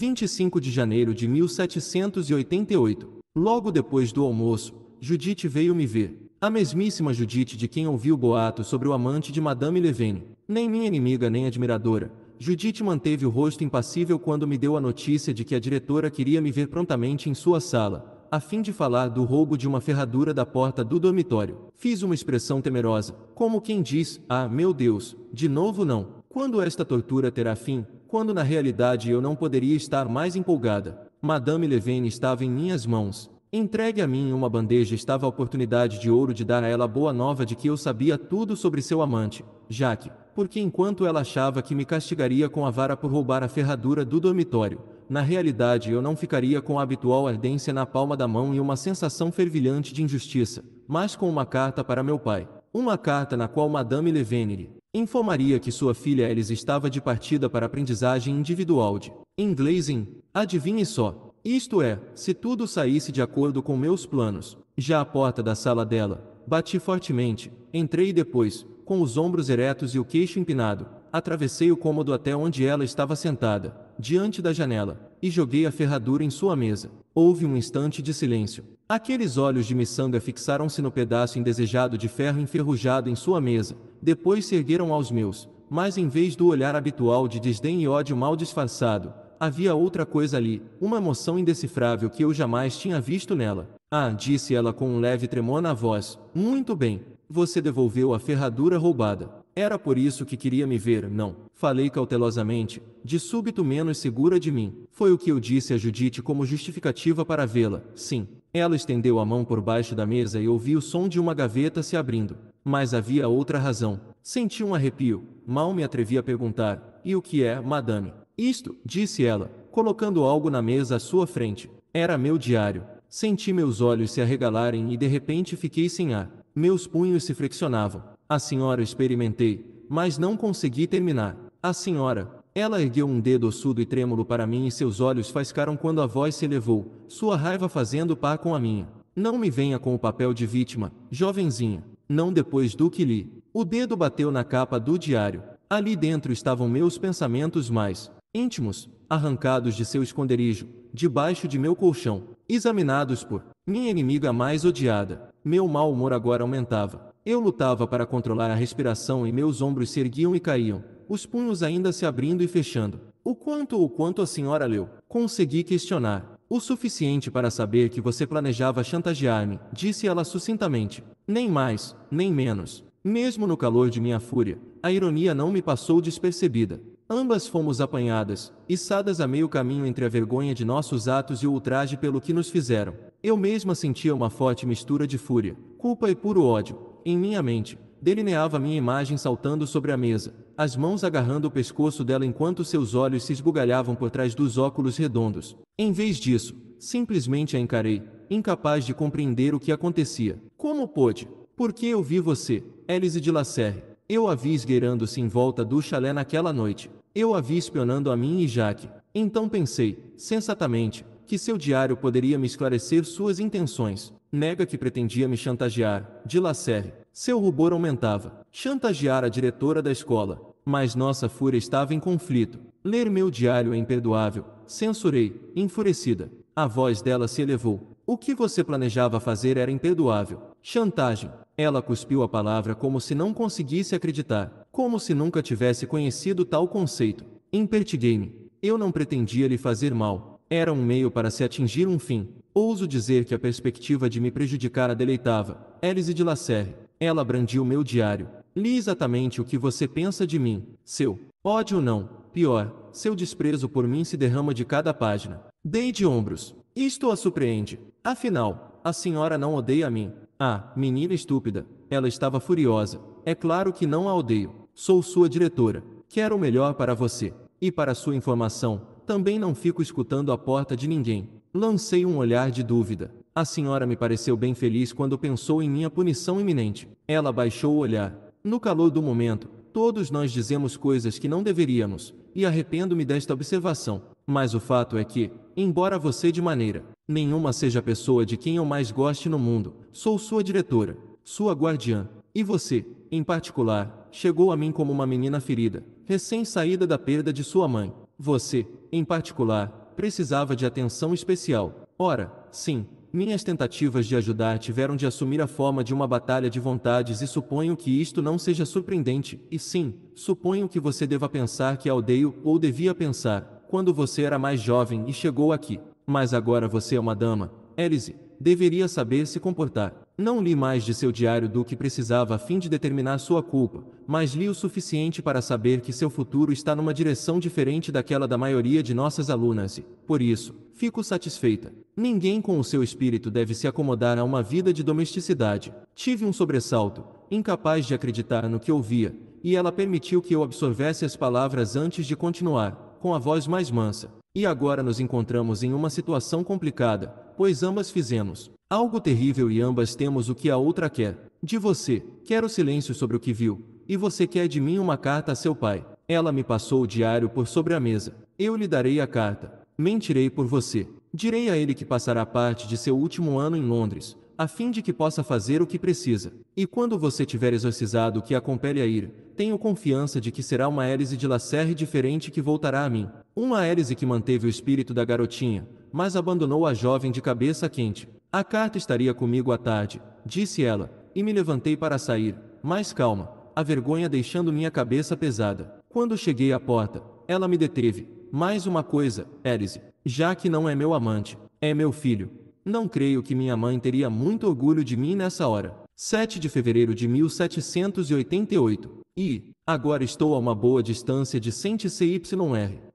25 de janeiro de 1788. Logo depois do almoço, Judite veio me ver. A mesmíssima Judite de quem ouviu boato sobre o amante de Madame Levene. Nem minha inimiga nem admiradora, Judite manteve o rosto impassível quando me deu a notícia de que a diretora queria me ver prontamente em sua sala, a fim de falar do roubo de uma ferradura da porta do dormitório. Fiz uma expressão temerosa, como quem diz: Ah, meu Deus, de novo não. Quando esta tortura terá fim? quando na realidade eu não poderia estar mais empolgada. Madame Levene estava em minhas mãos. Entregue a mim uma bandeja estava a oportunidade de ouro de dar a ela boa nova de que eu sabia tudo sobre seu amante, Jacques. porque enquanto ela achava que me castigaria com a vara por roubar a ferradura do dormitório, na realidade eu não ficaria com a habitual ardência na palma da mão e uma sensação fervilhante de injustiça, mas com uma carta para meu pai. Uma carta na qual Madame Levenere, Informaria que sua filha Alice estava de partida para aprendizagem individual de inglês em, adivinhe só, isto é, se tudo saísse de acordo com meus planos. Já à porta da sala dela, bati fortemente, entrei depois, com os ombros eretos e o queixo empinado, atravessei o cômodo até onde ela estava sentada, diante da janela, e joguei a ferradura em sua mesa. Houve um instante de silêncio. Aqueles olhos de miçanga fixaram-se no pedaço indesejado de ferro enferrujado em sua mesa, depois se ergueram aos meus, mas em vez do olhar habitual de desdém e ódio mal disfarçado, havia outra coisa ali, uma emoção indecifrável que eu jamais tinha visto nela. Ah, disse ela com um leve tremor na voz. Muito bem, você devolveu a ferradura roubada. Era por isso que queria me ver, não. Falei cautelosamente, de súbito menos segura de mim. Foi o que eu disse a Judite como justificativa para vê-la. Sim. Ela estendeu a mão por baixo da mesa e ouvi o som de uma gaveta se abrindo. Mas havia outra razão. Senti um arrepio. Mal me atrevi a perguntar. E o que é, madame? Isto, disse ela, colocando algo na mesa à sua frente. Era meu diário. Senti meus olhos se arregalarem e de repente fiquei sem ar. Meus punhos se friccionavam. A senhora experimentei, mas não consegui terminar. A senhora. Ela ergueu um dedo ossudo e trêmulo para mim e seus olhos faiscaram quando a voz se elevou, sua raiva fazendo par com a minha. Não me venha com o papel de vítima, jovenzinha. Não depois do que li. O dedo bateu na capa do diário. Ali dentro estavam meus pensamentos mais íntimos, arrancados de seu esconderijo, debaixo de meu colchão, examinados por minha inimiga mais odiada. Meu mau humor agora aumentava. Eu lutava para controlar a respiração e meus ombros se erguiam e caíam, os punhos ainda se abrindo e fechando. O quanto o quanto a senhora leu? Consegui questionar. O suficiente para saber que você planejava chantagear-me, disse ela sucintamente. Nem mais, nem menos. Mesmo no calor de minha fúria, a ironia não me passou despercebida. Ambas fomos apanhadas, içadas a meio caminho entre a vergonha de nossos atos e o ultraje pelo que nos fizeram. Eu mesma sentia uma forte mistura de fúria, culpa e puro ódio. Em minha mente, delineava minha imagem saltando sobre a mesa, as mãos agarrando o pescoço dela enquanto seus olhos se esbugalhavam por trás dos óculos redondos. Em vez disso, simplesmente a encarei, incapaz de compreender o que acontecia. Como pôde? Por que eu vi você, Élise de Lacerre? Eu a vi esgueirando-se em volta do chalé naquela noite. Eu a vi espionando a mim e Jaque. Então pensei, sensatamente, que seu diário poderia me esclarecer suas intenções. Nega que pretendia me chantagear, de Lacerre. Seu rubor aumentava. Chantagear a diretora da escola. Mas nossa fúria estava em conflito. Ler meu diário é imperdoável. Censurei, enfurecida. A voz dela se elevou. O que você planejava fazer era imperdoável. Chantagem. Ela cuspiu a palavra como se não conseguisse acreditar, como se nunca tivesse conhecido tal conceito. Impertiguei-me. Eu não pretendia lhe fazer mal. Era um meio para se atingir um fim. Ouso dizer que a perspectiva de me prejudicar a deleitava. Élise de Lacerre. Ela brandiu meu diário. Li exatamente o que você pensa de mim, seu ódio não, pior, seu desprezo por mim se derrama de cada página. Dei de ombros. Isto a surpreende. Afinal, a senhora não odeia a mim. Ah, menina estúpida. Ela estava furiosa. É claro que não a odeio. Sou sua diretora. Quero o melhor para você. E para sua informação, também não fico escutando a porta de ninguém. Lancei um olhar de dúvida. A senhora me pareceu bem feliz quando pensou em minha punição iminente. Ela baixou o olhar. No calor do momento, todos nós dizemos coisas que não deveríamos, e arrependo-me desta observação. Mas o fato é que, embora você de maneira nenhuma seja a pessoa de quem eu mais goste no mundo, sou sua diretora, sua guardiã, e você, em particular, chegou a mim como uma menina ferida, recém-saída da perda de sua mãe. Você, em particular, precisava de atenção especial. Ora, sim, minhas tentativas de ajudar tiveram de assumir a forma de uma batalha de vontades e suponho que isto não seja surpreendente, e sim, suponho que você deva pensar que aldeio, ou devia pensar, quando você era mais jovem e chegou aqui. Mas agora você é uma dama, Élise, deveria saber se comportar. Não li mais de seu diário do que precisava a fim de determinar sua culpa, mas li o suficiente para saber que seu futuro está numa direção diferente daquela da maioria de nossas alunas e, por isso, fico satisfeita. Ninguém com o seu espírito deve se acomodar a uma vida de domesticidade. Tive um sobressalto, incapaz de acreditar no que ouvia, e ela permitiu que eu absorvesse as palavras antes de continuar, com a voz mais mansa. E agora nos encontramos em uma situação complicada, pois ambas fizemos Algo terrível e ambas temos o que a outra quer. De você, quero silêncio sobre o que viu, e você quer de mim uma carta a seu pai. Ela me passou o diário por sobre a mesa. Eu lhe darei a carta. Mentirei por você. Direi a ele que passará parte de seu último ano em Londres, a fim de que possa fazer o que precisa. E quando você tiver exorcizado o que a compele a ir, tenho confiança de que será uma hélice de Lacerre diferente que voltará a mim. Uma hélice que manteve o espírito da garotinha, mas abandonou a jovem de cabeça quente. A carta estaria comigo à tarde, disse ela, e me levantei para sair, mais calma, a vergonha deixando minha cabeça pesada. Quando cheguei à porta, ela me deteve. Mais uma coisa, Élise, já que não é meu amante, é meu filho. Não creio que minha mãe teria muito orgulho de mim nessa hora. 7 de fevereiro de 1788. E, agora estou a uma boa distância de 100 cyr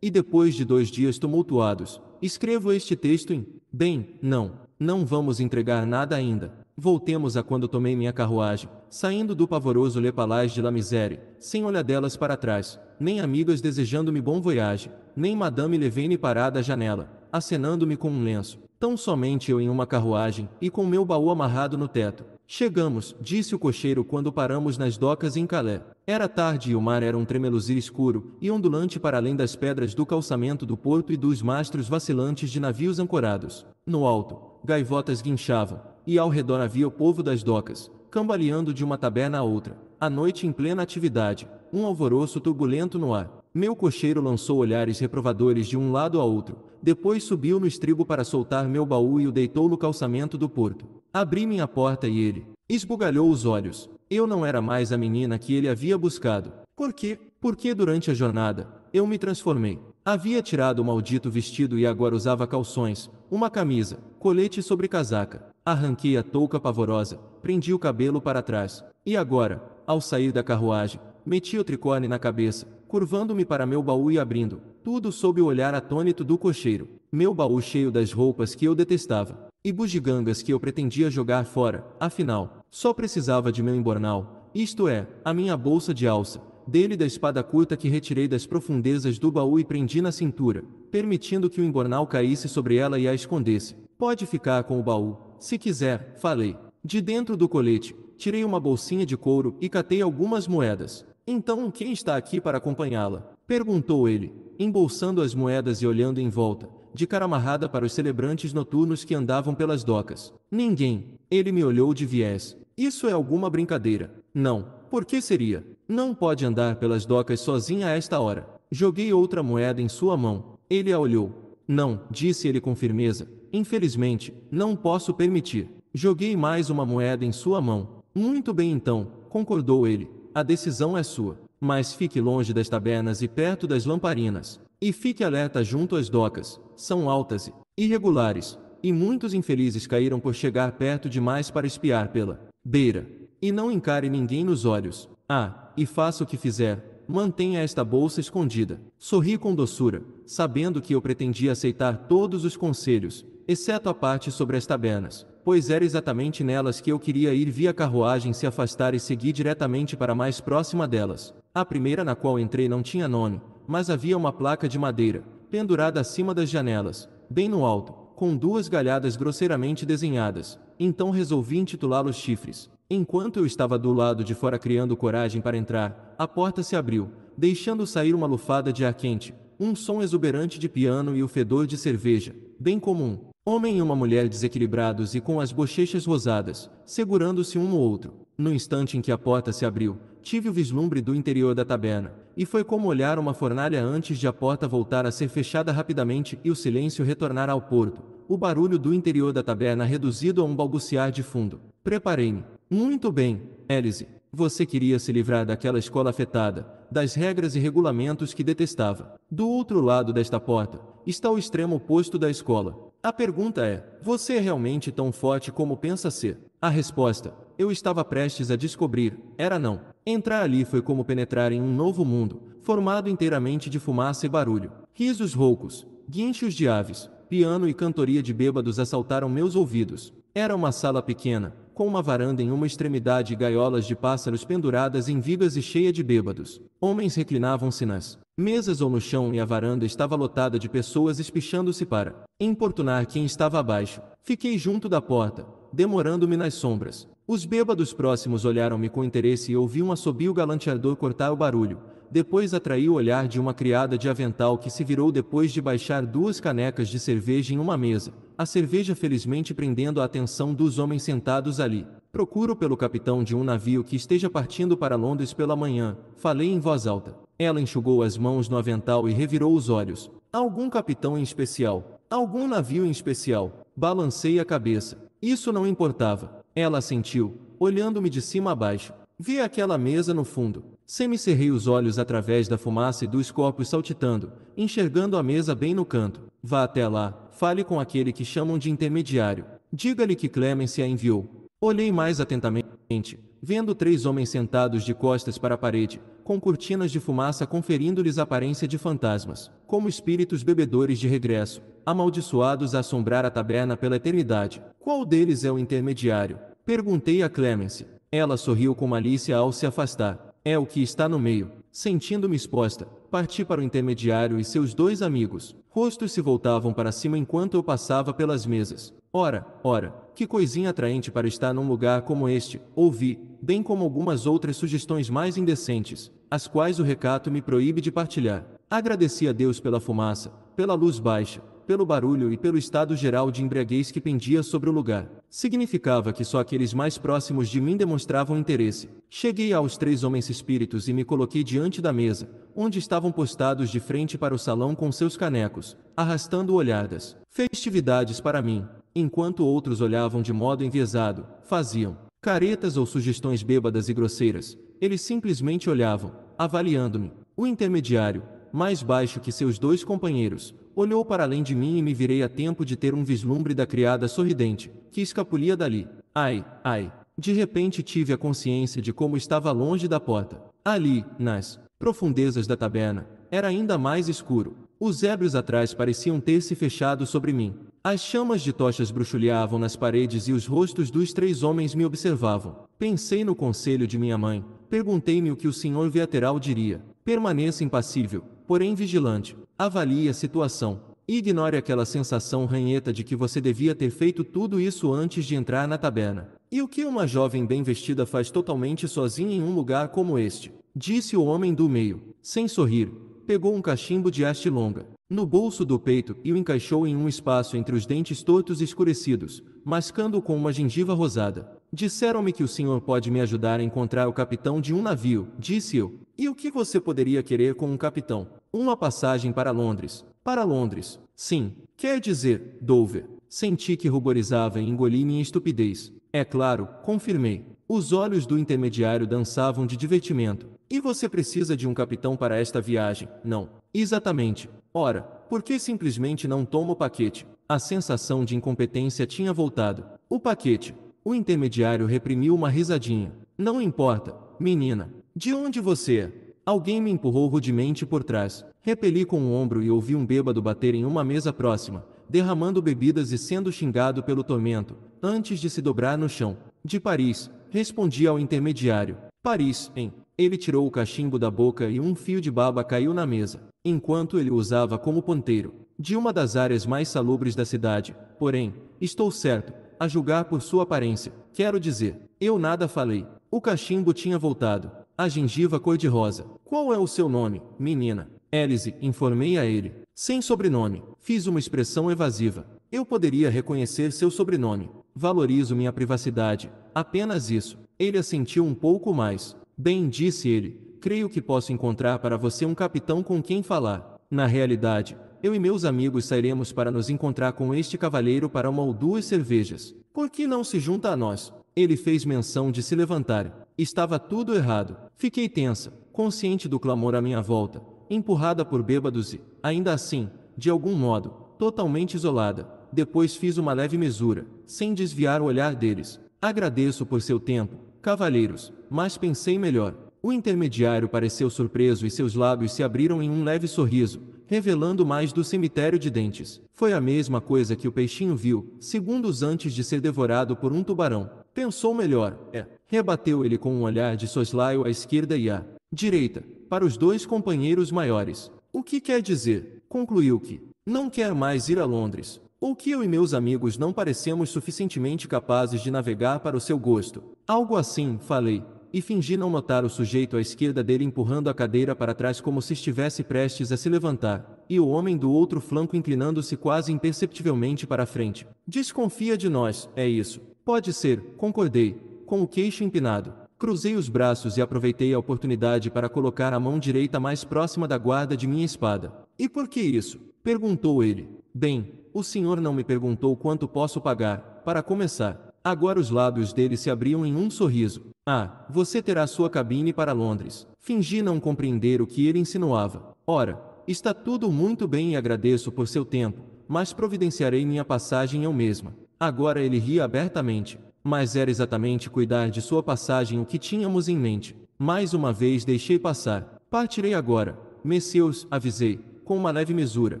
E depois de dois dias tumultuados, escrevo este texto em... Bem, não, não vamos entregar nada ainda. Voltemos a quando tomei minha carruagem, saindo do pavoroso Le Palais de la Misère, sem olhadelas para trás, nem amigas desejando-me bom voyage, nem Madame Levene parada à janela, acenando-me com um lenço. Tão somente eu em uma carruagem e com meu baú amarrado no teto. Chegamos, disse o cocheiro quando paramos nas docas em Calais. Era tarde e o mar era um tremeluzir escuro e ondulante para além das pedras do calçamento do porto e dos mastros vacilantes de navios ancorados. No alto, gaivotas guinchavam, e ao redor havia o povo das docas, cambaleando de uma taberna a outra. A noite em plena atividade, um alvoroço turbulento no ar. Meu cocheiro lançou olhares reprovadores de um lado a outro, depois subiu no estribo para soltar meu baú e o deitou no calçamento do porto. Abri minha porta e ele esbugalhou os olhos. Eu não era mais a menina que ele havia buscado. Por quê? Porque durante a jornada, eu me transformei. Havia tirado o maldito vestido e agora usava calções, uma camisa, colete sobre casaca. Arranquei a touca pavorosa, prendi o cabelo para trás. E agora, ao sair da carruagem, meti o tricorne na cabeça, curvando-me para meu baú e abrindo, tudo sob o olhar atônito do cocheiro. Meu baú cheio das roupas que eu detestava, e bugigangas que eu pretendia jogar fora, afinal, só precisava de meu embornal, isto é, a minha bolsa de alça, dele da espada curta que retirei das profundezas do baú e prendi na cintura, permitindo que o embornal caísse sobre ela e a escondesse. Pode ficar com o baú, se quiser, falei. De dentro do colete, tirei uma bolsinha de couro e catei algumas moedas. Então quem está aqui para acompanhá-la? Perguntou ele, embolsando as moedas e olhando em volta, de cara amarrada para os celebrantes noturnos que andavam pelas docas. Ninguém. Ele me olhou de viés. Isso é alguma brincadeira. Não. Por que seria? Não pode andar pelas docas sozinha a esta hora. Joguei outra moeda em sua mão. Ele a olhou. Não, disse ele com firmeza. Infelizmente, não posso permitir. Joguei mais uma moeda em sua mão. Muito bem então, concordou ele a decisão é sua. Mas fique longe das tabernas e perto das lamparinas. E fique alerta junto às docas, são altas e irregulares, e muitos infelizes caíram por chegar perto demais para espiar pela beira. E não encare ninguém nos olhos. Ah, e faça o que fizer, mantenha esta bolsa escondida. Sorri com doçura, sabendo que eu pretendia aceitar todos os conselhos, exceto a parte sobre as tabernas pois era exatamente nelas que eu queria ir via carruagem se afastar e seguir diretamente para a mais próxima delas. A primeira na qual entrei não tinha nome, mas havia uma placa de madeira, pendurada acima das janelas, bem no alto, com duas galhadas grosseiramente desenhadas. Então resolvi intitulá-los chifres. Enquanto eu estava do lado de fora criando coragem para entrar, a porta se abriu, deixando sair uma lufada de ar quente, um som exuberante de piano e o fedor de cerveja, bem comum. Homem e uma mulher desequilibrados e com as bochechas rosadas, segurando-se um no outro. No instante em que a porta se abriu, tive o vislumbre do interior da taberna, e foi como olhar uma fornalha antes de a porta voltar a ser fechada rapidamente e o silêncio retornar ao porto, o barulho do interior da taberna reduzido a um balbuciar de fundo. Preparei-me. Muito bem, Élise. Você queria se livrar daquela escola afetada, das regras e regulamentos que detestava. Do outro lado desta porta, está o extremo oposto da escola, a pergunta é: você é realmente tão forte como pensa ser? A resposta: eu estava prestes a descobrir, era não. Entrar ali foi como penetrar em um novo mundo, formado inteiramente de fumaça e barulho. Risos roucos, guinchos de aves, piano e cantoria de bêbados assaltaram meus ouvidos. Era uma sala pequena, com uma varanda em uma extremidade e gaiolas de pássaros penduradas em vigas e cheia de bêbados. Homens reclinavam-se nas mesas ou no chão e a varanda estava lotada de pessoas espichando-se para importunar quem estava abaixo. Fiquei junto da porta, demorando-me nas sombras. Os bêbados próximos olharam-me com interesse e ouvi um assobio galanteador cortar o barulho. Depois atraí o olhar de uma criada de avental que se virou depois de baixar duas canecas de cerveja em uma mesa, a cerveja felizmente prendendo a atenção dos homens sentados ali. Procuro pelo capitão de um navio que esteja partindo para Londres pela manhã, falei em voz alta. Ela enxugou as mãos no avental e revirou os olhos. Algum capitão em especial? Algum navio em especial. Balancei a cabeça. Isso não importava. Ela sentiu, olhando-me de cima a baixo. Vi aquela mesa no fundo. Semicerrei os olhos através da fumaça e dos copos saltitando, enxergando a mesa bem no canto. Vá até lá, fale com aquele que chamam de intermediário. Diga-lhe que Clemence a enviou. Olhei mais atentamente vendo três homens sentados de costas para a parede, com cortinas de fumaça conferindo-lhes aparência de fantasmas, como espíritos bebedores de regresso, amaldiçoados a assombrar a taberna pela eternidade. Qual deles é o intermediário? Perguntei a Clemence. Ela sorriu com malícia ao se afastar. É o que está no meio. Sentindo-me exposta, parti para o intermediário e seus dois amigos. Rostos se voltavam para cima enquanto eu passava pelas mesas. Ora, ora, que coisinha atraente para estar num lugar como este, ouvi, bem como algumas outras sugestões mais indecentes, as quais o recato me proíbe de partilhar. Agradeci a Deus pela fumaça, pela luz baixa, pelo barulho e pelo estado geral de embriaguez que pendia sobre o lugar. Significava que só aqueles mais próximos de mim demonstravam interesse. Cheguei aos três homens espíritos e me coloquei diante da mesa, onde estavam postados de frente para o salão com seus canecos, arrastando olhadas. Festividades para mim enquanto outros olhavam de modo enviesado, faziam caretas ou sugestões bêbadas e grosseiras. Eles simplesmente olhavam, avaliando-me. O intermediário, mais baixo que seus dois companheiros, olhou para além de mim e me virei a tempo de ter um vislumbre da criada sorridente, que escapulia dali. Ai, ai. De repente tive a consciência de como estava longe da porta. Ali, nas profundezas da taberna, era ainda mais escuro. Os ébrios atrás pareciam ter se fechado sobre mim, as chamas de tochas bruxuleavam nas paredes e os rostos dos três homens me observavam. Pensei no conselho de minha mãe, perguntei-me o que o senhor Viateral diria. Permaneça impassível, porém vigilante. Avalie a situação. Ignore aquela sensação ranheta de que você devia ter feito tudo isso antes de entrar na taberna. E o que uma jovem bem vestida faz totalmente sozinha em um lugar como este? Disse o homem do meio, sem sorrir. Pegou um cachimbo de haste longa no bolso do peito e o encaixou em um espaço entre os dentes tortos e escurecidos, mascando com uma gengiva rosada. Disseram-me que o senhor pode me ajudar a encontrar o capitão de um navio, disse eu. E o que você poderia querer com um capitão? Uma passagem para Londres. Para Londres. Sim. Quer dizer, Dover. Senti que ruborizava e engoli minha estupidez. É claro, confirmei. Os olhos do intermediário dançavam de divertimento. E você precisa de um capitão para esta viagem, não? Exatamente. Ora, por que simplesmente não toma o paquete? A sensação de incompetência tinha voltado. O paquete. O intermediário reprimiu uma risadinha. Não importa, menina. De onde você é? Alguém me empurrou rudemente por trás. Repeli com o um ombro e ouvi um bêbado bater em uma mesa próxima, derramando bebidas e sendo xingado pelo tormento, antes de se dobrar no chão. De Paris, respondi ao intermediário. Paris, em. Ele tirou o cachimbo da boca e um fio de baba caiu na mesa enquanto ele usava como ponteiro, de uma das áreas mais salubres da cidade. Porém, estou certo, a julgar por sua aparência, quero dizer, eu nada falei. O cachimbo tinha voltado, a gengiva cor-de-rosa. Qual é o seu nome, menina? Élise, informei a ele. Sem sobrenome, fiz uma expressão evasiva. Eu poderia reconhecer seu sobrenome. Valorizo minha privacidade, apenas isso. Ele assentiu um pouco mais. Bem, disse ele, creio que posso encontrar para você um capitão com quem falar. Na realidade, eu e meus amigos sairemos para nos encontrar com este cavaleiro para uma ou duas cervejas. Por que não se junta a nós? Ele fez menção de se levantar. Estava tudo errado. Fiquei tensa, consciente do clamor à minha volta, empurrada por bêbados e, ainda assim, de algum modo, totalmente isolada. Depois fiz uma leve mesura, sem desviar o olhar deles. Agradeço por seu tempo, cavalheiros, mas pensei melhor. O intermediário pareceu surpreso e seus lábios se abriram em um leve sorriso, revelando mais do cemitério de dentes. Foi a mesma coisa que o peixinho viu, segundos antes de ser devorado por um tubarão. Pensou melhor, é. Rebateu ele com um olhar de soslaio à esquerda e à direita, para os dois companheiros maiores. O que quer dizer? Concluiu que não quer mais ir a Londres. Ou que eu e meus amigos não parecemos suficientemente capazes de navegar para o seu gosto. Algo assim, falei, e fingi não notar o sujeito à esquerda dele empurrando a cadeira para trás como se estivesse prestes a se levantar, e o homem do outro flanco inclinando-se quase imperceptivelmente para a frente. Desconfia de nós, é isso. Pode ser, concordei, com o queixo empinado. Cruzei os braços e aproveitei a oportunidade para colocar a mão direita mais próxima da guarda de minha espada. E por que isso? perguntou ele. Bem, o senhor não me perguntou quanto posso pagar, para começar. Agora os lábios dele se abriam em um sorriso. Ah, você terá sua cabine para Londres. Fingi não compreender o que ele insinuava. Ora, está tudo muito bem e agradeço por seu tempo, mas providenciarei minha passagem eu mesma. Agora ele ria abertamente. Mas era exatamente cuidar de sua passagem o que tínhamos em mente. Mais uma vez deixei passar. Partirei agora. Messieurs, avisei, com uma leve mesura,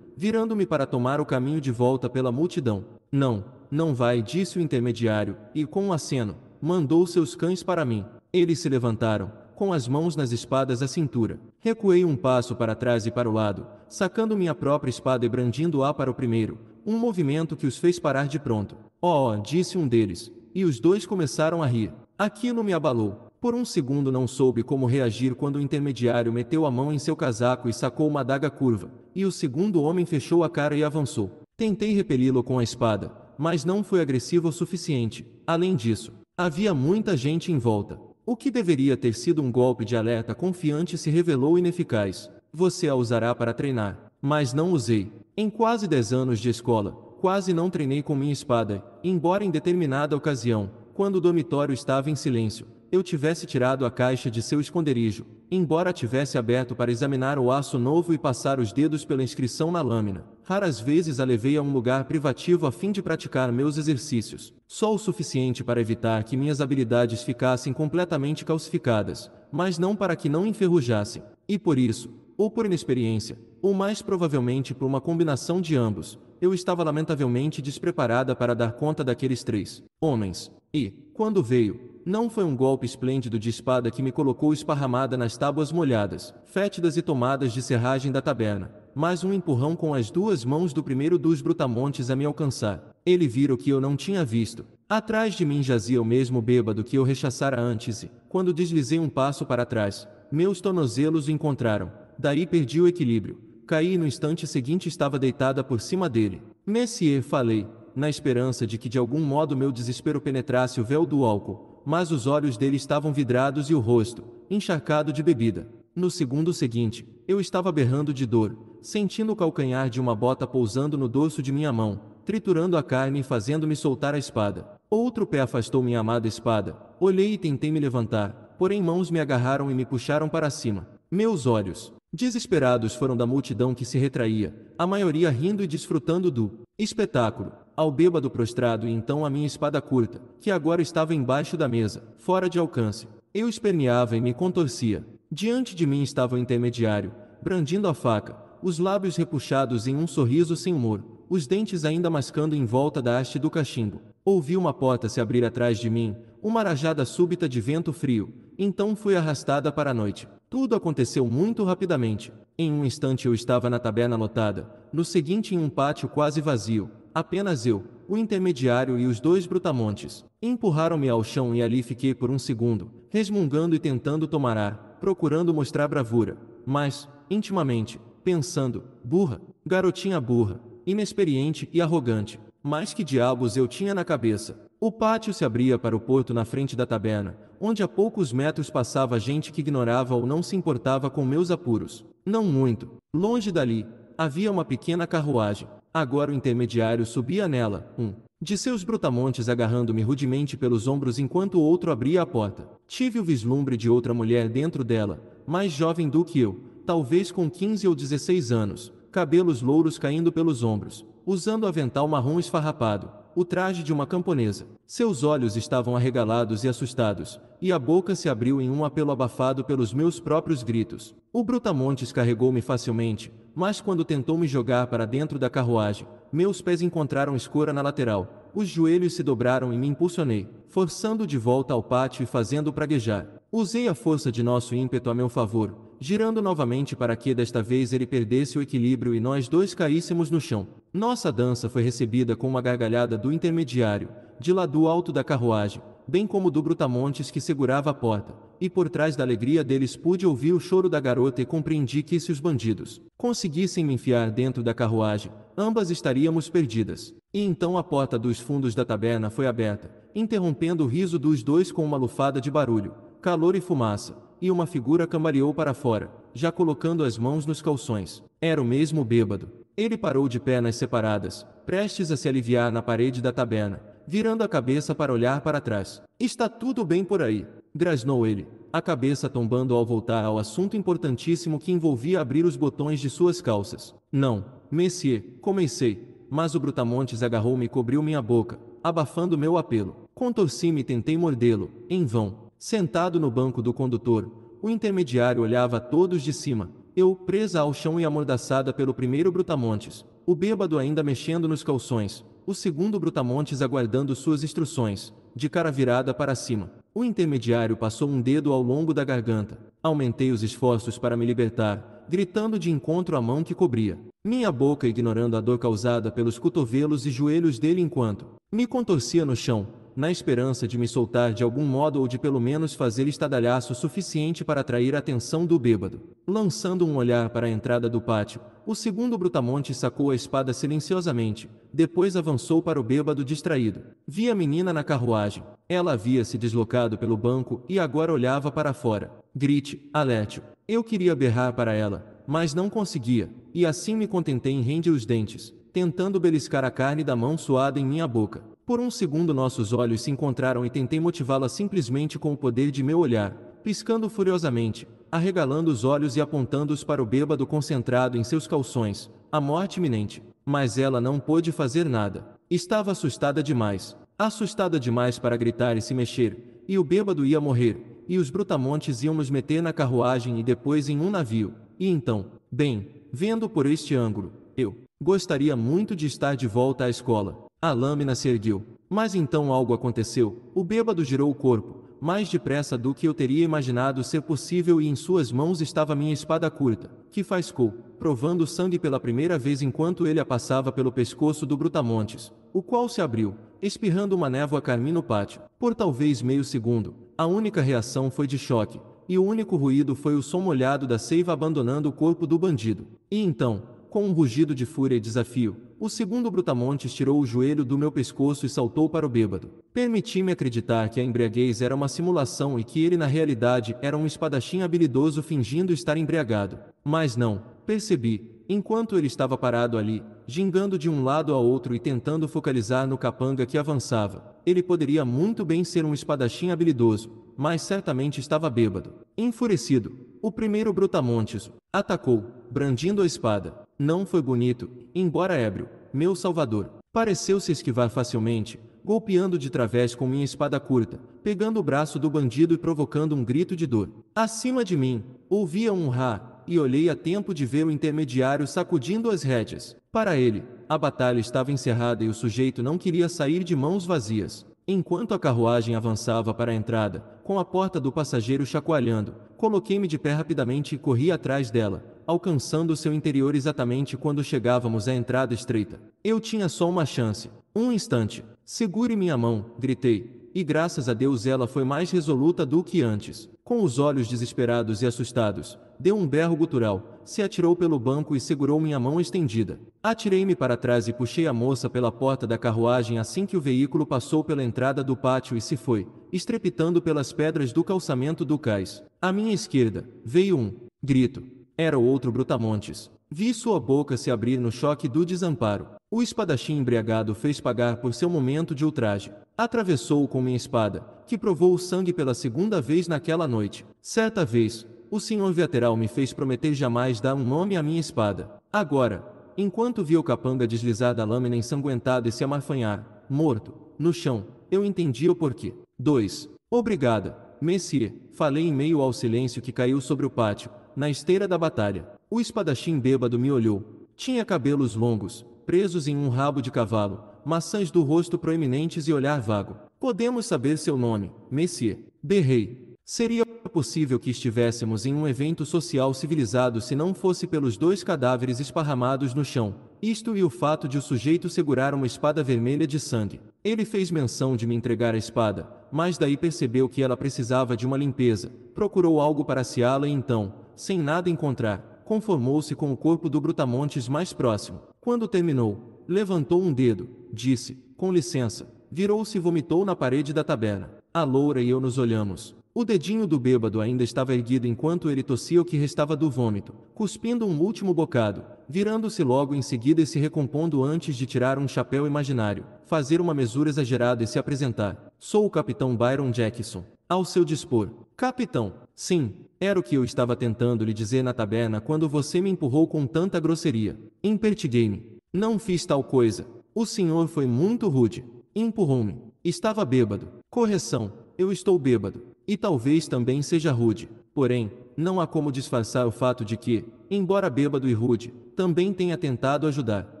virando-me para tomar o caminho de volta pela multidão. Não, não vai, disse o intermediário, e com um aceno, mandou seus cães para mim. Eles se levantaram, com as mãos nas espadas à cintura. Recuei um passo para trás e para o lado, sacando minha própria espada e brandindo-a para o primeiro, um movimento que os fez parar de pronto. Oh, disse um deles, e os dois começaram a rir. Aquilo me abalou. Por um segundo não soube como reagir quando o intermediário meteu a mão em seu casaco e sacou uma adaga curva, e o segundo homem fechou a cara e avançou. Tentei repeli-lo com a espada, mas não foi agressivo o suficiente. Além disso, havia muita gente em volta. O que deveria ter sido um golpe de alerta confiante se revelou ineficaz. Você a usará para treinar, mas não usei. Em quase 10 anos de escola, quase não treinei com minha espada, embora em determinada ocasião, quando o dormitório estava em silêncio, eu tivesse tirado a caixa de seu esconderijo, embora tivesse aberto para examinar o aço novo e passar os dedos pela inscrição na lâmina raras vezes a levei a um lugar privativo a fim de praticar meus exercícios, só o suficiente para evitar que minhas habilidades ficassem completamente calcificadas, mas não para que não enferrujassem. E por isso, ou por inexperiência, ou mais provavelmente por uma combinação de ambos, eu estava lamentavelmente despreparada para dar conta daqueles três homens. E, quando veio, não foi um golpe esplêndido de espada que me colocou esparramada nas tábuas molhadas, fétidas e tomadas de serragem da taberna mas um empurrão com as duas mãos do primeiro dos brutamontes a me alcançar. Ele vira o que eu não tinha visto. Atrás de mim jazia o mesmo bêbado que eu rechaçara antes e, quando deslizei um passo para trás, meus tornozelos o encontraram. Daí perdi o equilíbrio. Caí e no instante seguinte estava deitada por cima dele. Messier, falei, na esperança de que de algum modo meu desespero penetrasse o véu do álcool, mas os olhos dele estavam vidrados e o rosto, encharcado de bebida. No segundo seguinte, eu estava berrando de dor, sentindo o calcanhar de uma bota pousando no dorso de minha mão, triturando a carne e fazendo-me soltar a espada. Outro pé afastou minha amada espada, olhei e tentei me levantar, porém mãos me agarraram e me puxaram para cima. Meus olhos, desesperados, foram da multidão que se retraía, a maioria rindo e desfrutando do espetáculo, ao bêbado prostrado e então a minha espada curta, que agora estava embaixo da mesa, fora de alcance. Eu esperneava e me contorcia. Diante de mim estava o intermediário, brandindo a faca, os lábios repuxados em um sorriso sem humor, os dentes ainda mascando em volta da haste do cachimbo. Ouvi uma porta se abrir atrás de mim, uma rajada súbita de vento frio, então fui arrastada para a noite. Tudo aconteceu muito rapidamente. Em um instante eu estava na taberna lotada, no seguinte em um pátio quase vazio, apenas eu, o intermediário e os dois brutamontes. Empurraram-me ao chão e ali fiquei por um segundo, resmungando e tentando tomar ar, procurando mostrar bravura. Mas, intimamente, pensando: burra, garotinha burra, inexperiente e arrogante. Mas que diabos eu tinha na cabeça? O pátio se abria para o porto na frente da taberna, onde a poucos metros passava gente que ignorava ou não se importava com meus apuros. Não muito. Longe dali, havia uma pequena carruagem. Agora o intermediário subia nela, um de seus brutamontes agarrando-me rudemente pelos ombros enquanto o outro abria a porta. Tive o vislumbre de outra mulher dentro dela, mais jovem do que eu, talvez com 15 ou 16 anos, cabelos louros caindo pelos ombros, usando avental marrom esfarrapado, o traje de uma camponesa. Seus olhos estavam arregalados e assustados, e a boca se abriu em um apelo abafado pelos meus próprios gritos. O Brutamontes carregou-me facilmente, mas quando tentou me jogar para dentro da carruagem, meus pés encontraram escora na lateral, os joelhos se dobraram e me impulsionei, forçando de volta ao pátio e fazendo praguejar. Usei a força de nosso ímpeto a meu favor, girando novamente para que desta vez ele perdesse o equilíbrio e nós dois caíssemos no chão. Nossa dança foi recebida com uma gargalhada do intermediário, de lá do alto da carruagem, bem como do Brutamontes que segurava a porta, e por trás da alegria deles pude ouvir o choro da garota e compreendi que se os bandidos conseguissem me enfiar dentro da carruagem, ambas estaríamos perdidas. E então a porta dos fundos da taberna foi aberta, interrompendo o riso dos dois com uma lufada de barulho, calor e fumaça e uma figura cambaleou para fora, já colocando as mãos nos calções. Era o mesmo bêbado. Ele parou de pernas separadas, prestes a se aliviar na parede da taberna, virando a cabeça para olhar para trás. Está tudo bem por aí, grasnou ele, a cabeça tombando ao voltar ao assunto importantíssimo que envolvia abrir os botões de suas calças. Não, monsieur, comecei, mas o Brutamontes agarrou-me e cobriu minha boca, abafando meu apelo. Contorci-me e tentei mordê-lo, em vão. Sentado no banco do condutor, o intermediário olhava a todos de cima, eu, presa ao chão e amordaçada pelo primeiro brutamontes, o bêbado ainda mexendo nos calções, o segundo brutamontes aguardando suas instruções, de cara virada para cima. O intermediário passou um dedo ao longo da garganta. Aumentei os esforços para me libertar, gritando de encontro à mão que cobria. Minha boca ignorando a dor causada pelos cotovelos e joelhos dele enquanto me contorcia no chão, na esperança de me soltar de algum modo ou de pelo menos fazer estadalhaço suficiente para atrair a atenção do bêbado. Lançando um olhar para a entrada do pátio, o segundo Brutamonte sacou a espada silenciosamente, depois avançou para o bêbado distraído. Vi a menina na carruagem. Ela havia se deslocado pelo banco e agora olhava para fora. Grite, Alétio. Eu queria berrar para ela, mas não conseguia, e assim me contentei em rende os dentes, tentando beliscar a carne da mão suada em minha boca. Por um segundo nossos olhos se encontraram e tentei motivá-la simplesmente com o poder de meu olhar, piscando furiosamente, arregalando os olhos e apontando-os para o bêbado concentrado em seus calções, a morte iminente. Mas ela não pôde fazer nada. Estava assustada demais, assustada demais para gritar e se mexer, e o bêbado ia morrer, e os brutamontes iam nos meter na carruagem e depois em um navio. E então, bem, vendo por este ângulo, eu gostaria muito de estar de volta à escola a lâmina se ergueu. Mas então algo aconteceu. O bêbado girou o corpo, mais depressa do que eu teria imaginado ser possível, e em suas mãos estava minha espada curta, que faiscou, provando sangue pela primeira vez enquanto ele a passava pelo pescoço do Brutamontes, o qual se abriu, espirrando uma névoa carmim no pátio. Por talvez meio segundo, a única reação foi de choque, e o único ruído foi o som molhado da seiva abandonando o corpo do bandido. E então, com um rugido de fúria e desafio, o segundo brutamontes tirou o joelho do meu pescoço e saltou para o bêbado. Permiti-me acreditar que a embriaguez era uma simulação e que ele na realidade era um espadachim habilidoso fingindo estar embriagado. Mas não, percebi, enquanto ele estava parado ali, gingando de um lado a outro e tentando focalizar no capanga que avançava. Ele poderia muito bem ser um espadachim habilidoso, mas certamente estava bêbado. Enfurecido, o primeiro brutamontes atacou, brandindo a espada. Não foi bonito, embora ébrio, meu salvador. Pareceu se esquivar facilmente, golpeando de través com minha espada curta, pegando o braço do bandido e provocando um grito de dor. Acima de mim, ouvia um rá, e olhei a tempo de ver o intermediário sacudindo as rédeas. Para ele, a batalha estava encerrada e o sujeito não queria sair de mãos vazias. Enquanto a carruagem avançava para a entrada, com a porta do passageiro chacoalhando, Coloquei-me de pé rapidamente e corri atrás dela, alcançando seu interior exatamente quando chegávamos à entrada estreita. Eu tinha só uma chance. Um instante. Segure minha mão, gritei, e graças a Deus ela foi mais resoluta do que antes. Com os olhos desesperados e assustados, deu um berro gutural, se atirou pelo banco e segurou minha mão estendida. Atirei-me para trás e puxei a moça pela porta da carruagem assim que o veículo passou pela entrada do pátio e se foi, estrepitando pelas pedras do calçamento do cais. À minha esquerda, veio um grito. Era o outro Brutamontes. Vi sua boca se abrir no choque do desamparo. O espadachim embriagado fez pagar por seu momento de ultraje. Atravessou-o com minha espada, que provou o sangue pela segunda vez naquela noite. Certa vez, o senhor Viateral me fez prometer jamais dar um nome à minha espada. Agora, enquanto via o capanga deslizar da lâmina ensanguentada e se amarfanhar, morto, no chão, eu entendi o porquê. 2. Obrigada, Messier, falei em meio ao silêncio que caiu sobre o pátio, na esteira da batalha. O espadachim bêbado me olhou. Tinha cabelos longos, presos em um rabo de cavalo, maçãs do rosto proeminentes e olhar vago. Podemos saber seu nome, Messier. De Rei. Seria possível que estivéssemos em um evento social civilizado se não fosse pelos dois cadáveres esparramados no chão, isto e o fato de o sujeito segurar uma espada vermelha de sangue. Ele fez menção de me entregar a espada, mas daí percebeu que ela precisava de uma limpeza, procurou algo para se la e então, sem nada encontrar, conformou-se com o corpo do Brutamontes mais próximo. Quando terminou, levantou um dedo, disse, com licença, virou-se e vomitou na parede da taberna. A loura e eu nos olhamos. O dedinho do bêbado ainda estava erguido enquanto ele tossia o que restava do vômito, cuspindo um último bocado, virando-se logo em seguida e se recompondo antes de tirar um chapéu imaginário, fazer uma mesura exagerada e se apresentar. Sou o capitão Byron Jackson. Ao seu dispor. Capitão, Sim, era o que eu estava tentando lhe dizer na taberna quando você me empurrou com tanta grosseria. Impertiguei-me. Não fiz tal coisa. O senhor foi muito rude. Empurrou-me. Estava bêbado. Correção, eu estou bêbado. E talvez também seja rude. Porém, não há como disfarçar o fato de que, embora bêbado e rude, também tenha tentado ajudar.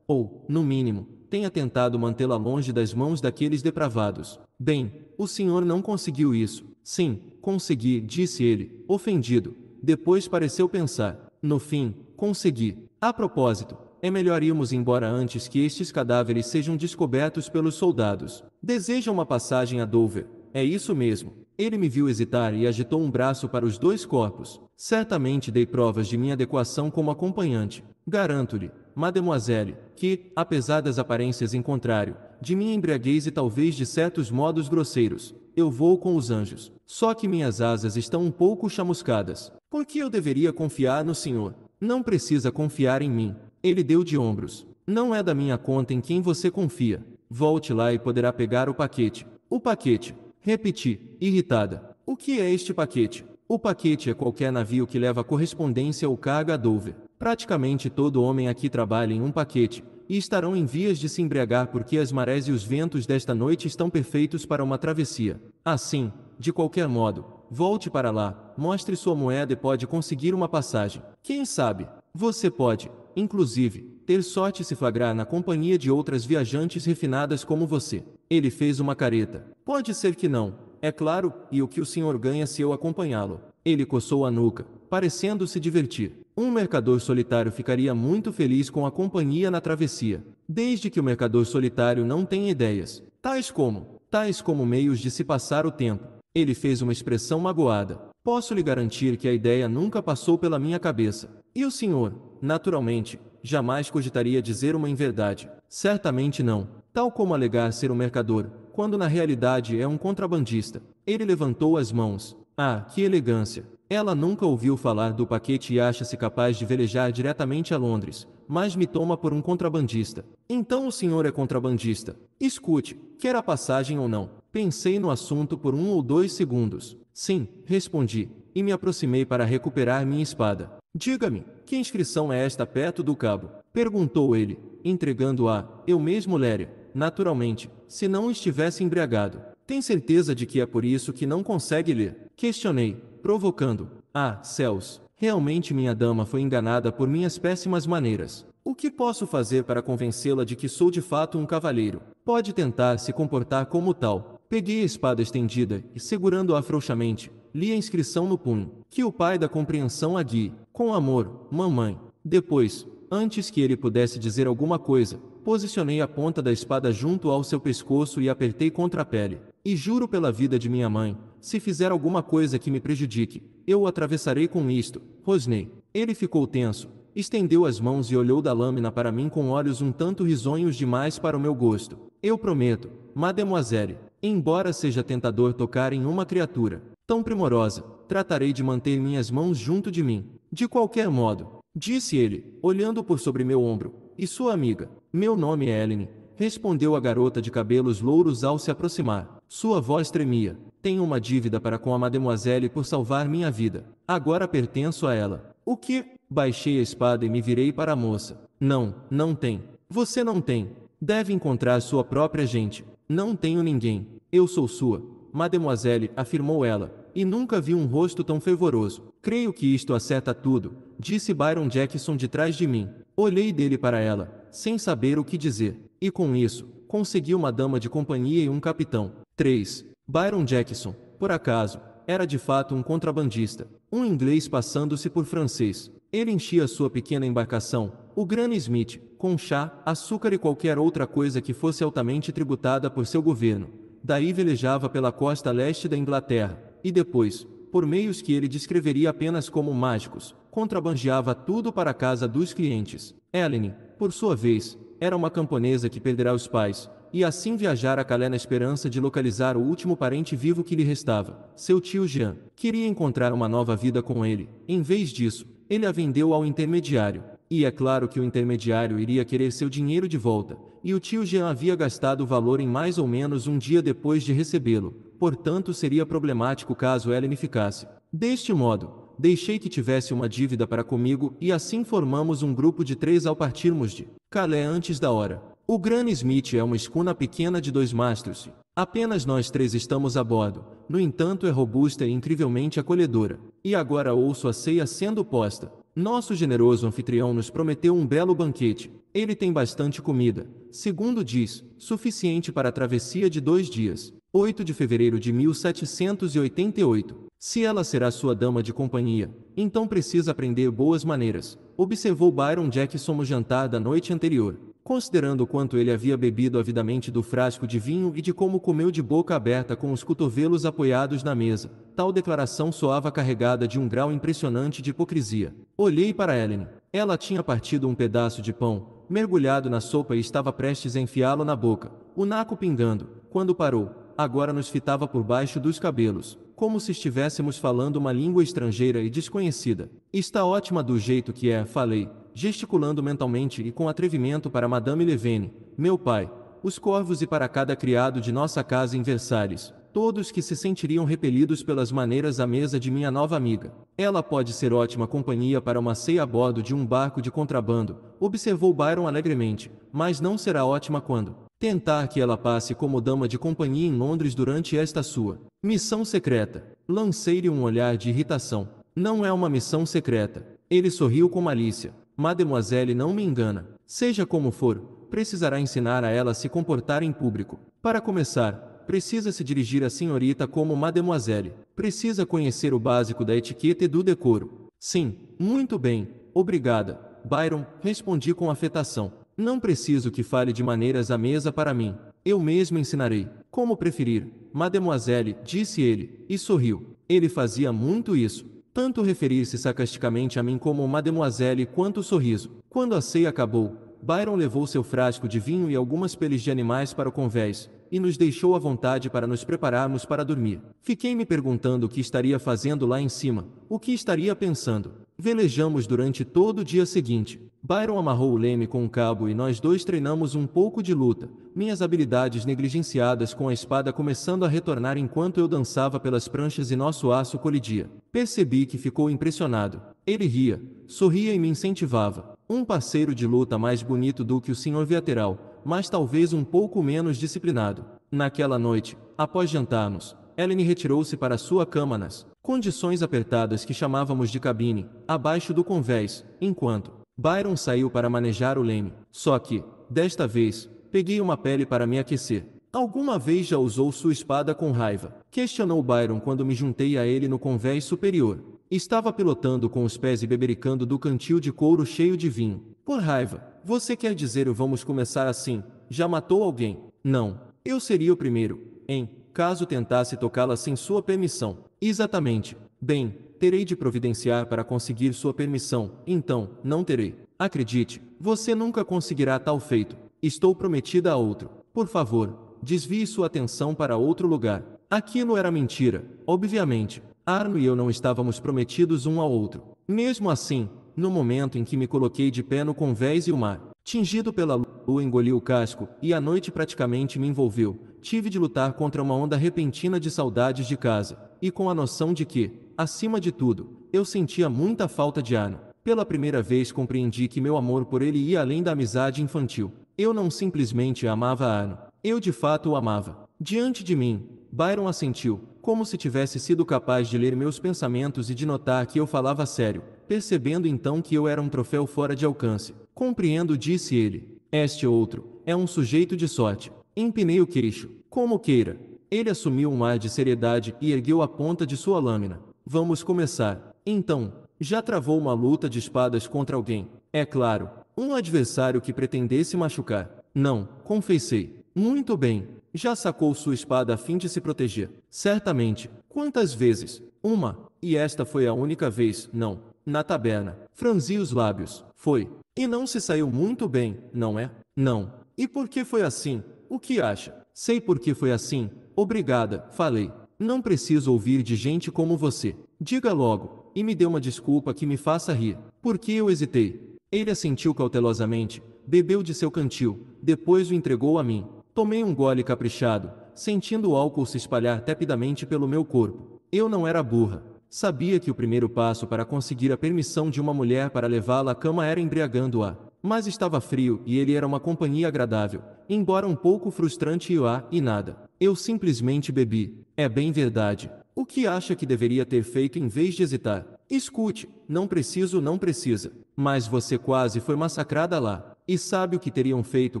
Ou, no mínimo, tenha tentado mantê-la longe das mãos daqueles depravados. Bem, o senhor não conseguiu isso. Sim, consegui, disse ele, ofendido. Depois pareceu pensar. No fim, consegui. A propósito, é melhor irmos embora antes que estes cadáveres sejam descobertos pelos soldados. Deseja uma passagem a Dover. É isso mesmo. Ele me viu hesitar e agitou um braço para os dois corpos. Certamente dei provas de minha adequação como acompanhante. Garanto-lhe, mademoiselle, que, apesar das aparências em contrário, de minha embriaguez e talvez de certos modos grosseiros, eu vou com os anjos. Só que minhas asas estão um pouco chamuscadas. Por que eu deveria confiar no Senhor? Não precisa confiar em mim. Ele deu de ombros. Não é da minha conta em quem você confia. Volte lá e poderá pegar o paquete. O paquete. Repeti, irritada. O que é este paquete? O paquete é qualquer navio que leva correspondência ou carga a Dover. Praticamente todo homem aqui trabalha em um paquete, e estarão em vias de se embriagar porque as marés e os ventos desta noite estão perfeitos para uma travessia. Assim, de qualquer modo, volte para lá, mostre sua moeda e pode conseguir uma passagem. Quem sabe? Você pode, inclusive, ter sorte se flagrar na companhia de outras viajantes refinadas como você. Ele fez uma careta. Pode ser que não, é claro, e o que o senhor ganha se eu acompanhá-lo? Ele coçou a nuca parecendo se divertir. Um mercador solitário ficaria muito feliz com a companhia na travessia, desde que o mercador solitário não tenha ideias, tais como, tais como meios de se passar o tempo. Ele fez uma expressão magoada. Posso lhe garantir que a ideia nunca passou pela minha cabeça. E o senhor, naturalmente, jamais cogitaria dizer uma inverdade. Certamente não. Tal como alegar ser um mercador, quando na realidade é um contrabandista. Ele levantou as mãos. Ah, que elegância! Ela nunca ouviu falar do paquete e acha-se capaz de velejar diretamente a Londres, mas me toma por um contrabandista. Então o senhor é contrabandista. Escute, quer a passagem ou não? Pensei no assunto por um ou dois segundos. Sim, respondi, e me aproximei para recuperar minha espada. Diga-me, que inscrição é esta perto do cabo? Perguntou ele, entregando-a, eu mesmo Léria, naturalmente, se não estivesse embriagado. Tem certeza de que é por isso que não consegue ler? Questionei, provocando. Ah, céus! Realmente minha dama foi enganada por minhas péssimas maneiras. O que posso fazer para convencê-la de que sou de fato um cavaleiro? Pode tentar se comportar como tal. Peguei a espada estendida e, segurando-a frouxamente, li a inscrição no punho. Que o pai da compreensão a guie. Com amor, mamãe. Depois, antes que ele pudesse dizer alguma coisa, posicionei a ponta da espada junto ao seu pescoço e apertei contra a pele. E juro pela vida de minha mãe, se fizer alguma coisa que me prejudique, eu o atravessarei com isto, rosnei. Ele ficou tenso, estendeu as mãos e olhou da lâmina para mim com olhos um tanto risonhos demais para o meu gosto. Eu prometo, mademoiselle, embora seja tentador tocar em uma criatura tão primorosa, tratarei de manter minhas mãos junto de mim. De qualquer modo, disse ele, olhando por sobre meu ombro, e sua amiga, meu nome é Ellen, respondeu a garota de cabelos louros ao se aproximar. Sua voz tremia, tenho uma dívida para com a mademoiselle por salvar minha vida. Agora pertenço a ela. O que? Baixei a espada e me virei para a moça. Não, não tem. Você não tem. Deve encontrar sua própria gente. Não tenho ninguém. Eu sou sua. Mademoiselle, afirmou ela, e nunca vi um rosto tão fervoroso. Creio que isto acerta tudo, disse Byron Jackson de trás de mim. Olhei dele para ela, sem saber o que dizer, e com isso, consegui uma dama de companhia e um capitão. 3. Byron Jackson, por acaso, era de fato um contrabandista, um inglês passando-se por francês. Ele enchia sua pequena embarcação, o Gran Smith, com chá, açúcar e qualquer outra coisa que fosse altamente tributada por seu governo. Daí velejava pela costa leste da Inglaterra, e depois, por meios que ele descreveria apenas como mágicos, contrabandeava tudo para a casa dos clientes. Ellen, por sua vez, era uma camponesa que perderá os pais, e assim viajar a Calais na esperança de localizar o último parente vivo que lhe restava, seu tio Jean. Queria encontrar uma nova vida com ele. Em vez disso, ele a vendeu ao intermediário. E é claro que o intermediário iria querer seu dinheiro de volta, e o tio Jean havia gastado o valor em mais ou menos um dia depois de recebê-lo, portanto seria problemático caso Ellen ficasse. Deste modo, deixei que tivesse uma dívida para comigo e assim formamos um grupo de três ao partirmos de Calais antes da hora. O Gran Smith é uma escuna pequena de dois mastros. Apenas nós três estamos a bordo, no entanto é robusta e incrivelmente acolhedora. E agora ouço a ceia sendo posta. Nosso generoso anfitrião nos prometeu um belo banquete. Ele tem bastante comida, segundo diz, suficiente para a travessia de dois dias. 8 de fevereiro de 1788. Se ela será sua dama de companhia, então precisa aprender boas maneiras, observou Byron Jackson no jantar da noite anterior. Considerando quanto ele havia bebido avidamente do frasco de vinho e de como comeu de boca aberta com os cotovelos apoiados na mesa, tal declaração soava carregada de um grau impressionante de hipocrisia. Olhei para Ellen. Ela tinha partido um pedaço de pão, mergulhado na sopa e estava prestes a enfiá-lo na boca, o naco pingando. Quando parou, agora nos fitava por baixo dos cabelos, como se estivéssemos falando uma língua estrangeira e desconhecida. Está ótima do jeito que é, falei, gesticulando mentalmente e com atrevimento para Madame Levene, meu pai, os corvos e para cada criado de nossa casa em Versalhes, todos que se sentiriam repelidos pelas maneiras à mesa de minha nova amiga. Ela pode ser ótima companhia para uma ceia a bordo de um barco de contrabando, observou Byron alegremente, mas não será ótima quando tentar que ela passe como dama de companhia em Londres durante esta sua missão secreta. Lancei-lhe um olhar de irritação. Não é uma missão secreta. Ele sorriu com malícia. Mademoiselle não me engana. Seja como for, precisará ensinar a ela a se comportar em público. Para começar, precisa se dirigir à senhorita como Mademoiselle. Precisa conhecer o básico da etiqueta e do decoro. Sim, muito bem, obrigada. Byron, respondi com afetação. Não preciso que fale de maneiras à mesa para mim. Eu mesmo ensinarei. Como preferir, Mademoiselle, disse ele, e sorriu. Ele fazia muito isso tanto referir-se sarcasticamente a mim como a mademoiselle quanto o sorriso. Quando a ceia acabou, Byron levou seu frasco de vinho e algumas peles de animais para o convés, e nos deixou à vontade para nos prepararmos para dormir. Fiquei me perguntando o que estaria fazendo lá em cima, o que estaria pensando. Velejamos durante todo o dia seguinte. Byron amarrou o leme com um cabo e nós dois treinamos um pouco de luta, minhas habilidades negligenciadas com a espada começando a retornar enquanto eu dançava pelas pranchas e nosso aço colidia. Percebi que ficou impressionado. Ele ria, sorria e me incentivava. Um parceiro de luta mais bonito do que o senhor Viateral, mas talvez um pouco menos disciplinado. Naquela noite, após jantarmos, Ellen retirou-se para sua cama nas condições apertadas que chamávamos de cabine, abaixo do convés, enquanto Byron saiu para manejar o leme. Só que, desta vez, peguei uma pele para me aquecer. Alguma vez já usou sua espada com raiva? Questionou Byron quando me juntei a ele no convés superior. Estava pilotando com os pés e bebericando do cantil de couro cheio de vinho. Por raiva, você quer dizer o vamos começar assim? Já matou alguém? Não. Eu seria o primeiro, hein? caso tentasse tocá-la sem sua permissão. Exatamente. Bem, terei de providenciar para conseguir sua permissão, então, não terei. Acredite, você nunca conseguirá tal feito. Estou prometida a outro. Por favor, desvie sua atenção para outro lugar. Aquilo era mentira, obviamente. Arno e eu não estávamos prometidos um ao outro. Mesmo assim, no momento em que me coloquei de pé no convés e o mar, Tingido pela lua, engoli o casco, e a noite praticamente me envolveu. Tive de lutar contra uma onda repentina de saudades de casa, e com a noção de que, acima de tudo, eu sentia muita falta de Ano. Pela primeira vez compreendi que meu amor por ele ia além da amizade infantil. Eu não simplesmente amava Ano. Eu de fato o amava. Diante de mim, Byron assentiu, como se tivesse sido capaz de ler meus pensamentos e de notar que eu falava sério, percebendo então que eu era um troféu fora de alcance. Compreendo, disse ele. Este outro é um sujeito de sorte. Empinei o queixo. Como queira. Ele assumiu um ar de seriedade e ergueu a ponta de sua lâmina. Vamos começar. Então, já travou uma luta de espadas contra alguém. É claro, um adversário que pretendesse machucar. Não, confessei. Muito bem. Já sacou sua espada a fim de se proteger. Certamente. Quantas vezes? Uma. E esta foi a única vez, não. Na taberna. Franzi os lábios. Foi. E não se saiu muito bem, não é? Não. E por que foi assim? O que acha? Sei por que foi assim. Obrigada, falei. Não preciso ouvir de gente como você. Diga logo, e me dê uma desculpa que me faça rir. Por que eu hesitei? Ele assentiu cautelosamente, bebeu de seu cantil, depois o entregou a mim. Tomei um gole caprichado, sentindo o álcool se espalhar tepidamente pelo meu corpo. Eu não era burra, Sabia que o primeiro passo para conseguir a permissão de uma mulher para levá-la à cama era embriagando-a, mas estava frio e ele era uma companhia agradável, embora um pouco frustrante e lá, e nada. Eu simplesmente bebi. É bem verdade. O que acha que deveria ter feito em vez de hesitar? Escute, não preciso, não precisa. Mas você quase foi massacrada lá. E sabe o que teriam feito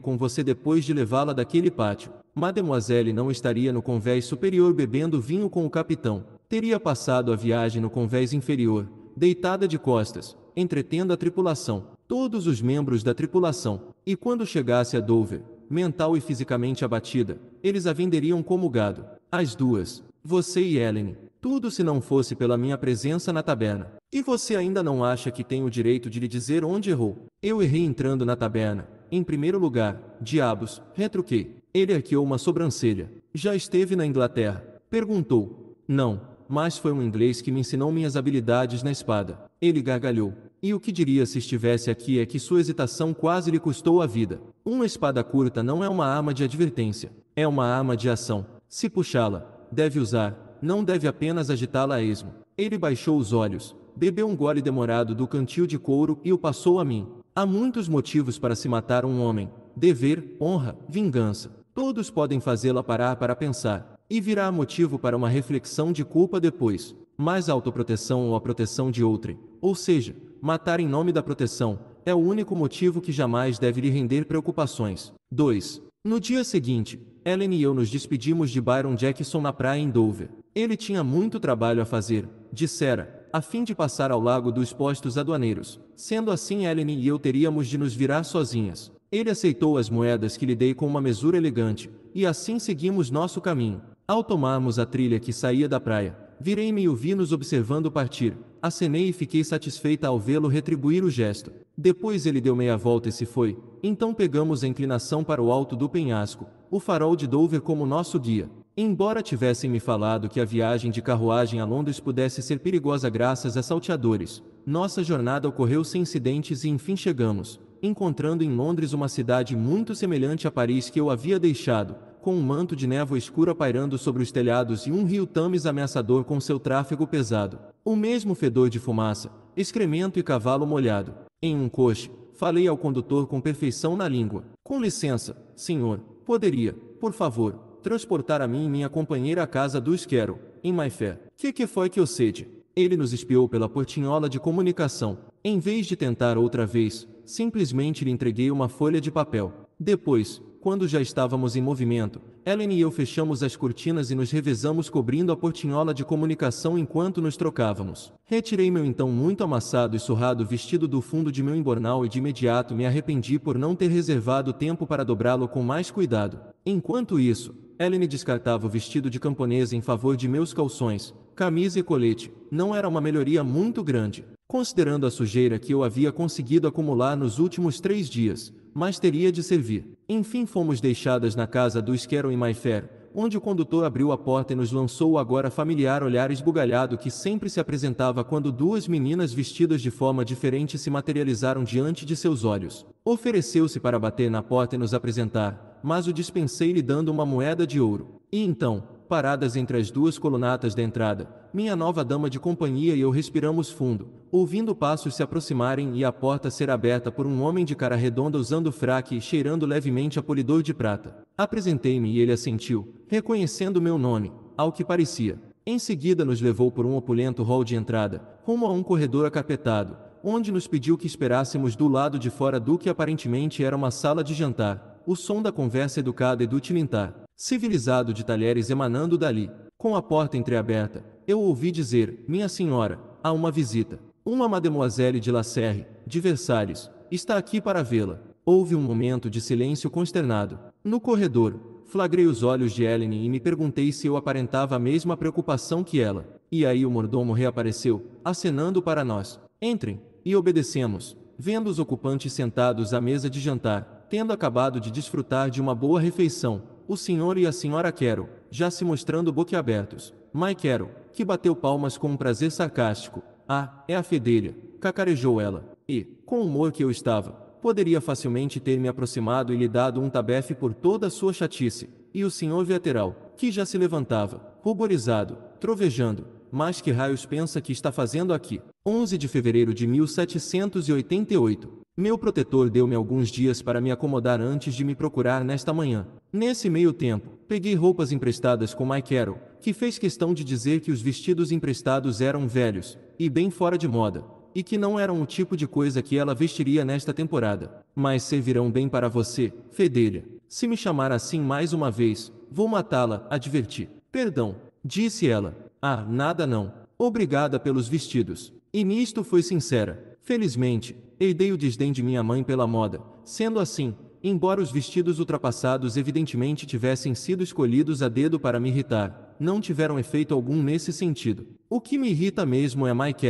com você depois de levá-la daquele pátio? Mademoiselle não estaria no convés superior bebendo vinho com o capitão. Teria passado a viagem no convés inferior, deitada de costas, entretendo a tripulação, todos os membros da tripulação, e quando chegasse a Dover, mental e fisicamente abatida, eles a venderiam como gado. As duas, você e Ellen, tudo se não fosse pela minha presença na taberna. E você ainda não acha que tem o direito de lhe dizer onde errou? Eu errei entrando na taberna. Em primeiro lugar, diabos, retruquei. Ele arqueou uma sobrancelha. Já esteve na Inglaterra? Perguntou. Não, mas foi um inglês que me ensinou minhas habilidades na espada. Ele gargalhou. E o que diria se estivesse aqui é que sua hesitação quase lhe custou a vida. Uma espada curta não é uma arma de advertência, é uma arma de ação. Se puxá-la, deve usar, não deve apenas agitá-la a esmo. Ele baixou os olhos, bebeu um gole demorado do cantil de couro e o passou a mim. Há muitos motivos para se matar um homem: dever, honra, vingança. Todos podem fazê-la parar para pensar e virá motivo para uma reflexão de culpa depois, mais autoproteção ou a proteção de outrem, ou seja, matar em nome da proteção, é o único motivo que jamais deve lhe render preocupações. 2. No dia seguinte, Ellen e eu nos despedimos de Byron Jackson na praia em Dover. Ele tinha muito trabalho a fazer, dissera, a fim de passar ao lago dos postos aduaneiros. Sendo assim, Ellen e eu teríamos de nos virar sozinhas. Ele aceitou as moedas que lhe dei com uma mesura elegante, e assim seguimos nosso caminho. Ao tomarmos a trilha que saía da praia, virei-me e o vi nos observando partir. Acenei e fiquei satisfeita ao vê-lo retribuir o gesto. Depois ele deu meia volta e se foi. Então pegamos a inclinação para o alto do penhasco, o farol de Dover como nosso guia. Embora tivessem me falado que a viagem de carruagem a Londres pudesse ser perigosa graças a salteadores, nossa jornada ocorreu sem incidentes e enfim chegamos, encontrando em Londres uma cidade muito semelhante a Paris que eu havia deixado, com um manto de névoa escura pairando sobre os telhados e um rio tamis ameaçador com seu tráfego pesado. O mesmo fedor de fumaça, excremento e cavalo molhado. Em um coche, falei ao condutor com perfeição na língua. Com licença, senhor, poderia, por favor, transportar a mim e minha companheira à casa do isquero, em Maifé. Que que foi que eu sede? Ele nos espiou pela portinhola de comunicação. Em vez de tentar outra vez, simplesmente lhe entreguei uma folha de papel. Depois, quando já estávamos em movimento, Ellen e eu fechamos as cortinas e nos revezamos cobrindo a portinhola de comunicação enquanto nos trocávamos. Retirei meu então muito amassado e surrado vestido do fundo de meu embornal e de imediato me arrependi por não ter reservado tempo para dobrá-lo com mais cuidado. Enquanto isso, Ellen descartava o vestido de camponesa em favor de meus calções, camisa e colete. Não era uma melhoria muito grande, considerando a sujeira que eu havia conseguido acumular nos últimos três dias, mas teria de servir. Enfim fomos deixadas na casa dos Carol e Mayfair, onde o condutor abriu a porta e nos lançou o agora familiar olhar esbugalhado que sempre se apresentava quando duas meninas vestidas de forma diferente se materializaram diante de seus olhos. Ofereceu-se para bater na porta e nos apresentar, mas o dispensei lhe dando uma moeda de ouro. E então, paradas entre as duas colunatas da entrada, minha nova dama de companhia e eu respiramos fundo, ouvindo passos se aproximarem e a porta ser aberta por um homem de cara redonda usando fraque e cheirando levemente a polidor de prata. Apresentei-me e ele assentiu, reconhecendo meu nome, ao que parecia. Em seguida nos levou por um opulento hall de entrada, rumo a um corredor acapetado, onde nos pediu que esperássemos do lado de fora do que aparentemente era uma sala de jantar. O som da conversa educada e do tilintar civilizado de talheres emanando dali. Com a porta entreaberta, eu ouvi dizer, minha senhora, há uma visita. Uma mademoiselle de La Serre, de Versalhes, está aqui para vê-la. Houve um momento de silêncio consternado. No corredor, flagrei os olhos de Helen e me perguntei se eu aparentava a mesma preocupação que ela. E aí o mordomo reapareceu, acenando para nós. Entrem, e obedecemos, vendo os ocupantes sentados à mesa de jantar, tendo acabado de desfrutar de uma boa refeição o senhor e a senhora Quero, já se mostrando boquiabertos, Mai Quero, que bateu palmas com um prazer sarcástico. Ah, é a fedelha, cacarejou ela, e, com o humor que eu estava, poderia facilmente ter me aproximado e lhe dado um tabefe por toda a sua chatice, e o senhor Veteral, que já se levantava, ruborizado, trovejando, mas que raios pensa que está fazendo aqui? 11 de fevereiro de 1788. Meu protetor deu-me alguns dias para me acomodar antes de me procurar nesta manhã. Nesse meio tempo, peguei roupas emprestadas com Mike Carroll, que fez questão de dizer que os vestidos emprestados eram velhos e bem fora de moda, e que não eram o tipo de coisa que ela vestiria nesta temporada. Mas servirão bem para você, fedelha. Se me chamar assim mais uma vez, vou matá-la, adverti. Perdão, disse ela. Ah, nada não. Obrigada pelos vestidos. E nisto foi sincera. Felizmente, herdei o desdém de minha mãe pela moda. Sendo assim, embora os vestidos ultrapassados evidentemente tivessem sido escolhidos a dedo para me irritar, não tiveram efeito algum nesse sentido. O que me irrita mesmo é Mike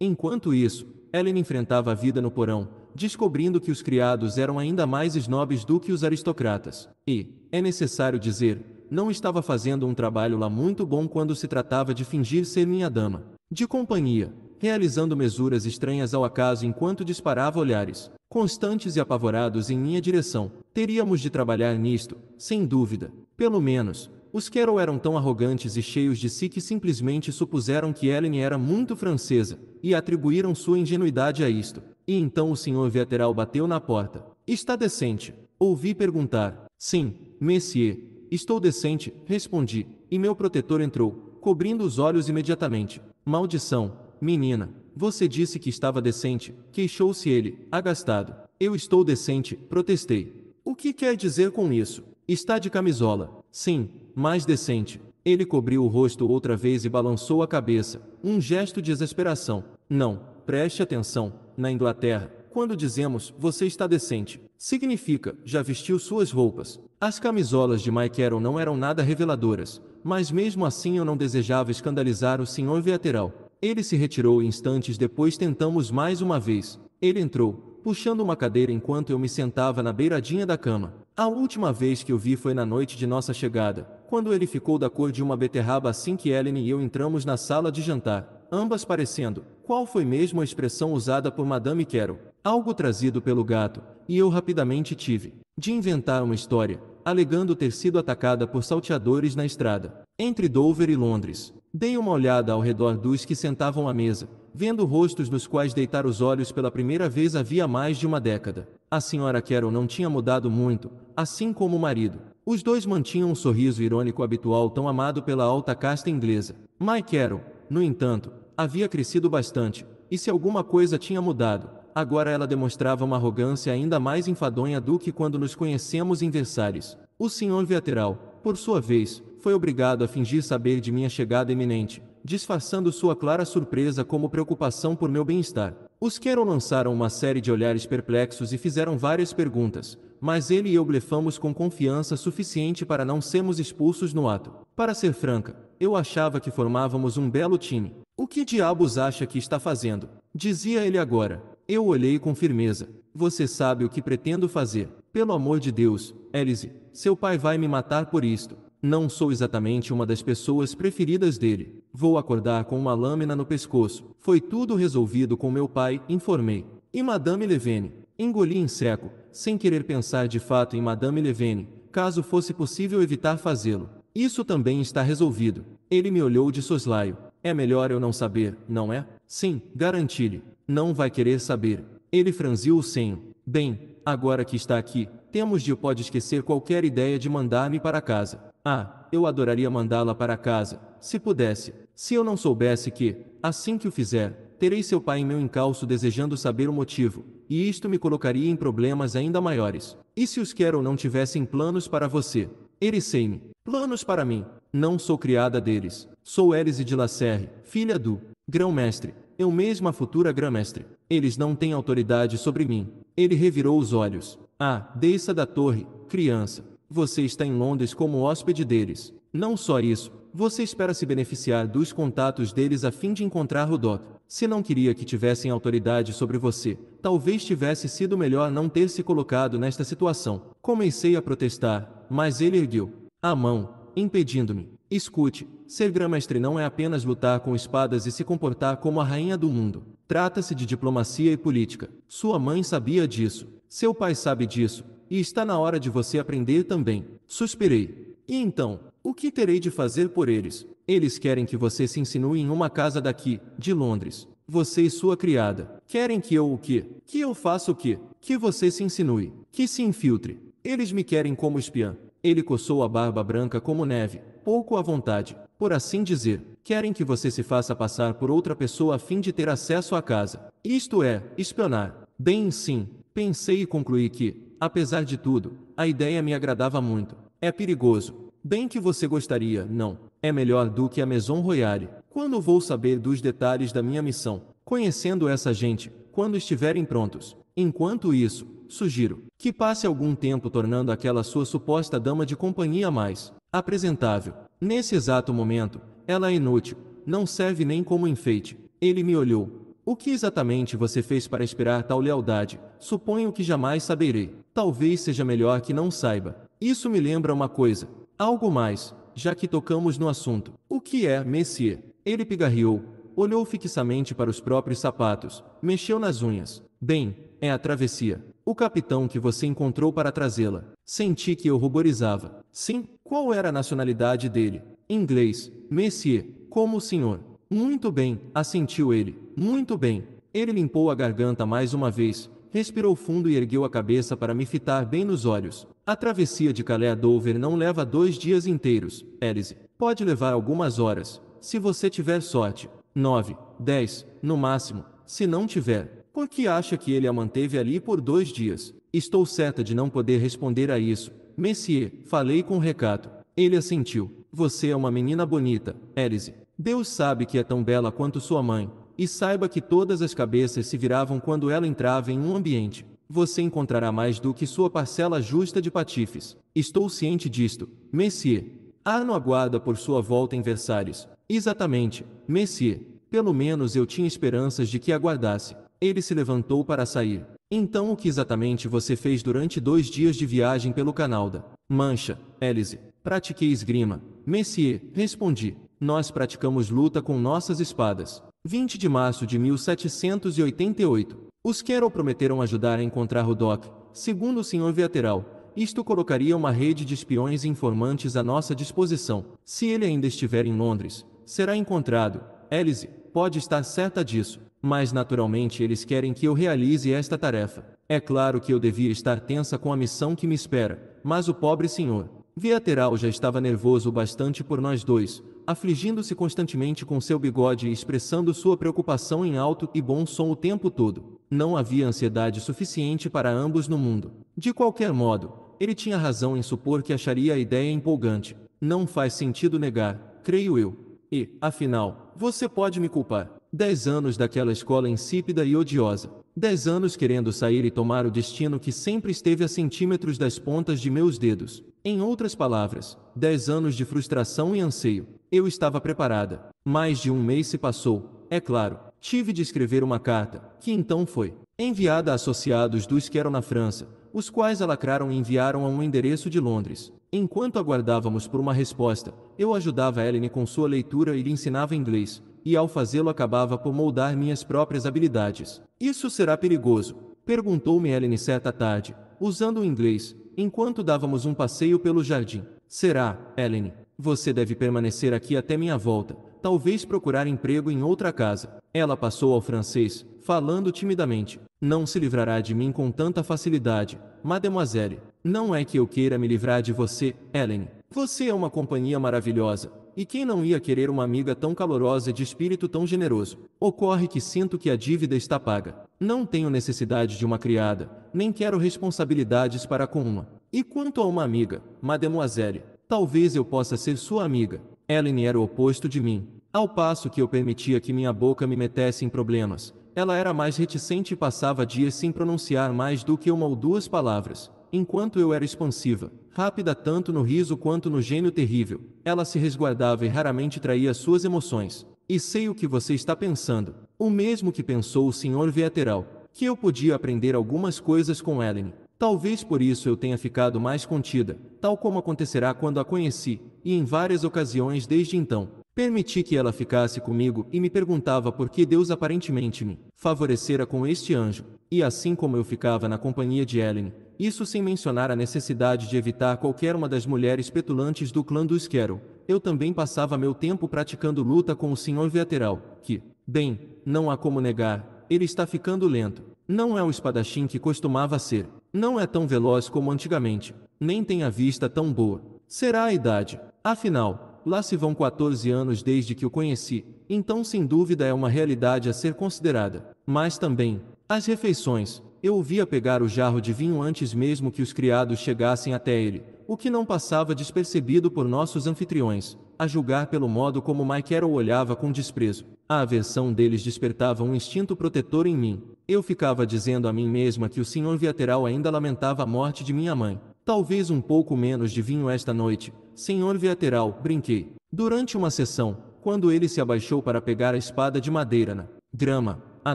Enquanto isso, Ellen enfrentava a vida no porão, descobrindo que os criados eram ainda mais snobs do que os aristocratas. E, é necessário dizer, não estava fazendo um trabalho lá muito bom quando se tratava de fingir ser minha dama. De companhia, realizando mesuras estranhas ao acaso enquanto disparava olhares, constantes e apavorados em minha direção. Teríamos de trabalhar nisto, sem dúvida. Pelo menos, os Carol eram tão arrogantes e cheios de si que simplesmente supuseram que Ellen era muito francesa, e atribuíram sua ingenuidade a isto. E então o senhor Veteral bateu na porta. Está decente? Ouvi perguntar. Sim, monsieur, estou decente, respondi, e meu protetor entrou, cobrindo os olhos imediatamente. Maldição, Menina, você disse que estava decente, queixou-se ele, agastado. Eu estou decente, protestei. O que quer dizer com isso? Está de camisola. Sim, mais decente. Ele cobriu o rosto outra vez e balançou a cabeça, um gesto de exasperação. Não, preste atenção. Na Inglaterra, quando dizemos você está decente, significa já vestiu suas roupas. As camisolas de Mike Carroll não eram nada reveladoras, mas mesmo assim eu não desejava escandalizar o senhor Viateral. Ele se retirou e instantes depois tentamos mais uma vez. Ele entrou, puxando uma cadeira enquanto eu me sentava na beiradinha da cama. A última vez que o vi foi na noite de nossa chegada, quando ele ficou da cor de uma beterraba assim que Ellen e eu entramos na sala de jantar, ambas parecendo, qual foi mesmo a expressão usada por Madame Quero? algo trazido pelo gato, e eu rapidamente tive, de inventar uma história, alegando ter sido atacada por salteadores na estrada, entre Dover e Londres. Dei uma olhada ao redor dos que sentavam à mesa, vendo rostos nos quais deitar os olhos pela primeira vez havia mais de uma década. A senhora Carol não tinha mudado muito, assim como o marido. Os dois mantinham um sorriso irônico habitual tão amado pela alta casta inglesa. My Carol, no entanto, havia crescido bastante, e se alguma coisa tinha mudado, agora ela demonstrava uma arrogância ainda mais enfadonha do que quando nos conhecemos em Versalhes. O senhor Viateral, por sua vez, foi obrigado a fingir saber de minha chegada iminente, disfarçando sua clara surpresa como preocupação por meu bem-estar. Os Carol lançaram uma série de olhares perplexos e fizeram várias perguntas, mas ele e eu blefamos com confiança suficiente para não sermos expulsos no ato. Para ser franca, eu achava que formávamos um belo time. O que diabos acha que está fazendo? Dizia ele agora. Eu olhei com firmeza. Você sabe o que pretendo fazer. Pelo amor de Deus, Elise, seu pai vai me matar por isto. Não sou exatamente uma das pessoas preferidas dele. Vou acordar com uma lâmina no pescoço. Foi tudo resolvido com meu pai, informei. E Madame Levene? Engoli em seco, sem querer pensar de fato em Madame Levene, caso fosse possível evitar fazê-lo. Isso também está resolvido. Ele me olhou de soslaio. É melhor eu não saber, não é? Sim, garanti-lhe. Não vai querer saber. Ele franziu o senho. Bem, agora que está aqui, temos de pode esquecer qualquer ideia de mandar-me para casa. Ah, eu adoraria mandá-la para casa, se pudesse. Se eu não soubesse que, assim que o fizer, terei seu pai em meu encalço desejando saber o motivo, e isto me colocaria em problemas ainda maiores. E se os Quero não tivessem planos para você? Ericene, planos para mim. Não sou criada deles. Sou Élise de Lacerre, filha do grão-mestre. Eu mesma futura grão-mestre. Eles não têm autoridade sobre mim. Ele revirou os olhos. Ah, desça da torre, criança. Você está em Londres como hóspede deles. Não só isso, você espera se beneficiar dos contatos deles a fim de encontrar Rodot. Se não queria que tivessem autoridade sobre você, talvez tivesse sido melhor não ter se colocado nesta situação. Comecei a protestar, mas ele ergueu a mão, impedindo-me. Escute, ser gramestre não é apenas lutar com espadas e se comportar como a rainha do mundo. Trata-se de diplomacia e política. Sua mãe sabia disso. Seu pai sabe disso e está na hora de você aprender também. Suspirei. E então, o que terei de fazer por eles? Eles querem que você se insinue em uma casa daqui, de Londres. Você e sua criada. Querem que eu o quê? Que eu faça o quê? Que você se insinue. Que se infiltre. Eles me querem como espiã. Ele coçou a barba branca como neve, pouco à vontade, por assim dizer. Querem que você se faça passar por outra pessoa a fim de ter acesso à casa. Isto é, espionar. Bem, sim, pensei e concluí que, Apesar de tudo, a ideia me agradava muito. É perigoso. Bem que você gostaria, não. É melhor do que a Maison Royale. Quando vou saber dos detalhes da minha missão? Conhecendo essa gente, quando estiverem prontos. Enquanto isso, sugiro que passe algum tempo tornando aquela sua suposta dama de companhia mais apresentável. Nesse exato momento, ela é inútil, não serve nem como enfeite. Ele me olhou. O que exatamente você fez para esperar tal lealdade? Suponho que jamais saberei. Talvez seja melhor que não saiba. Isso me lembra uma coisa. Algo mais, já que tocamos no assunto. O que é Messier? Ele pigarreou, olhou fixamente para os próprios sapatos, mexeu nas unhas. Bem, é a travessia. O capitão que você encontrou para trazê-la. Senti que eu ruborizava. Sim, qual era a nacionalidade dele? Inglês, Messier, como o senhor. Muito bem, assentiu ele. Muito bem. Ele limpou a garganta mais uma vez, respirou fundo e ergueu a cabeça para me fitar bem nos olhos. A travessia de Calais a Dover não leva dois dias inteiros, Élise. Pode levar algumas horas, se você tiver sorte. Nove, dez, no máximo, se não tiver. Por que acha que ele a manteve ali por dois dias? Estou certa de não poder responder a isso. Messier, falei com recato. Ele assentiu. Você é uma menina bonita, Élise. Deus sabe que é tão bela quanto sua mãe, e saiba que todas as cabeças se viravam quando ela entrava em um ambiente. Você encontrará mais do que sua parcela justa de patifes. Estou ciente disto, Messier. Arno aguarda por sua volta em Versalhes. Exatamente, Messier. Pelo menos eu tinha esperanças de que aguardasse. Ele se levantou para sair. Então o que exatamente você fez durante dois dias de viagem pelo canal da Mancha, Hélice? Pratiquei esgrima. Messier, respondi. Nós praticamos luta com nossas espadas. 20 de março de 1788. Os Carol prometeram ajudar a encontrar Rudoc, Segundo o Sr. Viateral, isto colocaria uma rede de espiões e informantes à nossa disposição. Se ele ainda estiver em Londres, será encontrado. Elise, pode estar certa disso. Mas naturalmente eles querem que eu realize esta tarefa. É claro que eu devia estar tensa com a missão que me espera, mas o pobre senhor. Viateral já estava nervoso bastante por nós dois, afligindo-se constantemente com seu bigode e expressando sua preocupação em alto e bom som o tempo todo. Não havia ansiedade suficiente para ambos no mundo. De qualquer modo, ele tinha razão em supor que acharia a ideia empolgante. Não faz sentido negar, creio eu. E, afinal, você pode me culpar. Dez anos daquela escola insípida e odiosa. Dez anos querendo sair e tomar o destino que sempre esteve a centímetros das pontas de meus dedos. Em outras palavras, dez anos de frustração e anseio. Eu estava preparada. Mais de um mês se passou, é claro. Tive de escrever uma carta, que então foi enviada a associados dos que eram na França, os quais a lacraram e enviaram a um endereço de Londres. Enquanto aguardávamos por uma resposta, eu ajudava Ellen com sua leitura e lhe ensinava inglês, e ao fazê-lo acabava por moldar minhas próprias habilidades. Isso será perigoso? Perguntou-me Ellen certa tarde, usando o inglês, enquanto dávamos um passeio pelo jardim. Será, Ellen? Você deve permanecer aqui até minha volta, talvez procurar emprego em outra casa. Ela passou ao francês, falando timidamente. Não se livrará de mim com tanta facilidade, mademoiselle. Não é que eu queira me livrar de você, Ellen. Você é uma companhia maravilhosa, e quem não ia querer uma amiga tão calorosa e de espírito tão generoso? Ocorre que sinto que a dívida está paga. Não tenho necessidade de uma criada, nem quero responsabilidades para com uma. E quanto a uma amiga, mademoiselle, Talvez eu possa ser sua amiga. Ellen era o oposto de mim. Ao passo que eu permitia que minha boca me metesse em problemas, ela era mais reticente e passava dias sem pronunciar mais do que uma ou duas palavras, enquanto eu era expansiva, rápida tanto no riso quanto no gênio terrível. Ela se resguardava e raramente traía suas emoções. E sei o que você está pensando. O mesmo que pensou o Sr. Vieteral, que eu podia aprender algumas coisas com Ellen, Talvez por isso eu tenha ficado mais contida, tal como acontecerá quando a conheci, e em várias ocasiões desde então. Permiti que ela ficasse comigo e me perguntava por que Deus aparentemente me favorecera com este anjo, e assim como eu ficava na companhia de Ellen, isso sem mencionar a necessidade de evitar qualquer uma das mulheres petulantes do clã dos Carol, eu também passava meu tempo praticando luta com o senhor Viateral, que, bem, não há como negar, ele está ficando lento. Não é o espadachim que costumava ser, não é tão veloz como antigamente, nem tem a vista tão boa. Será a idade. Afinal, lá se vão 14 anos desde que o conheci, então sem dúvida é uma realidade a ser considerada. Mas também, as refeições, eu ouvia pegar o jarro de vinho antes mesmo que os criados chegassem até ele, o que não passava despercebido por nossos anfitriões, a julgar pelo modo como Mike o olhava com desprezo. A aversão deles despertava um instinto protetor em mim. Eu ficava dizendo a mim mesma que o Sr. Viateral ainda lamentava a morte de minha mãe. Talvez um pouco menos de vinho esta noite, Sr. Viateral, brinquei. Durante uma sessão, quando ele se abaixou para pegar a espada de madeira na grama, a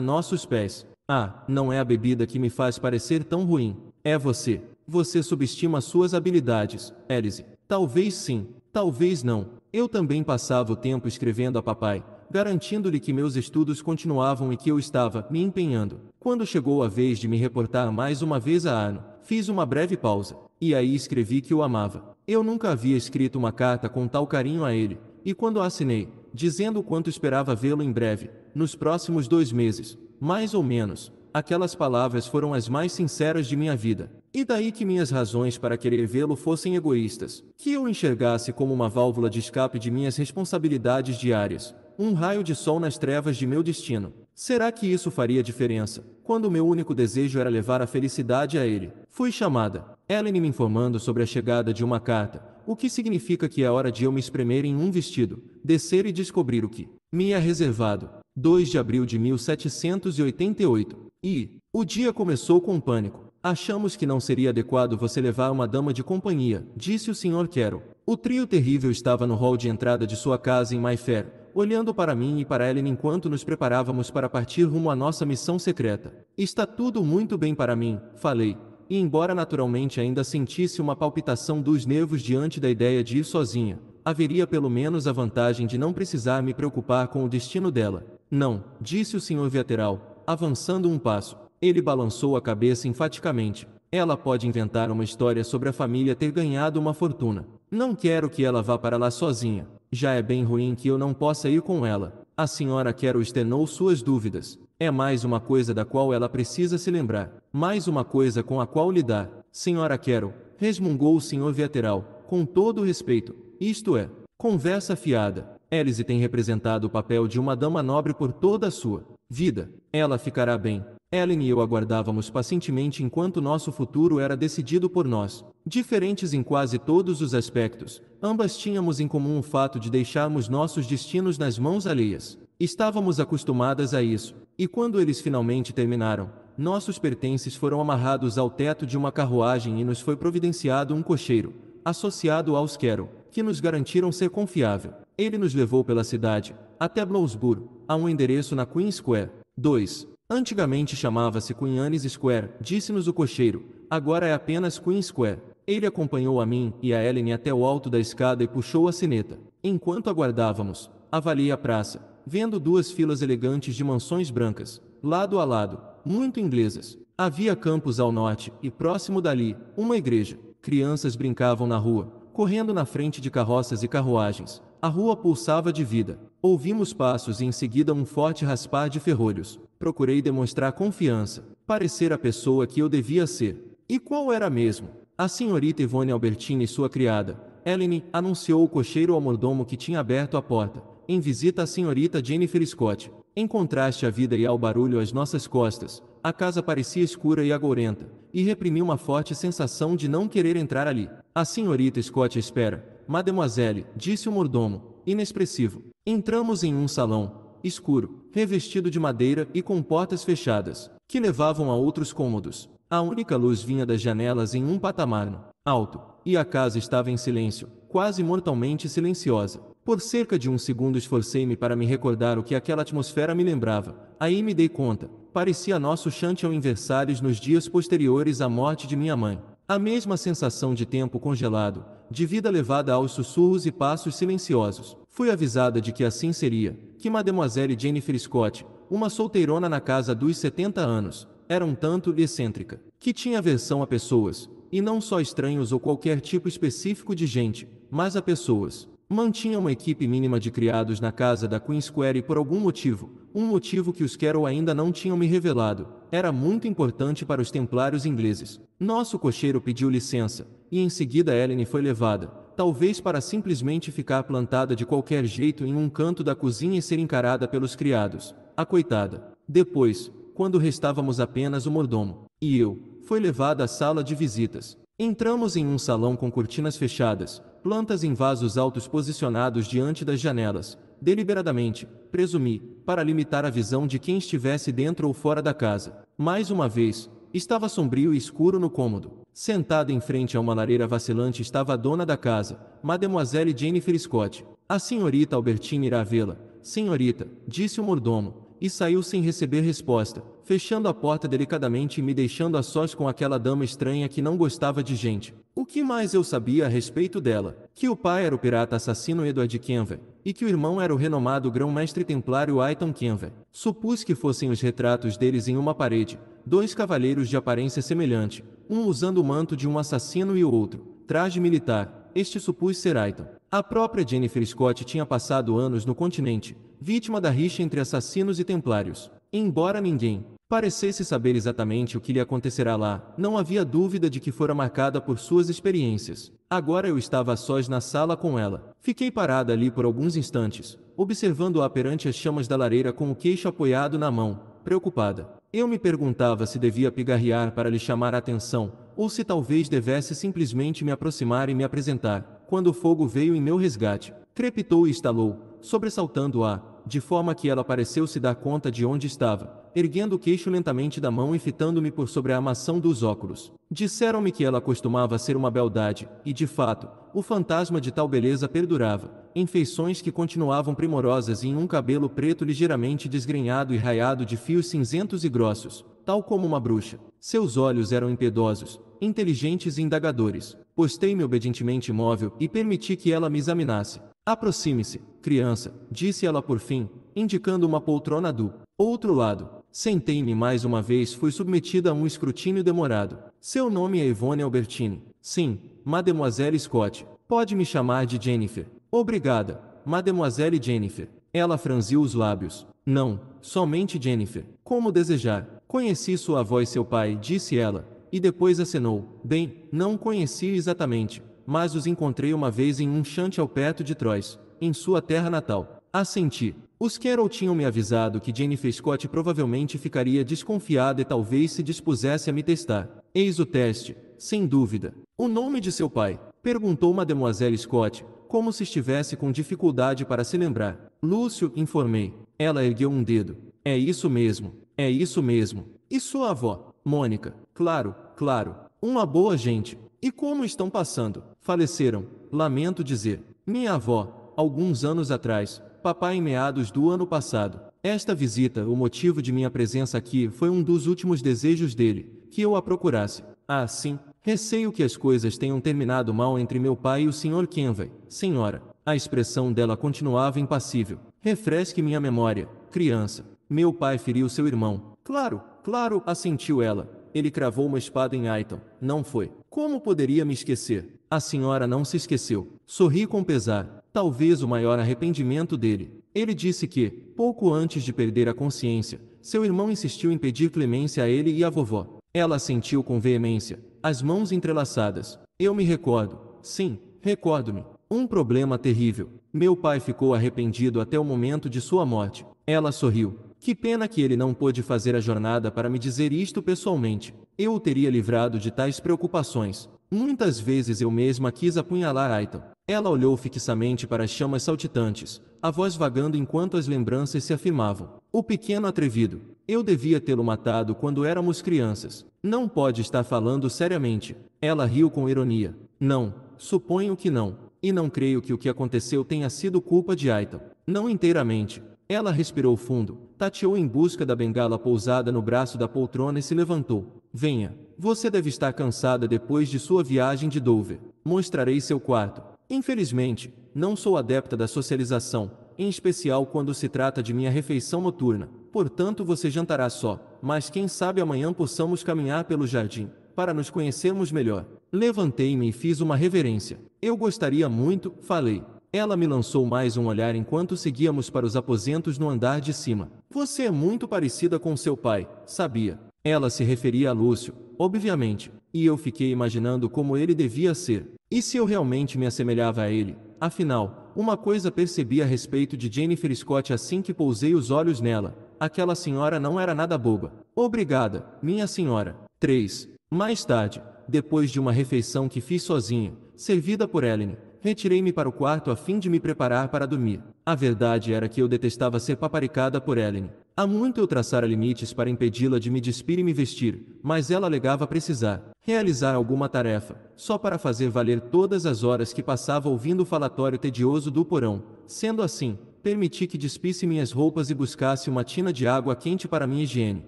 nossos pés. Ah, não é a bebida que me faz parecer tão ruim. É você. Você subestima suas habilidades, Elise. Talvez sim, talvez não. Eu também passava o tempo escrevendo a papai, garantindo-lhe que meus estudos continuavam e que eu estava me empenhando. Quando chegou a vez de me reportar mais uma vez a ano, fiz uma breve pausa, e aí escrevi que o amava. Eu nunca havia escrito uma carta com tal carinho a ele, e quando a assinei, dizendo o quanto esperava vê-lo em breve, nos próximos dois meses, mais ou menos, Aquelas palavras foram as mais sinceras de minha vida. E daí que minhas razões para querer vê-lo fossem egoístas, que eu enxergasse como uma válvula de escape de minhas responsabilidades diárias, um raio de sol nas trevas de meu destino. Será que isso faria diferença? Quando meu único desejo era levar a felicidade a ele, fui chamada. Ellen me informando sobre a chegada de uma carta, o que significa que é hora de eu me espremer em um vestido, descer e descobrir o que me é reservado. 2 de abril de 1788 e, o dia começou com um pânico. Achamos que não seria adequado você levar uma dama de companhia, disse o Sr. Quero. O trio terrível estava no hall de entrada de sua casa em Mayfair, olhando para mim e para Ellen enquanto nos preparávamos para partir rumo à nossa missão secreta. Está tudo muito bem para mim, falei, e embora naturalmente ainda sentisse uma palpitação dos nervos diante da ideia de ir sozinha, haveria pelo menos a vantagem de não precisar me preocupar com o destino dela. Não, disse o senhor Viateral, Avançando um passo, ele balançou a cabeça enfaticamente. Ela pode inventar uma história sobre a família ter ganhado uma fortuna. Não quero que ela vá para lá sozinha. Já é bem ruim que eu não possa ir com ela. A senhora Quero estenou suas dúvidas. É mais uma coisa da qual ela precisa se lembrar. Mais uma coisa com a qual lidar. Senhora Quero, resmungou o senhor Vieteral, com todo o respeito. Isto é, conversa fiada. Elise tem representado o papel de uma dama nobre por toda a sua Vida, ela ficará bem. Ellen e eu aguardávamos pacientemente enquanto nosso futuro era decidido por nós. Diferentes em quase todos os aspectos, ambas tínhamos em comum o fato de deixarmos nossos destinos nas mãos alheias. Estávamos acostumadas a isso, e quando eles finalmente terminaram, nossos pertences foram amarrados ao teto de uma carruagem e nos foi providenciado um cocheiro, associado aos Quero, que nos garantiram ser confiável. Ele nos levou pela cidade, até Blousburgo, a um endereço na Queen Square. 2. Antigamente chamava-se Queen Anne's Square, disse-nos o cocheiro. Agora é apenas Queen Square. Ele acompanhou a mim e a Ellen até o alto da escada e puxou a sineta. Enquanto aguardávamos, avaliei a praça, vendo duas filas elegantes de mansões brancas, lado a lado, muito inglesas. Havia campos ao norte e próximo dali, uma igreja. Crianças brincavam na rua, correndo na frente de carroças e carruagens. A rua pulsava de vida. Ouvimos passos e em seguida um forte raspar de ferrolhos. Procurei demonstrar confiança, parecer a pessoa que eu devia ser. E qual era mesmo? A senhorita Ivone Albertini e sua criada, Ellen, anunciou o cocheiro ao mordomo que tinha aberto a porta, em visita à senhorita Jennifer Scott. Em contraste à vida e ao barulho às nossas costas, a casa parecia escura e agourenta, e reprimi uma forte sensação de não querer entrar ali. A senhorita Scott espera, Mademoiselle, disse o mordomo, inexpressivo. Entramos em um salão, escuro, revestido de madeira e com portas fechadas, que levavam a outros cômodos. A única luz vinha das janelas em um patamar alto, e a casa estava em silêncio, quase mortalmente silenciosa. Por cerca de um segundo esforcei-me para me recordar o que aquela atmosfera me lembrava. Aí me dei conta. Parecia nosso chante ao inversários nos dias posteriores à morte de minha mãe. A mesma sensação de tempo congelado, de vida levada aos sussurros e passos silenciosos. Fui avisada de que assim seria, que Mademoiselle Jennifer Scott, uma solteirona na casa dos 70 anos, era um tanto excêntrica, que tinha aversão a pessoas, e não só estranhos ou qualquer tipo específico de gente, mas a pessoas. Mantinha uma equipe mínima de criados na casa da Queen Square e por algum motivo, um motivo que os Carol ainda não tinham me revelado, era muito importante para os templários ingleses. Nosso cocheiro pediu licença, e em seguida Ellen foi levada, talvez para simplesmente ficar plantada de qualquer jeito em um canto da cozinha e ser encarada pelos criados, a coitada. Depois, quando restávamos apenas o mordomo e eu, foi levada à sala de visitas. Entramos em um salão com cortinas fechadas, plantas em vasos altos posicionados diante das janelas, deliberadamente, presumi, para limitar a visão de quem estivesse dentro ou fora da casa. Mais uma vez, estava sombrio e escuro no cômodo. Sentada em frente a uma lareira vacilante estava a dona da casa, Mademoiselle Jennifer Scott. A senhorita Albertine irá vê-la. Senhorita, disse o mordomo, e saiu sem receber resposta fechando a porta delicadamente e me deixando a sós com aquela dama estranha que não gostava de gente. O que mais eu sabia a respeito dela? Que o pai era o pirata assassino Edward Kenver, e que o irmão era o renomado grão-mestre templário Aiton Kenver. Supus que fossem os retratos deles em uma parede, dois cavaleiros de aparência semelhante, um usando o manto de um assassino e o outro, traje militar, este supus ser Aiton. A própria Jennifer Scott tinha passado anos no continente, vítima da rixa entre assassinos e templários. Embora ninguém, Parecesse saber exatamente o que lhe acontecerá lá, não havia dúvida de que fora marcada por suas experiências. Agora eu estava a sós na sala com ela. Fiquei parada ali por alguns instantes, observando-a perante as chamas da lareira com o queixo apoiado na mão, preocupada. Eu me perguntava se devia pigarrear para lhe chamar a atenção, ou se talvez devesse simplesmente me aproximar e me apresentar, quando o fogo veio em meu resgate. Crepitou e estalou, sobressaltando-a, de forma que ela pareceu se dar conta de onde estava, erguendo o queixo lentamente da mão e fitando-me por sobre a armação dos óculos. Disseram-me que ela costumava ser uma beldade, e de fato, o fantasma de tal beleza perdurava, em feições que continuavam primorosas e em um cabelo preto ligeiramente desgrenhado e raiado de fios cinzentos e grossos, tal como uma bruxa. Seus olhos eram impiedosos, inteligentes e indagadores. Postei-me obedientemente imóvel e permiti que ela me examinasse. Aproxime-se, criança, disse ela por fim, indicando uma poltrona do outro lado. Sentei-me mais uma vez, fui submetida a um escrutínio demorado. Seu nome é Ivone Albertini. Sim, Mademoiselle Scott. Pode me chamar de Jennifer. Obrigada, Mademoiselle Jennifer. Ela franziu os lábios. Não, somente Jennifer. Como desejar. Conheci sua avó e seu pai, disse ela, e depois acenou. Bem, não conheci exatamente mas os encontrei uma vez em um chante ao perto de Troyes, em sua terra natal. Assenti. Os Carroll tinham me avisado que Jennifer Scott provavelmente ficaria desconfiada e talvez se dispusesse a me testar. Eis o teste, sem dúvida. O nome de seu pai? Perguntou Mademoiselle Scott, como se estivesse com dificuldade para se lembrar. Lúcio, informei. Ela ergueu um dedo. É isso mesmo, é isso mesmo. E sua avó? Mônica. Claro, claro. Uma boa gente. E como estão passando? faleceram. Lamento dizer. Minha avó, alguns anos atrás, papai em meados do ano passado. Esta visita, o motivo de minha presença aqui, foi um dos últimos desejos dele, que eu a procurasse. Ah, sim, receio que as coisas tenham terminado mal entre meu pai e o Sr. Kenway. Senhora, a expressão dela continuava impassível. Refresque minha memória, criança. Meu pai feriu seu irmão. Claro, claro, assentiu ela. Ele cravou uma espada em Aiton. Não foi. Como poderia me esquecer? A senhora não se esqueceu. Sorri com pesar, talvez o maior arrependimento dele. Ele disse que, pouco antes de perder a consciência, seu irmão insistiu em pedir clemência a ele e à vovó. Ela sentiu com veemência, as mãos entrelaçadas. Eu me recordo. Sim, recordo-me. Um problema terrível. Meu pai ficou arrependido até o momento de sua morte. Ela sorriu. Que pena que ele não pôde fazer a jornada para me dizer isto pessoalmente. Eu o teria livrado de tais preocupações. Muitas vezes eu mesma quis apunhalar Aiton. Ela olhou fixamente para as chamas saltitantes, a voz vagando enquanto as lembranças se afirmavam. O pequeno atrevido. Eu devia tê-lo matado quando éramos crianças. Não pode estar falando seriamente. Ela riu com ironia. Não, suponho que não. E não creio que o que aconteceu tenha sido culpa de Aiton. Não inteiramente. Ela respirou fundo, tateou em busca da bengala pousada no braço da poltrona e se levantou. Venha, você deve estar cansada depois de sua viagem de Dover. Mostrarei seu quarto. Infelizmente, não sou adepta da socialização, em especial quando se trata de minha refeição noturna. Portanto, você jantará só, mas quem sabe amanhã possamos caminhar pelo jardim para nos conhecermos melhor. Levantei-me e fiz uma reverência. Eu gostaria muito, falei. Ela me lançou mais um olhar enquanto seguíamos para os aposentos no andar de cima. Você é muito parecida com seu pai, sabia? Ela se referia a Lúcio, obviamente, e eu fiquei imaginando como ele devia ser, e se eu realmente me assemelhava a ele. Afinal, uma coisa percebi a respeito de Jennifer Scott assim que pousei os olhos nela: aquela senhora não era nada boba. Obrigada, minha senhora. 3. Mais tarde, depois de uma refeição que fiz sozinho, servida por Ellen, retirei-me para o quarto a fim de me preparar para dormir. A verdade era que eu detestava ser paparicada por Ellen. Há muito eu traçara limites para impedi-la de me despir e me vestir, mas ela alegava precisar realizar alguma tarefa, só para fazer valer todas as horas que passava ouvindo o falatório tedioso do porão. Sendo assim, permiti que despisse minhas roupas e buscasse uma tina de água quente para minha higiene.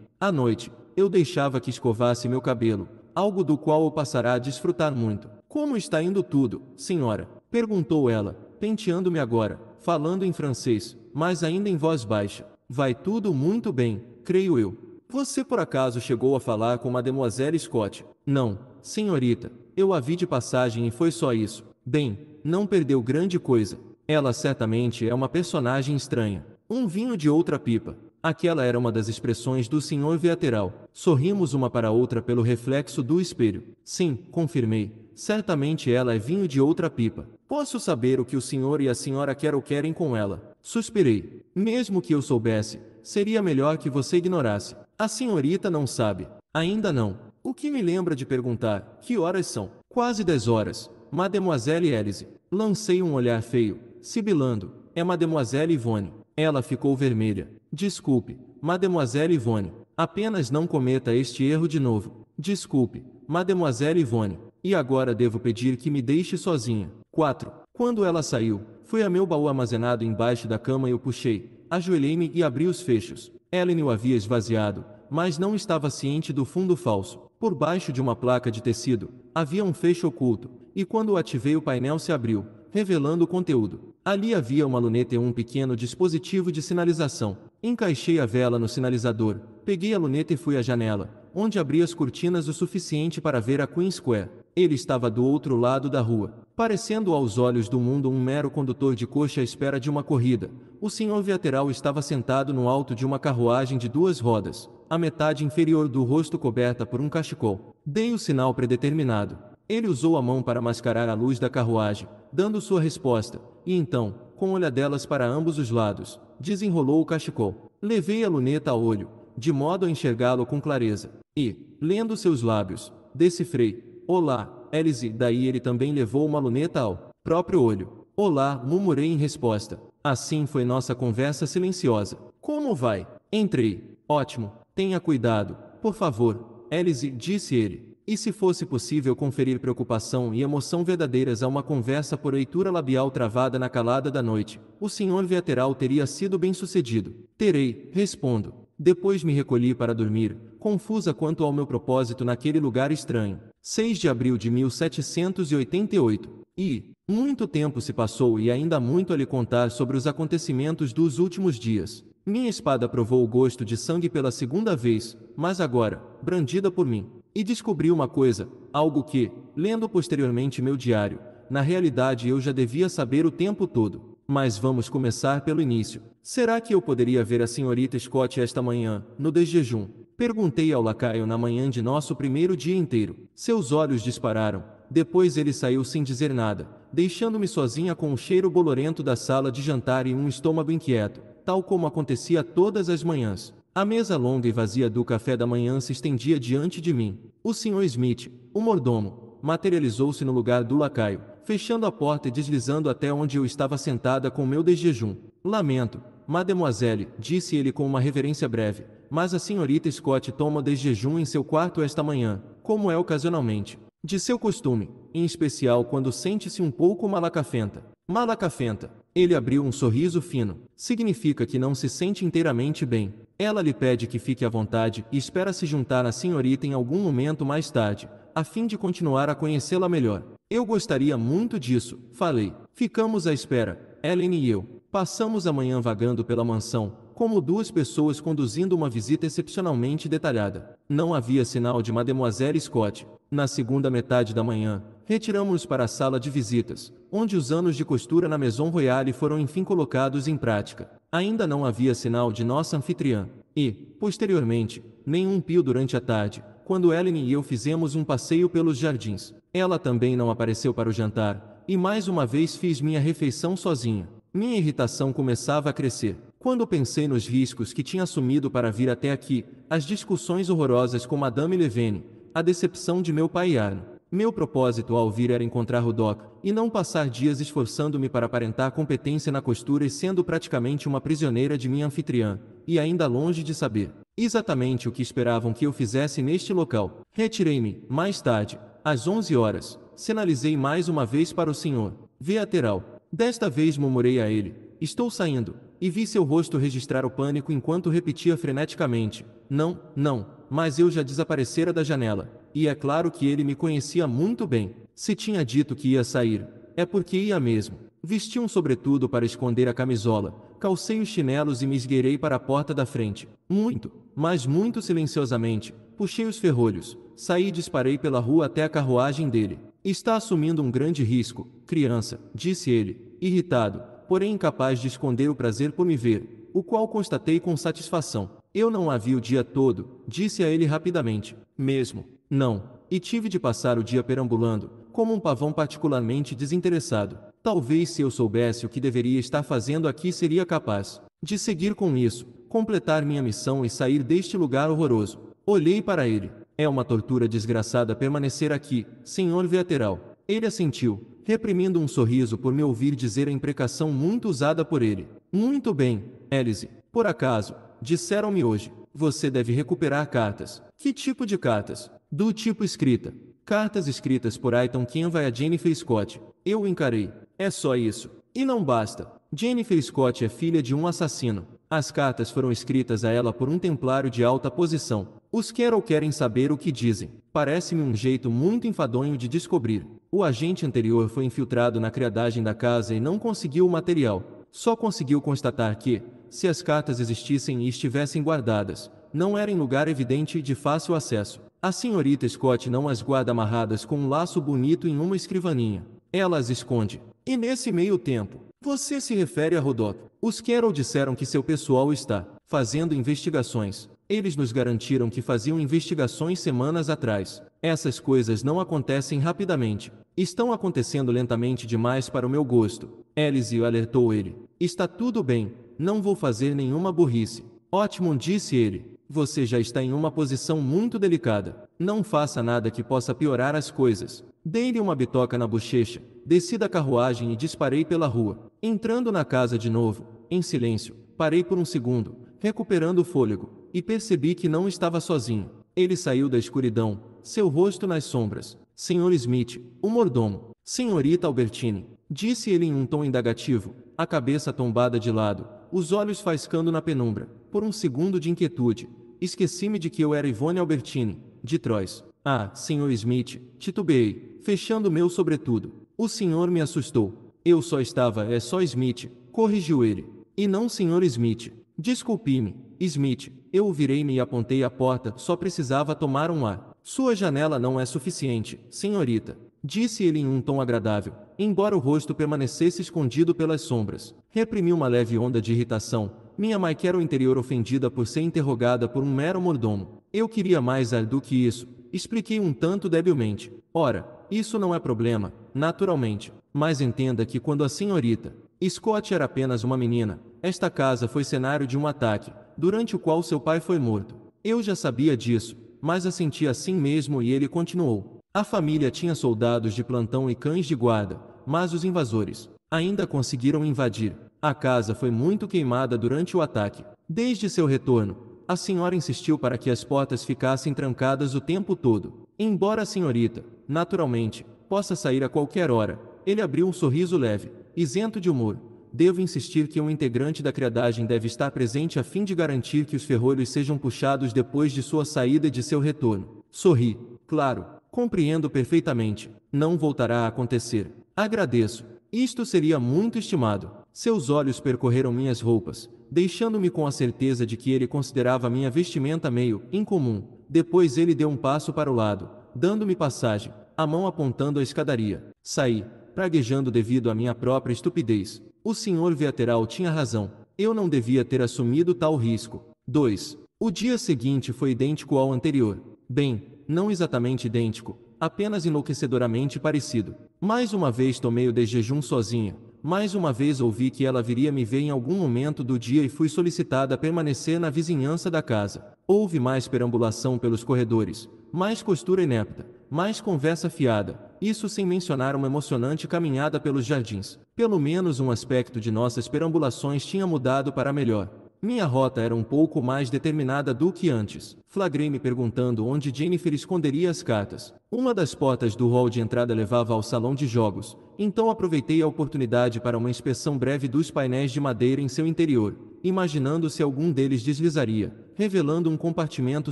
À noite, eu deixava que escovasse meu cabelo, algo do qual eu passará a desfrutar muito. Como está indo tudo, senhora? perguntou ela, penteando-me agora falando em francês, mas ainda em voz baixa. Vai tudo muito bem, creio eu. Você por acaso chegou a falar com Mademoiselle Scott? Não, senhorita. Eu a vi de passagem e foi só isso. Bem, não perdeu grande coisa. Ela certamente é uma personagem estranha. Um vinho de outra pipa. Aquela era uma das expressões do senhor Viateral. Sorrimos uma para outra pelo reflexo do espelho. Sim, confirmei. Certamente ela é vinho de outra pipa. Posso saber o que o senhor e a senhora quer ou querem com ela? Suspirei. Mesmo que eu soubesse, seria melhor que você ignorasse. A senhorita não sabe. Ainda não. O que me lembra de perguntar, que horas são? Quase dez horas. Mademoiselle Élise. Lancei um olhar feio, sibilando. É Mademoiselle Ivone. Ela ficou vermelha. Desculpe, Mademoiselle Ivone. Apenas não cometa este erro de novo. Desculpe, Mademoiselle Ivone. E agora devo pedir que me deixe sozinha. 4. Quando ela saiu, fui a meu baú armazenado embaixo da cama e o puxei, ajoelhei-me e abri os fechos. Ellen o havia esvaziado, mas não estava ciente do fundo falso. Por baixo de uma placa de tecido, havia um fecho oculto, e quando o ativei o painel se abriu, revelando o conteúdo. Ali havia uma luneta e um pequeno dispositivo de sinalização. Encaixei a vela no sinalizador, peguei a luneta e fui à janela, onde abri as cortinas o suficiente para ver a Queen Square. Ele estava do outro lado da rua, parecendo aos olhos do mundo um mero condutor de coxa à espera de uma corrida. O senhor Viateral estava sentado no alto de uma carruagem de duas rodas, a metade inferior do rosto coberta por um cachecol. Dei o sinal predeterminado. Ele usou a mão para mascarar a luz da carruagem, dando sua resposta, e então, com olhadelas para ambos os lados, desenrolou o cachecol. Levei a luneta ao olho, de modo a enxergá-lo com clareza, e, lendo seus lábios, decifrei, Olá, Elise. Daí ele também levou uma luneta ao próprio olho. Olá, murmurei em resposta. Assim foi nossa conversa silenciosa. Como vai? Entrei. Ótimo. Tenha cuidado, por favor, Elise, disse ele. E se fosse possível conferir preocupação e emoção verdadeiras a uma conversa por leitura labial travada na calada da noite, o senhor Viateral teria sido bem sucedido. Terei, respondo. Depois me recolhi para dormir, confusa quanto ao meu propósito naquele lugar estranho. 6 de abril de 1788. E, muito tempo se passou e ainda muito a lhe contar sobre os acontecimentos dos últimos dias. Minha espada provou o gosto de sangue pela segunda vez, mas agora, brandida por mim. E descobri uma coisa, algo que, lendo posteriormente meu diário, na realidade eu já devia saber o tempo todo. Mas vamos começar pelo início. Será que eu poderia ver a senhorita Scott esta manhã, no desjejum? Perguntei ao lacaio na manhã de nosso primeiro dia inteiro. Seus olhos dispararam. Depois ele saiu sem dizer nada, deixando-me sozinha com o cheiro bolorento da sala de jantar e um estômago inquieto, tal como acontecia todas as manhãs. A mesa longa e vazia do café da manhã se estendia diante de mim. O Sr. Smith, o mordomo, materializou-se no lugar do lacaio, fechando a porta e deslizando até onde eu estava sentada com meu desjejum. Lamento, mademoiselle, disse ele com uma reverência breve, mas a senhorita Scott toma desjejum em seu quarto esta manhã, como é ocasionalmente. De seu costume, em especial quando sente-se um pouco malacafenta. Malacafenta. Ele abriu um sorriso fino. Significa que não se sente inteiramente bem. Ela lhe pede que fique à vontade e espera se juntar à senhorita em algum momento mais tarde, a fim de continuar a conhecê-la melhor. Eu gostaria muito disso, falei. Ficamos à espera, Ellen e eu. Passamos a manhã vagando pela mansão, como duas pessoas conduzindo uma visita excepcionalmente detalhada. Não havia sinal de Mademoiselle Scott. Na segunda metade da manhã, retiramos-nos para a sala de visitas, onde os anos de costura na Maison Royale foram enfim colocados em prática. Ainda não havia sinal de nossa anfitriã, e, posteriormente, nenhum pio durante a tarde, quando Ellen e eu fizemos um passeio pelos jardins, ela também não apareceu para o jantar, e mais uma vez fiz minha refeição sozinha. Minha irritação começava a crescer. Quando pensei nos riscos que tinha assumido para vir até aqui, as discussões horrorosas com Madame Levene, a decepção de meu pai e Arno. Meu propósito ao vir era encontrar Doc, e não passar dias esforçando-me para aparentar competência na costura e sendo praticamente uma prisioneira de minha anfitriã, e ainda longe de saber Exatamente o que esperavam que eu fizesse neste local. Retirei-me, mais tarde, às 11 horas. Sinalizei mais uma vez para o senhor. Veateral. Desta vez murmurei a ele. Estou saindo. E vi seu rosto registrar o pânico enquanto repetia freneticamente. Não, não. Mas eu já desaparecera da janela. E é claro que ele me conhecia muito bem. Se tinha dito que ia sair, é porque ia mesmo. Vesti um sobretudo para esconder a camisola, calcei os chinelos e me esgueirei para a porta da frente. Muito, mas muito silenciosamente, puxei os ferrolhos, saí e disparei pela rua até a carruagem dele. Está assumindo um grande risco, criança, disse ele, irritado, porém incapaz de esconder o prazer por me ver, o qual constatei com satisfação. Eu não a vi o dia todo, disse a ele rapidamente. Mesmo, não, e tive de passar o dia perambulando, como um pavão particularmente desinteressado. Talvez se eu soubesse o que deveria estar fazendo aqui seria capaz de seguir com isso, completar minha missão e sair deste lugar horroroso. Olhei para ele. É uma tortura desgraçada permanecer aqui, senhor Viateral. Ele assentiu, reprimindo um sorriso por me ouvir dizer a imprecação muito usada por ele. Muito bem, Élise. Por acaso, disseram-me hoje, você deve recuperar cartas. Que tipo de cartas? Do tipo escrita. Cartas escritas por Aiton Kenva vai a Jennifer Scott. Eu encarei. É só isso. E não basta. Jennifer Scott é filha de um assassino. As cartas foram escritas a ela por um templário de alta posição. Os ou querem saber o que dizem. Parece-me um jeito muito enfadonho de descobrir. O agente anterior foi infiltrado na criadagem da casa e não conseguiu o material. Só conseguiu constatar que, se as cartas existissem e estivessem guardadas, não era em lugar evidente e de fácil acesso. A senhorita Scott não as guarda amarradas com um laço bonito em uma escrivaninha. Ela as esconde. E nesse meio tempo, você se refere a Rodot? Os Carol disseram que seu pessoal está fazendo investigações. Eles nos garantiram que faziam investigações semanas atrás. Essas coisas não acontecem rapidamente. Estão acontecendo lentamente demais para o meu gosto. Elisio alertou ele. Está tudo bem, não vou fazer nenhuma burrice. Ótimo, disse ele. Você já está em uma posição muito delicada. Não faça nada que possa piorar as coisas. Dei-lhe uma bitoca na bochecha, desci da carruagem e disparei pela rua. Entrando na casa de novo, em silêncio, parei por um segundo, recuperando o fôlego, e percebi que não estava sozinho. Ele saiu da escuridão, seu rosto nas sombras. Senhor Smith, o mordomo. Senhorita Albertine, disse ele em um tom indagativo, a cabeça tombada de lado, os olhos faiscando na penumbra. Por um segundo de inquietude, esqueci-me de que eu era Ivone Albertine, de Troyes. Ah, senhor Smith, titubeei fechando meu sobretudo. O senhor me assustou. Eu só estava, é só Smith, corrigiu ele. E não senhor Smith. Desculpe-me, Smith. Eu virei-me e apontei a porta, só precisava tomar um ar. Sua janela não é suficiente, senhorita. Disse ele em um tom agradável, embora o rosto permanecesse escondido pelas sombras. Reprimi uma leve onda de irritação. Minha mãe quer o interior ofendida por ser interrogada por um mero mordomo. Eu queria mais ar do que isso. Expliquei um tanto debilmente. Ora, isso não é problema, naturalmente, mas entenda que quando a senhorita Scott era apenas uma menina, esta casa foi cenário de um ataque, durante o qual seu pai foi morto. Eu já sabia disso, mas a senti assim mesmo e ele continuou. A família tinha soldados de plantão e cães de guarda, mas os invasores ainda conseguiram invadir. A casa foi muito queimada durante o ataque. Desde seu retorno, a senhora insistiu para que as portas ficassem trancadas o tempo todo. Embora a senhorita naturalmente, possa sair a qualquer hora. Ele abriu um sorriso leve, isento de humor. Devo insistir que um integrante da criadagem deve estar presente a fim de garantir que os ferrolhos sejam puxados depois de sua saída e de seu retorno. Sorri. Claro, compreendo perfeitamente. Não voltará a acontecer. Agradeço. Isto seria muito estimado. Seus olhos percorreram minhas roupas, deixando-me com a certeza de que ele considerava minha vestimenta meio incomum. Depois ele deu um passo para o lado, dando-me passagem, a mão apontando a escadaria. Saí, praguejando devido à minha própria estupidez. O senhor Viateral tinha razão. Eu não devia ter assumido tal risco. 2. O dia seguinte foi idêntico ao anterior. Bem, não exatamente idêntico, apenas enlouquecedoramente parecido. Mais uma vez tomei o desjejum sozinho, mais uma vez ouvi que ela viria me ver em algum momento do dia e fui solicitada a permanecer na vizinhança da casa. Houve mais perambulação pelos corredores, mais costura inepta, mais conversa fiada, isso sem mencionar uma emocionante caminhada pelos jardins. Pelo menos um aspecto de nossas perambulações tinha mudado para melhor. Minha rota era um pouco mais determinada do que antes. Flagrei-me perguntando onde Jennifer esconderia as cartas. Uma das portas do hall de entrada levava ao salão de jogos, então aproveitei a oportunidade para uma inspeção breve dos painéis de madeira em seu interior, imaginando se algum deles deslizaria, revelando um compartimento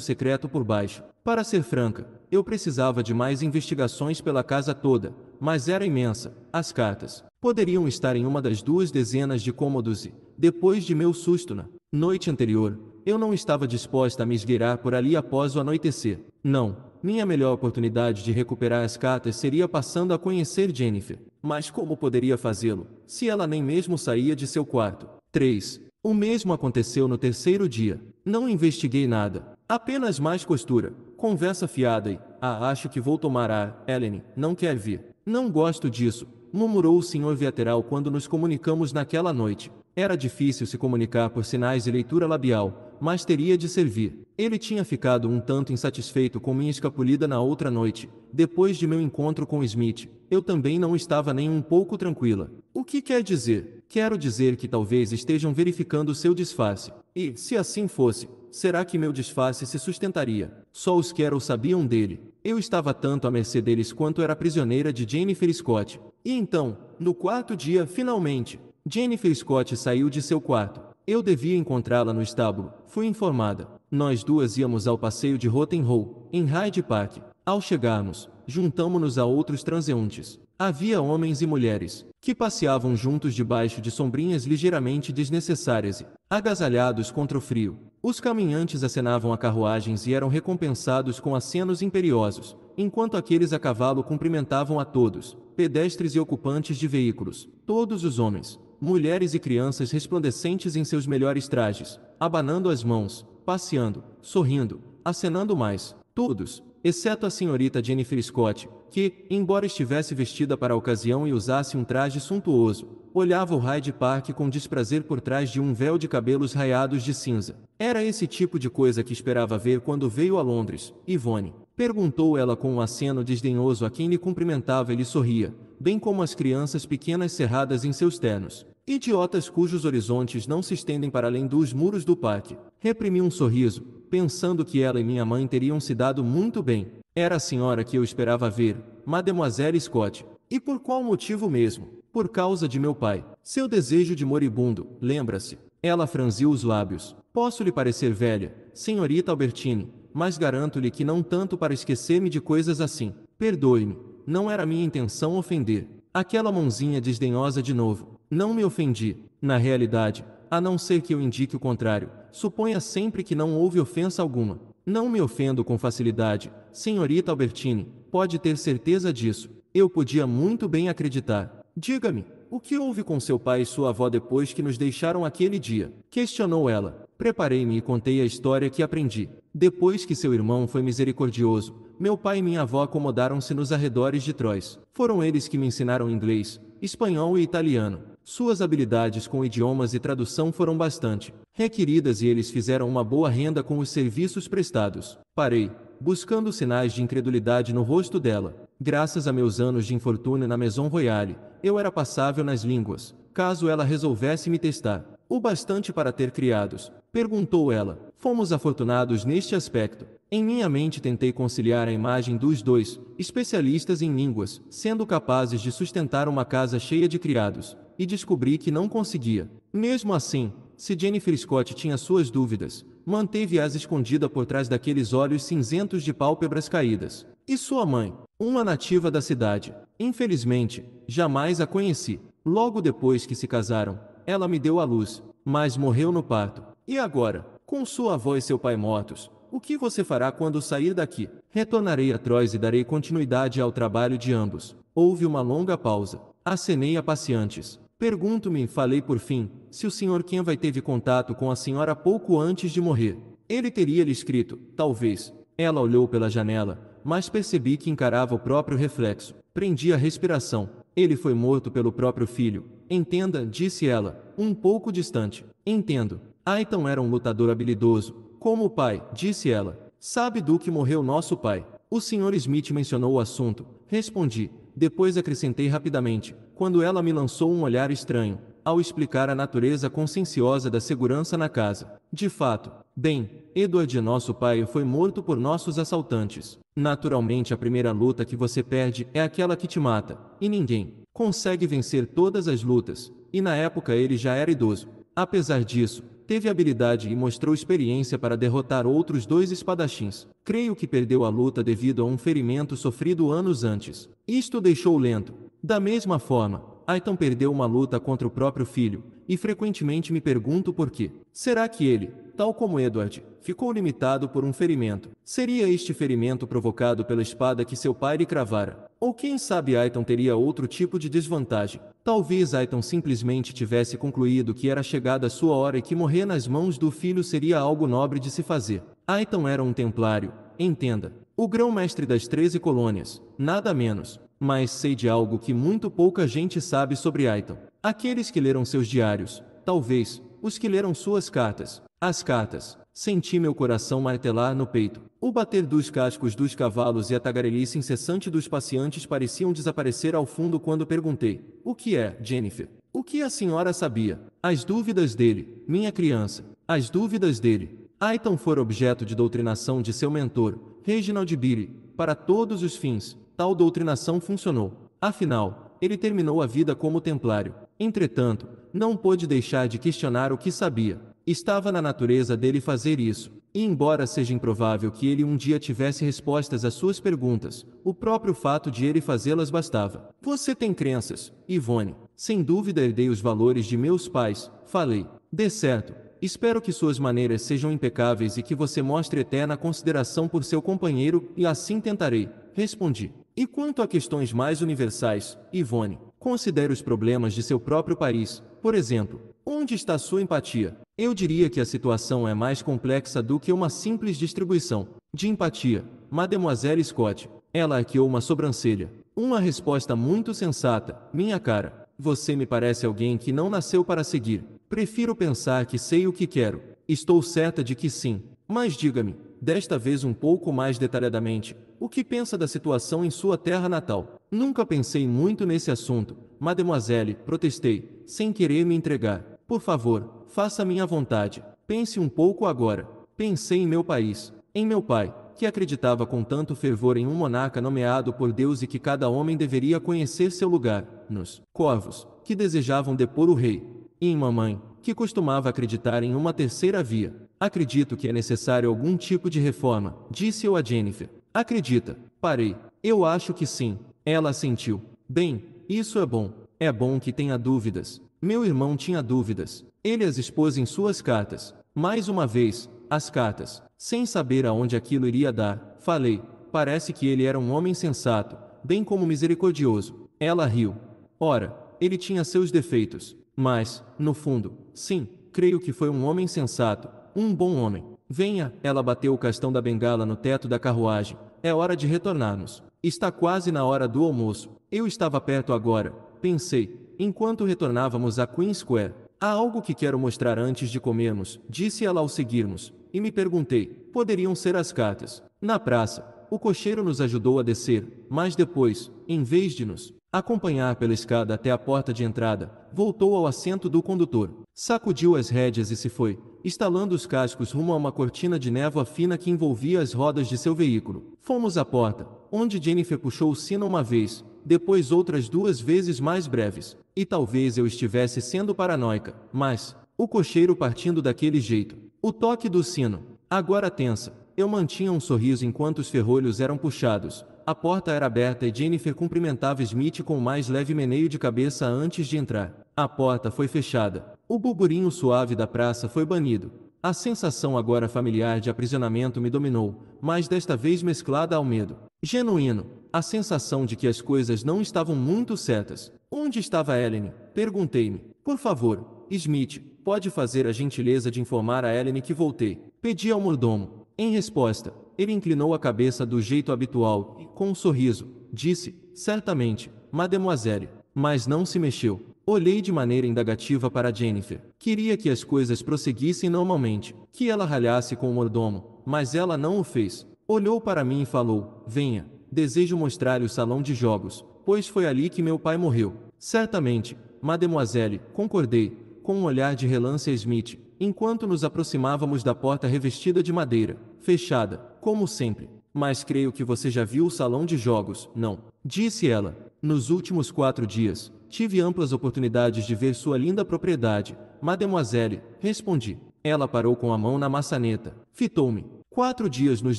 secreto por baixo. Para ser franca, eu precisava de mais investigações pela casa toda, mas era imensa. As cartas poderiam estar em uma das duas dezenas de cômodos e, depois de meu susto na noite anterior, eu não estava disposta a me esgueirar por ali após o anoitecer. Não, minha melhor oportunidade de recuperar as cartas seria passando a conhecer Jennifer. Mas como poderia fazê-lo, se ela nem mesmo saía de seu quarto? 3. O mesmo aconteceu no terceiro dia. Não investiguei nada, apenas mais costura, Conversa fiada e, ah, acho que vou tomar ar, Ellen, não quer vir. Não gosto disso, murmurou o senhor Viateral quando nos comunicamos naquela noite. Era difícil se comunicar por sinais e leitura labial, mas teria de servir. Ele tinha ficado um tanto insatisfeito com minha escapulida na outra noite. Depois de meu encontro com Smith, eu também não estava nem um pouco tranquila. O que quer dizer? Quero dizer que talvez estejam verificando seu disfarce. E, se assim fosse, será que meu disfarce se sustentaria? Só os Carol sabiam dele. Eu estava tanto à mercê deles quanto era prisioneira de Jennifer Scott. E então, no quarto dia, finalmente, Jennifer Scott saiu de seu quarto. Eu devia encontrá-la no estábulo, fui informada. Nós duas íamos ao passeio de Rotenhall, em Hyde Park. Ao chegarmos, juntamos-nos a outros transeuntes. Havia homens e mulheres, que passeavam juntos debaixo de sombrinhas ligeiramente desnecessárias e, agasalhados contra o frio, os caminhantes acenavam a carruagens e eram recompensados com acenos imperiosos, enquanto aqueles a cavalo cumprimentavam a todos, pedestres e ocupantes de veículos, todos os homens, mulheres e crianças resplandecentes em seus melhores trajes, abanando as mãos, passeando, sorrindo, acenando mais, todos, exceto a senhorita Jennifer Scott, que, embora estivesse vestida para a ocasião e usasse um traje suntuoso, olhava o Hyde Park com desprazer por trás de um véu de cabelos raiados de cinza. Era esse tipo de coisa que esperava ver quando veio a Londres, Ivone Perguntou ela com um aceno desdenhoso a quem lhe cumprimentava e lhe sorria, bem como as crianças pequenas cerradas em seus ternos. Idiotas cujos horizontes não se estendem para além dos muros do parque. Reprimi um sorriso, pensando que ela e minha mãe teriam se dado muito bem. Era a senhora que eu esperava ver, Mademoiselle Scott. E por qual motivo mesmo? Por causa de meu pai. Seu desejo de moribundo, lembra-se. Ela franziu os lábios. Posso lhe parecer velha, senhorita Albertine, mas garanto-lhe que não tanto para esquecer-me de coisas assim. Perdoe-me, não era minha intenção ofender. Aquela mãozinha desdenhosa de novo. Não me ofendi. Na realidade, a não ser que eu indique o contrário, suponha sempre que não houve ofensa alguma. Não me ofendo com facilidade, senhorita Albertini, pode ter certeza disso. Eu podia muito bem acreditar. Diga-me, o que houve com seu pai e sua avó depois que nos deixaram aquele dia? Questionou ela. Preparei-me e contei a história que aprendi. Depois que seu irmão foi misericordioso, meu pai e minha avó acomodaram-se nos arredores de Troyes. Foram eles que me ensinaram inglês, espanhol e italiano. Suas habilidades com idiomas e tradução foram bastante requeridas e eles fizeram uma boa renda com os serviços prestados. Parei, buscando sinais de incredulidade no rosto dela. Graças a meus anos de infortúnio na Maison Royale, eu era passável nas línguas, caso ela resolvesse me testar o bastante para ter criados? Perguntou ela. Fomos afortunados neste aspecto. Em minha mente tentei conciliar a imagem dos dois, especialistas em línguas, sendo capazes de sustentar uma casa cheia de criados, e descobri que não conseguia. Mesmo assim, se Jennifer Scott tinha suas dúvidas, manteve-as escondida por trás daqueles olhos cinzentos de pálpebras caídas. E sua mãe, uma nativa da cidade. Infelizmente, jamais a conheci. Logo depois que se casaram, ela me deu a luz, mas morreu no parto. E agora, com sua avó e seu pai mortos, o que você fará quando sair daqui? Retornarei a Troyes e darei continuidade ao trabalho de ambos. Houve uma longa pausa. Acenei a pacientes. Pergunto-me, falei por fim, se o Sr. Kenvai teve contato com a senhora pouco antes de morrer. Ele teria lhe escrito, talvez. Ela olhou pela janela, mas percebi que encarava o próprio reflexo. Prendi a respiração. Ele foi morto pelo próprio filho. Entenda, disse ela, um pouco distante. Entendo. Aiton era um lutador habilidoso. Como o pai, disse ela. Sabe do que morreu nosso pai? O Sr. Smith mencionou o assunto. Respondi. Depois acrescentei rapidamente, quando ela me lançou um olhar estranho, ao explicar a natureza conscienciosa da segurança na casa. De fato, Bem, Edward, nosso pai, foi morto por nossos assaltantes. Naturalmente, a primeira luta que você perde é aquela que te mata, e ninguém consegue vencer todas as lutas. E na época ele já era idoso. Apesar disso, teve habilidade e mostrou experiência para derrotar outros dois espadachins. Creio que perdeu a luta devido a um ferimento sofrido anos antes. Isto deixou lento. Da mesma forma, Aiton perdeu uma luta contra o próprio filho, e frequentemente me pergunto por que. Será que ele, tal como Edward, ficou limitado por um ferimento? Seria este ferimento provocado pela espada que seu pai lhe cravara? Ou quem sabe Aiton teria outro tipo de desvantagem? Talvez Aiton simplesmente tivesse concluído que era chegada a sua hora e que morrer nas mãos do filho seria algo nobre de se fazer. Aiton era um templário, entenda. O grão-mestre das Treze Colônias, nada menos. Mas sei de algo que muito pouca gente sabe sobre Aiton. Aqueles que leram seus diários, talvez, os que leram suas cartas, as cartas, senti meu coração martelar no peito. O bater dos cascos dos cavalos e a tagarelice incessante dos passeantes pareciam desaparecer ao fundo quando perguntei: O que é, Jennifer? O que a senhora sabia? As dúvidas dele, minha criança, as dúvidas dele. Aiton fora objeto de doutrinação de seu mentor, Reginald Billy, para todos os fins, tal doutrinação funcionou. Afinal, ele terminou a vida como templário. Entretanto, não pôde deixar de questionar o que sabia. Estava na natureza dele fazer isso. E embora seja improvável que ele um dia tivesse respostas às suas perguntas, o próprio fato de ele fazê-las bastava. Você tem crenças, Ivone. Sem dúvida herdei os valores de meus pais, falei. Dê certo, espero que suas maneiras sejam impecáveis e que você mostre eterna consideração por seu companheiro, e assim tentarei, respondi. E quanto a questões mais universais, Ivone, considere os problemas de seu próprio país, por exemplo, onde está sua empatia? Eu diria que a situação é mais complexa do que uma simples distribuição de empatia. Mademoiselle Scott, ela arqueou uma sobrancelha. Uma resposta muito sensata, minha cara. Você me parece alguém que não nasceu para seguir. Prefiro pensar que sei o que quero. Estou certa de que sim. Mas diga-me, desta vez um pouco mais detalhadamente, o que pensa da situação em sua terra natal. Nunca pensei muito nesse assunto, mademoiselle, protestei, sem querer me entregar. Por favor, faça minha vontade. Pense um pouco agora. Pensei em meu país, em meu pai, que acreditava com tanto fervor em um monarca nomeado por Deus e que cada homem deveria conhecer seu lugar, nos corvos, que desejavam depor o rei, e em mamãe, que costumava acreditar em uma terceira via. Acredito que é necessário algum tipo de reforma, disse eu a Jennifer. Acredita? Parei. Eu acho que sim. Ela assentiu. Bem, isso é bom. É bom que tenha dúvidas. Meu irmão tinha dúvidas. Ele as expôs em suas cartas. Mais uma vez, as cartas. Sem saber aonde aquilo iria dar, falei. Parece que ele era um homem sensato, bem como misericordioso. Ela riu. Ora, ele tinha seus defeitos. Mas, no fundo, sim, creio que foi um homem sensato um bom homem. Venha, ela bateu o castão da bengala no teto da carruagem. É hora de retornarmos. Está quase na hora do almoço. Eu estava perto agora, pensei, enquanto retornávamos a Queen Square. Há algo que quero mostrar antes de comermos, disse ela ao seguirmos, e me perguntei: poderiam ser as cartas. Na praça, o cocheiro nos ajudou a descer, mas depois, em vez de nos acompanhar pela escada até a porta de entrada, voltou ao assento do condutor, sacudiu as rédeas e se foi, estalando os cascos rumo a uma cortina de névoa fina que envolvia as rodas de seu veículo. Fomos à porta, onde Jennifer puxou o sino uma vez, depois outras duas vezes mais breves. E talvez eu estivesse sendo paranoica, mas, o cocheiro partindo daquele jeito, o toque do sino, agora tensa, eu mantinha um sorriso enquanto os ferrolhos eram puxados. A porta era aberta e Jennifer cumprimentava Smith com o mais leve meneio de cabeça antes de entrar. A porta foi fechada. O burburinho suave da praça foi banido. A sensação agora familiar de aprisionamento me dominou, mas desta vez mesclada ao medo. Genuíno, a sensação de que as coisas não estavam muito certas. Onde estava Ellen? Perguntei-me. Por favor, Smith, pode fazer a gentileza de informar a Ellen que voltei. Pedi ao mordomo. Em resposta, ele inclinou a cabeça do jeito habitual e, com um sorriso, disse: Certamente, mademoiselle. Mas não se mexeu. Olhei de maneira indagativa para Jennifer. Queria que as coisas prosseguissem normalmente, que ela ralhasse com o mordomo, mas ela não o fez. Olhou para mim e falou: Venha, desejo mostrar-lhe o salão de jogos, pois foi ali que meu pai morreu. Certamente, mademoiselle, concordei, com um olhar de relance a Smith, enquanto nos aproximávamos da porta revestida de madeira, fechada, como sempre. Mas creio que você já viu o salão de jogos, não? Disse ela. Nos últimos quatro dias, Tive amplas oportunidades de ver sua linda propriedade, mademoiselle, respondi. Ela parou com a mão na maçaneta. Fitou-me. Quatro dias nos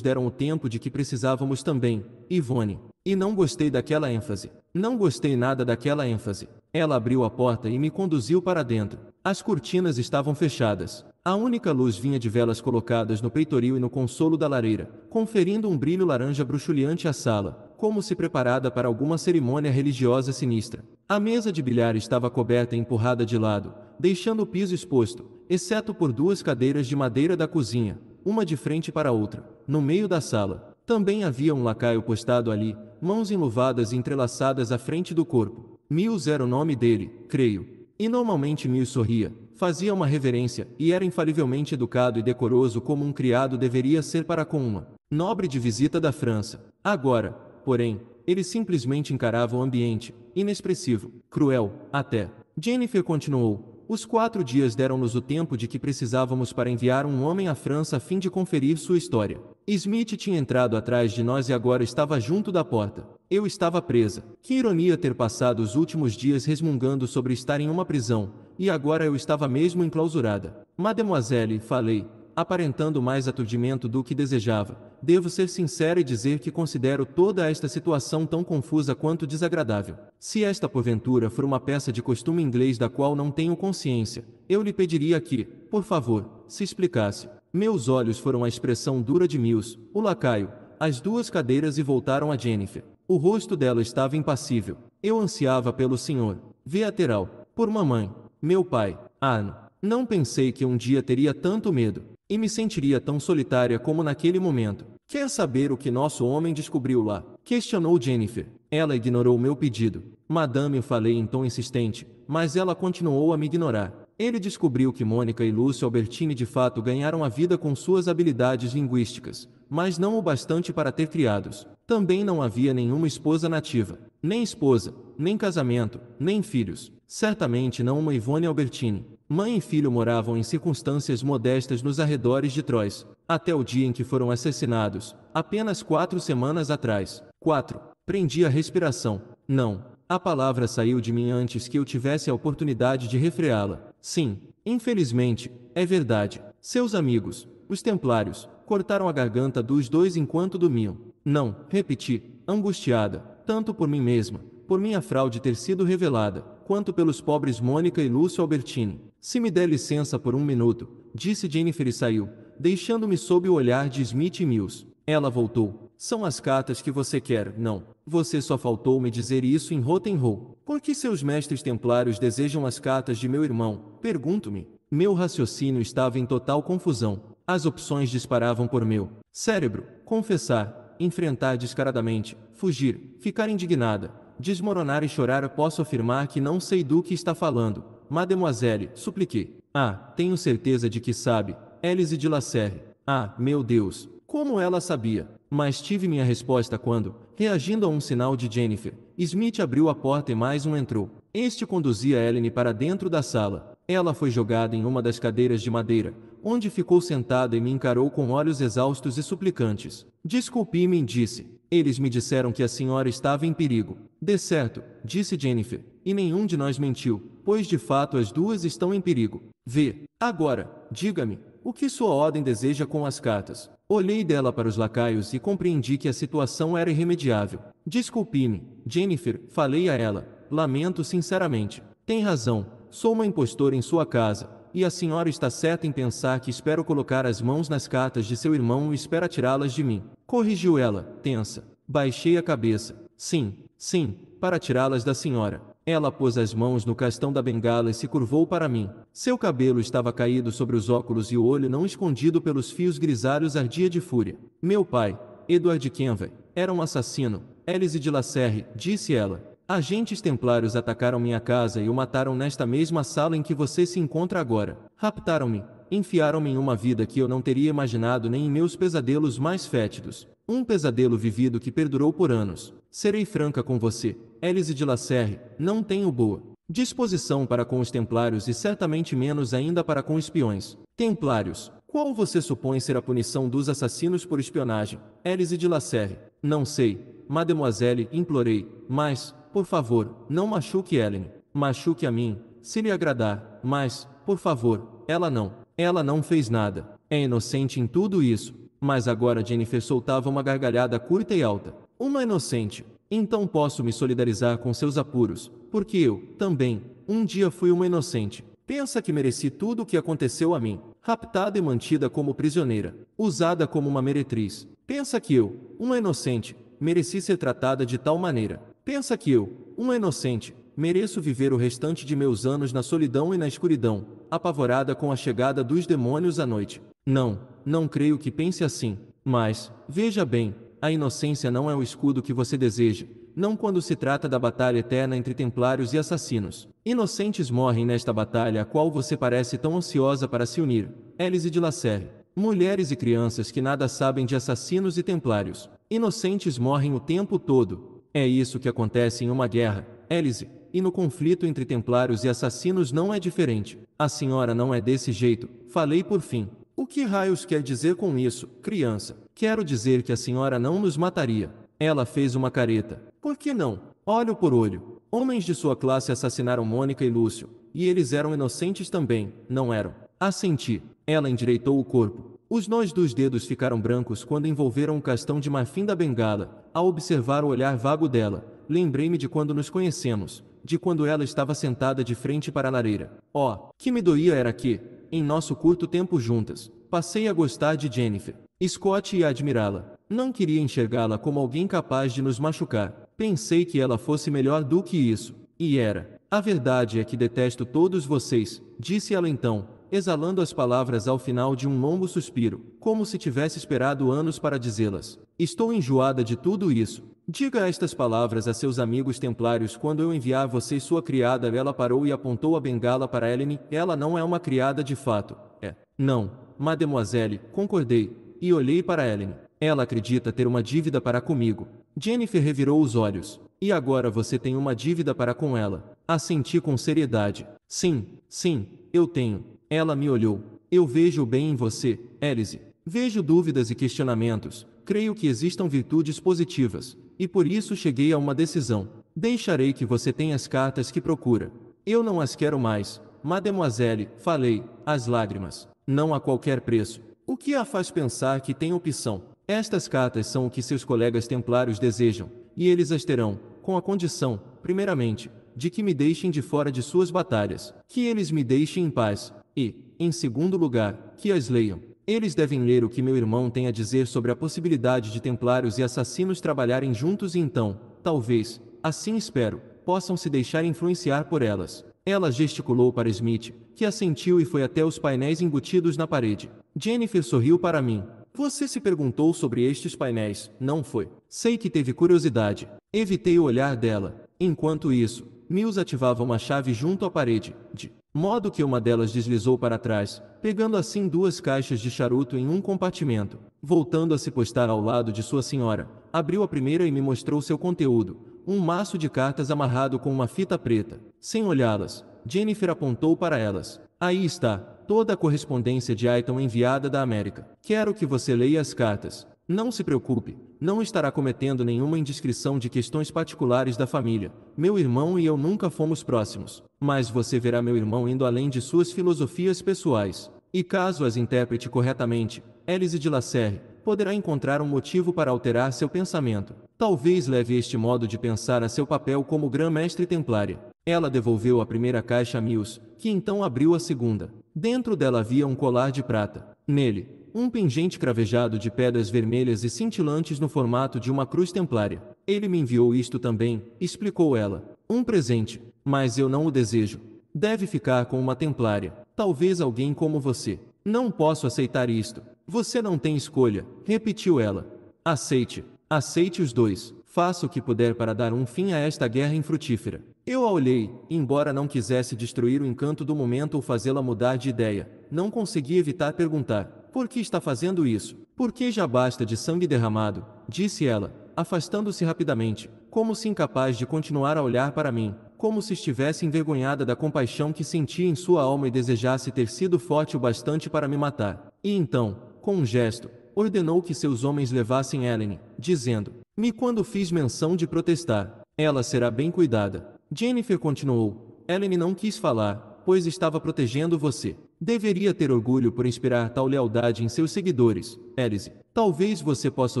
deram o tempo de que precisávamos também, Ivone. E não gostei daquela ênfase. Não gostei nada daquela ênfase. Ela abriu a porta e me conduziu para dentro. As cortinas estavam fechadas. A única luz vinha de velas colocadas no peitoril e no consolo da lareira, conferindo um brilho laranja bruxuleante à sala como se preparada para alguma cerimônia religiosa sinistra. A mesa de bilhar estava coberta e empurrada de lado, deixando o piso exposto, exceto por duas cadeiras de madeira da cozinha, uma de frente para a outra. No meio da sala, também havia um lacaio postado ali, mãos enluvadas e entrelaçadas à frente do corpo. Mills era o nome dele, creio. E normalmente Mills sorria, fazia uma reverência e era infalivelmente educado e decoroso como um criado deveria ser para com uma nobre de visita da França. Agora, porém, ele simplesmente encarava o ambiente, inexpressivo, cruel, até. Jennifer continuou. Os quatro dias deram-nos o tempo de que precisávamos para enviar um homem à França a fim de conferir sua história. Smith tinha entrado atrás de nós e agora estava junto da porta. Eu estava presa. Que ironia ter passado os últimos dias resmungando sobre estar em uma prisão, e agora eu estava mesmo enclausurada. Mademoiselle, falei, aparentando mais aturdimento do que desejava, devo ser sincera e dizer que considero toda esta situação tão confusa quanto desagradável. Se esta porventura for uma peça de costume inglês da qual não tenho consciência, eu lhe pediria que, por favor, se explicasse. Meus olhos foram a expressão dura de Mills, o lacaio, as duas cadeiras e voltaram a Jennifer. O rosto dela estava impassível. Eu ansiava pelo senhor. Veateral. Por mamãe. Meu pai. Ano. Não pensei que um dia teria tanto medo e me sentiria tão solitária como naquele momento. Quer saber o que nosso homem descobriu lá? Questionou Jennifer. Ela ignorou meu pedido. Madame, eu falei em tom insistente, mas ela continuou a me ignorar. Ele descobriu que Mônica e Lúcio Albertini de fato ganharam a vida com suas habilidades linguísticas, mas não o bastante para ter criados. Também não havia nenhuma esposa nativa, nem esposa, nem casamento, nem filhos. Certamente não uma Ivone Albertini. Mãe e filho moravam em circunstâncias modestas nos arredores de Troyes, até o dia em que foram assassinados, apenas quatro semanas atrás. 4. Prendi a respiração. Não. A palavra saiu de mim antes que eu tivesse a oportunidade de refreá-la. Sim, infelizmente, é verdade. Seus amigos, os templários, cortaram a garganta dos dois enquanto dormiam. Não, repeti, angustiada, tanto por mim mesma, por minha fraude ter sido revelada, quanto pelos pobres Mônica e Lúcio Albertini. Se me der licença por um minuto, disse Jennifer e saiu, deixando-me sob o olhar de Smith e Mills. Ela voltou. São as cartas que você quer, não. Você só faltou me dizer isso em Rotenhol. Por que seus mestres templários desejam as cartas de meu irmão? Pergunto-me. Meu raciocínio estava em total confusão. As opções disparavam por meu cérebro. Confessar, enfrentar descaradamente, fugir, ficar indignada, desmoronar e chorar. Posso afirmar que não sei do que está falando. Mademoiselle, supliquei. Ah, tenho certeza de que sabe, Élise de Lacerre. Ah, meu Deus, como ela sabia? Mas tive minha resposta quando, reagindo a um sinal de Jennifer, Smith abriu a porta e mais um entrou. Este conduzia Ellen para dentro da sala. Ela foi jogada em uma das cadeiras de madeira, onde ficou sentada e me encarou com olhos exaustos e suplicantes. Desculpe-me, disse. Eles me disseram que a senhora estava em perigo. De certo, disse Jennifer, e nenhum de nós mentiu pois de fato as duas estão em perigo. Vê, agora, diga-me, o que sua ordem deseja com as cartas? Olhei dela para os lacaios e compreendi que a situação era irremediável. Desculpe-me, Jennifer, falei a ela. Lamento sinceramente. Tem razão, sou uma impostora em sua casa, e a senhora está certa em pensar que espero colocar as mãos nas cartas de seu irmão e espera tirá-las de mim. Corrigiu ela, tensa. Baixei a cabeça. Sim, sim, para tirá-las da senhora. Ela pôs as mãos no castão da bengala e se curvou para mim. Seu cabelo estava caído sobre os óculos e o olho não escondido pelos fios grisalhos ardia de fúria. Meu pai, Edward Kenway, era um assassino. Hélice de Lacerre, disse ela. Agentes templários atacaram minha casa e o mataram nesta mesma sala em que você se encontra agora. Raptaram-me, enfiaram-me em uma vida que eu não teria imaginado nem em meus pesadelos mais fétidos. Um pesadelo vivido que perdurou por anos. Serei franca com você, Élise de Lacerre, não tenho boa disposição para com os templários e certamente menos ainda para com espiões. Templários, qual você supõe ser a punição dos assassinos por espionagem? Élise de Lacerre, não sei, mademoiselle, implorei, mas, por favor, não machuque Helen, machuque a mim, se lhe agradar, mas, por favor, ela não, ela não fez nada, é inocente em tudo isso. Mas agora Jennifer soltava uma gargalhada curta e alta uma inocente. Então posso me solidarizar com seus apuros, porque eu, também, um dia fui uma inocente. Pensa que mereci tudo o que aconteceu a mim, raptada e mantida como prisioneira, usada como uma meretriz. Pensa que eu, uma inocente, mereci ser tratada de tal maneira. Pensa que eu, uma inocente, mereço viver o restante de meus anos na solidão e na escuridão, apavorada com a chegada dos demônios à noite. Não, não creio que pense assim. Mas, veja bem, a inocência não é o escudo que você deseja, não quando se trata da batalha eterna entre templários e assassinos. Inocentes morrem nesta batalha a qual você parece tão ansiosa para se unir. Hélice de Lacerre. Mulheres e crianças que nada sabem de assassinos e templários. Inocentes morrem o tempo todo. É isso que acontece em uma guerra, Hélice, e no conflito entre templários e assassinos não é diferente. A senhora não é desse jeito, falei por fim. O que raios quer dizer com isso, criança? Quero dizer que a senhora não nos mataria. Ela fez uma careta. Por que não? Olho por olho. Homens de sua classe assassinaram Mônica e Lúcio, e eles eram inocentes também, não eram? Assenti. Ela endireitou o corpo. Os nós dos dedos ficaram brancos quando envolveram o castão de marfim da bengala. Ao observar o olhar vago dela, lembrei-me de quando nos conhecemos, de quando ela estava sentada de frente para a lareira. Oh, que me doía era que, em nosso curto tempo juntas, passei a gostar de Jennifer, Scott e a admirá-la. Não queria enxergá-la como alguém capaz de nos machucar. Pensei que ela fosse melhor do que isso. E era. A verdade é que detesto todos vocês, disse ela então, exalando as palavras ao final de um longo suspiro, como se tivesse esperado anos para dizê-las. Estou enjoada de tudo isso. Diga estas palavras a seus amigos templários quando eu enviar você vocês sua criada. Ela parou e apontou a bengala para Ellen. Ela não é uma criada de fato. É. Não, mademoiselle, concordei, e olhei para Ellen. Ela acredita ter uma dívida para comigo. Jennifer revirou os olhos. E agora você tem uma dívida para com ela. Assenti com seriedade. Sim, sim, eu tenho. Ela me olhou. Eu vejo bem em você, Elise. Vejo dúvidas e questionamentos. Creio que existam virtudes positivas, e por isso cheguei a uma decisão. Deixarei que você tenha as cartas que procura. Eu não as quero mais, mademoiselle, falei, as lágrimas. Não a qualquer preço. O que a faz pensar que tem opção? Estas cartas são o que seus colegas templários desejam, e eles as terão, com a condição, primeiramente, de que me deixem de fora de suas batalhas, que eles me deixem em paz, e, em segundo lugar, que as leiam. Eles devem ler o que meu irmão tem a dizer sobre a possibilidade de templários e assassinos trabalharem juntos e então, talvez, assim espero, possam se deixar influenciar por elas. Ela gesticulou para Smith, que assentiu e foi até os painéis embutidos na parede. Jennifer sorriu para mim. Você se perguntou sobre estes painéis, não foi? Sei que teve curiosidade. Evitei o olhar dela. Enquanto isso, Mills ativava uma chave junto à parede. De Modo que uma delas deslizou para trás, pegando assim duas caixas de charuto em um compartimento. Voltando a se postar ao lado de sua senhora, abriu a primeira e me mostrou seu conteúdo, um maço de cartas amarrado com uma fita preta. Sem olhá-las, Jennifer apontou para elas. Aí está, toda a correspondência de Aiton enviada da América. Quero que você leia as cartas. Não se preocupe, não estará cometendo nenhuma indiscrição de questões particulares da família. Meu irmão e eu nunca fomos próximos, mas você verá meu irmão indo além de suas filosofias pessoais. E caso as interprete corretamente, Elise de Lacerre poderá encontrar um motivo para alterar seu pensamento. Talvez leve este modo de pensar a seu papel como Grã-Mestre Templária. Ela devolveu a primeira caixa a Mills, que então abriu a segunda. Dentro dela havia um colar de prata. Nele, um pingente cravejado de pedras vermelhas e cintilantes no formato de uma cruz templária. Ele me enviou isto também, explicou ela. Um presente, mas eu não o desejo. Deve ficar com uma templária, talvez alguém como você. Não posso aceitar isto. Você não tem escolha, repetiu ela. Aceite, aceite os dois. Faça o que puder para dar um fim a esta guerra infrutífera. Eu a olhei, embora não quisesse destruir o encanto do momento ou fazê-la mudar de ideia. Não consegui evitar perguntar: por que está fazendo isso? Porque já basta de sangue derramado, disse ela, afastando-se rapidamente, como se incapaz de continuar a olhar para mim, como se estivesse envergonhada da compaixão que sentia em sua alma e desejasse ter sido forte o bastante para me matar. E então, com um gesto, ordenou que seus homens levassem Ellen, dizendo: Me quando fiz menção de protestar, ela será bem cuidada. Jennifer continuou. Ellen não quis falar, pois estava protegendo você. Deveria ter orgulho por inspirar tal lealdade em seus seguidores. Élise. Talvez você possa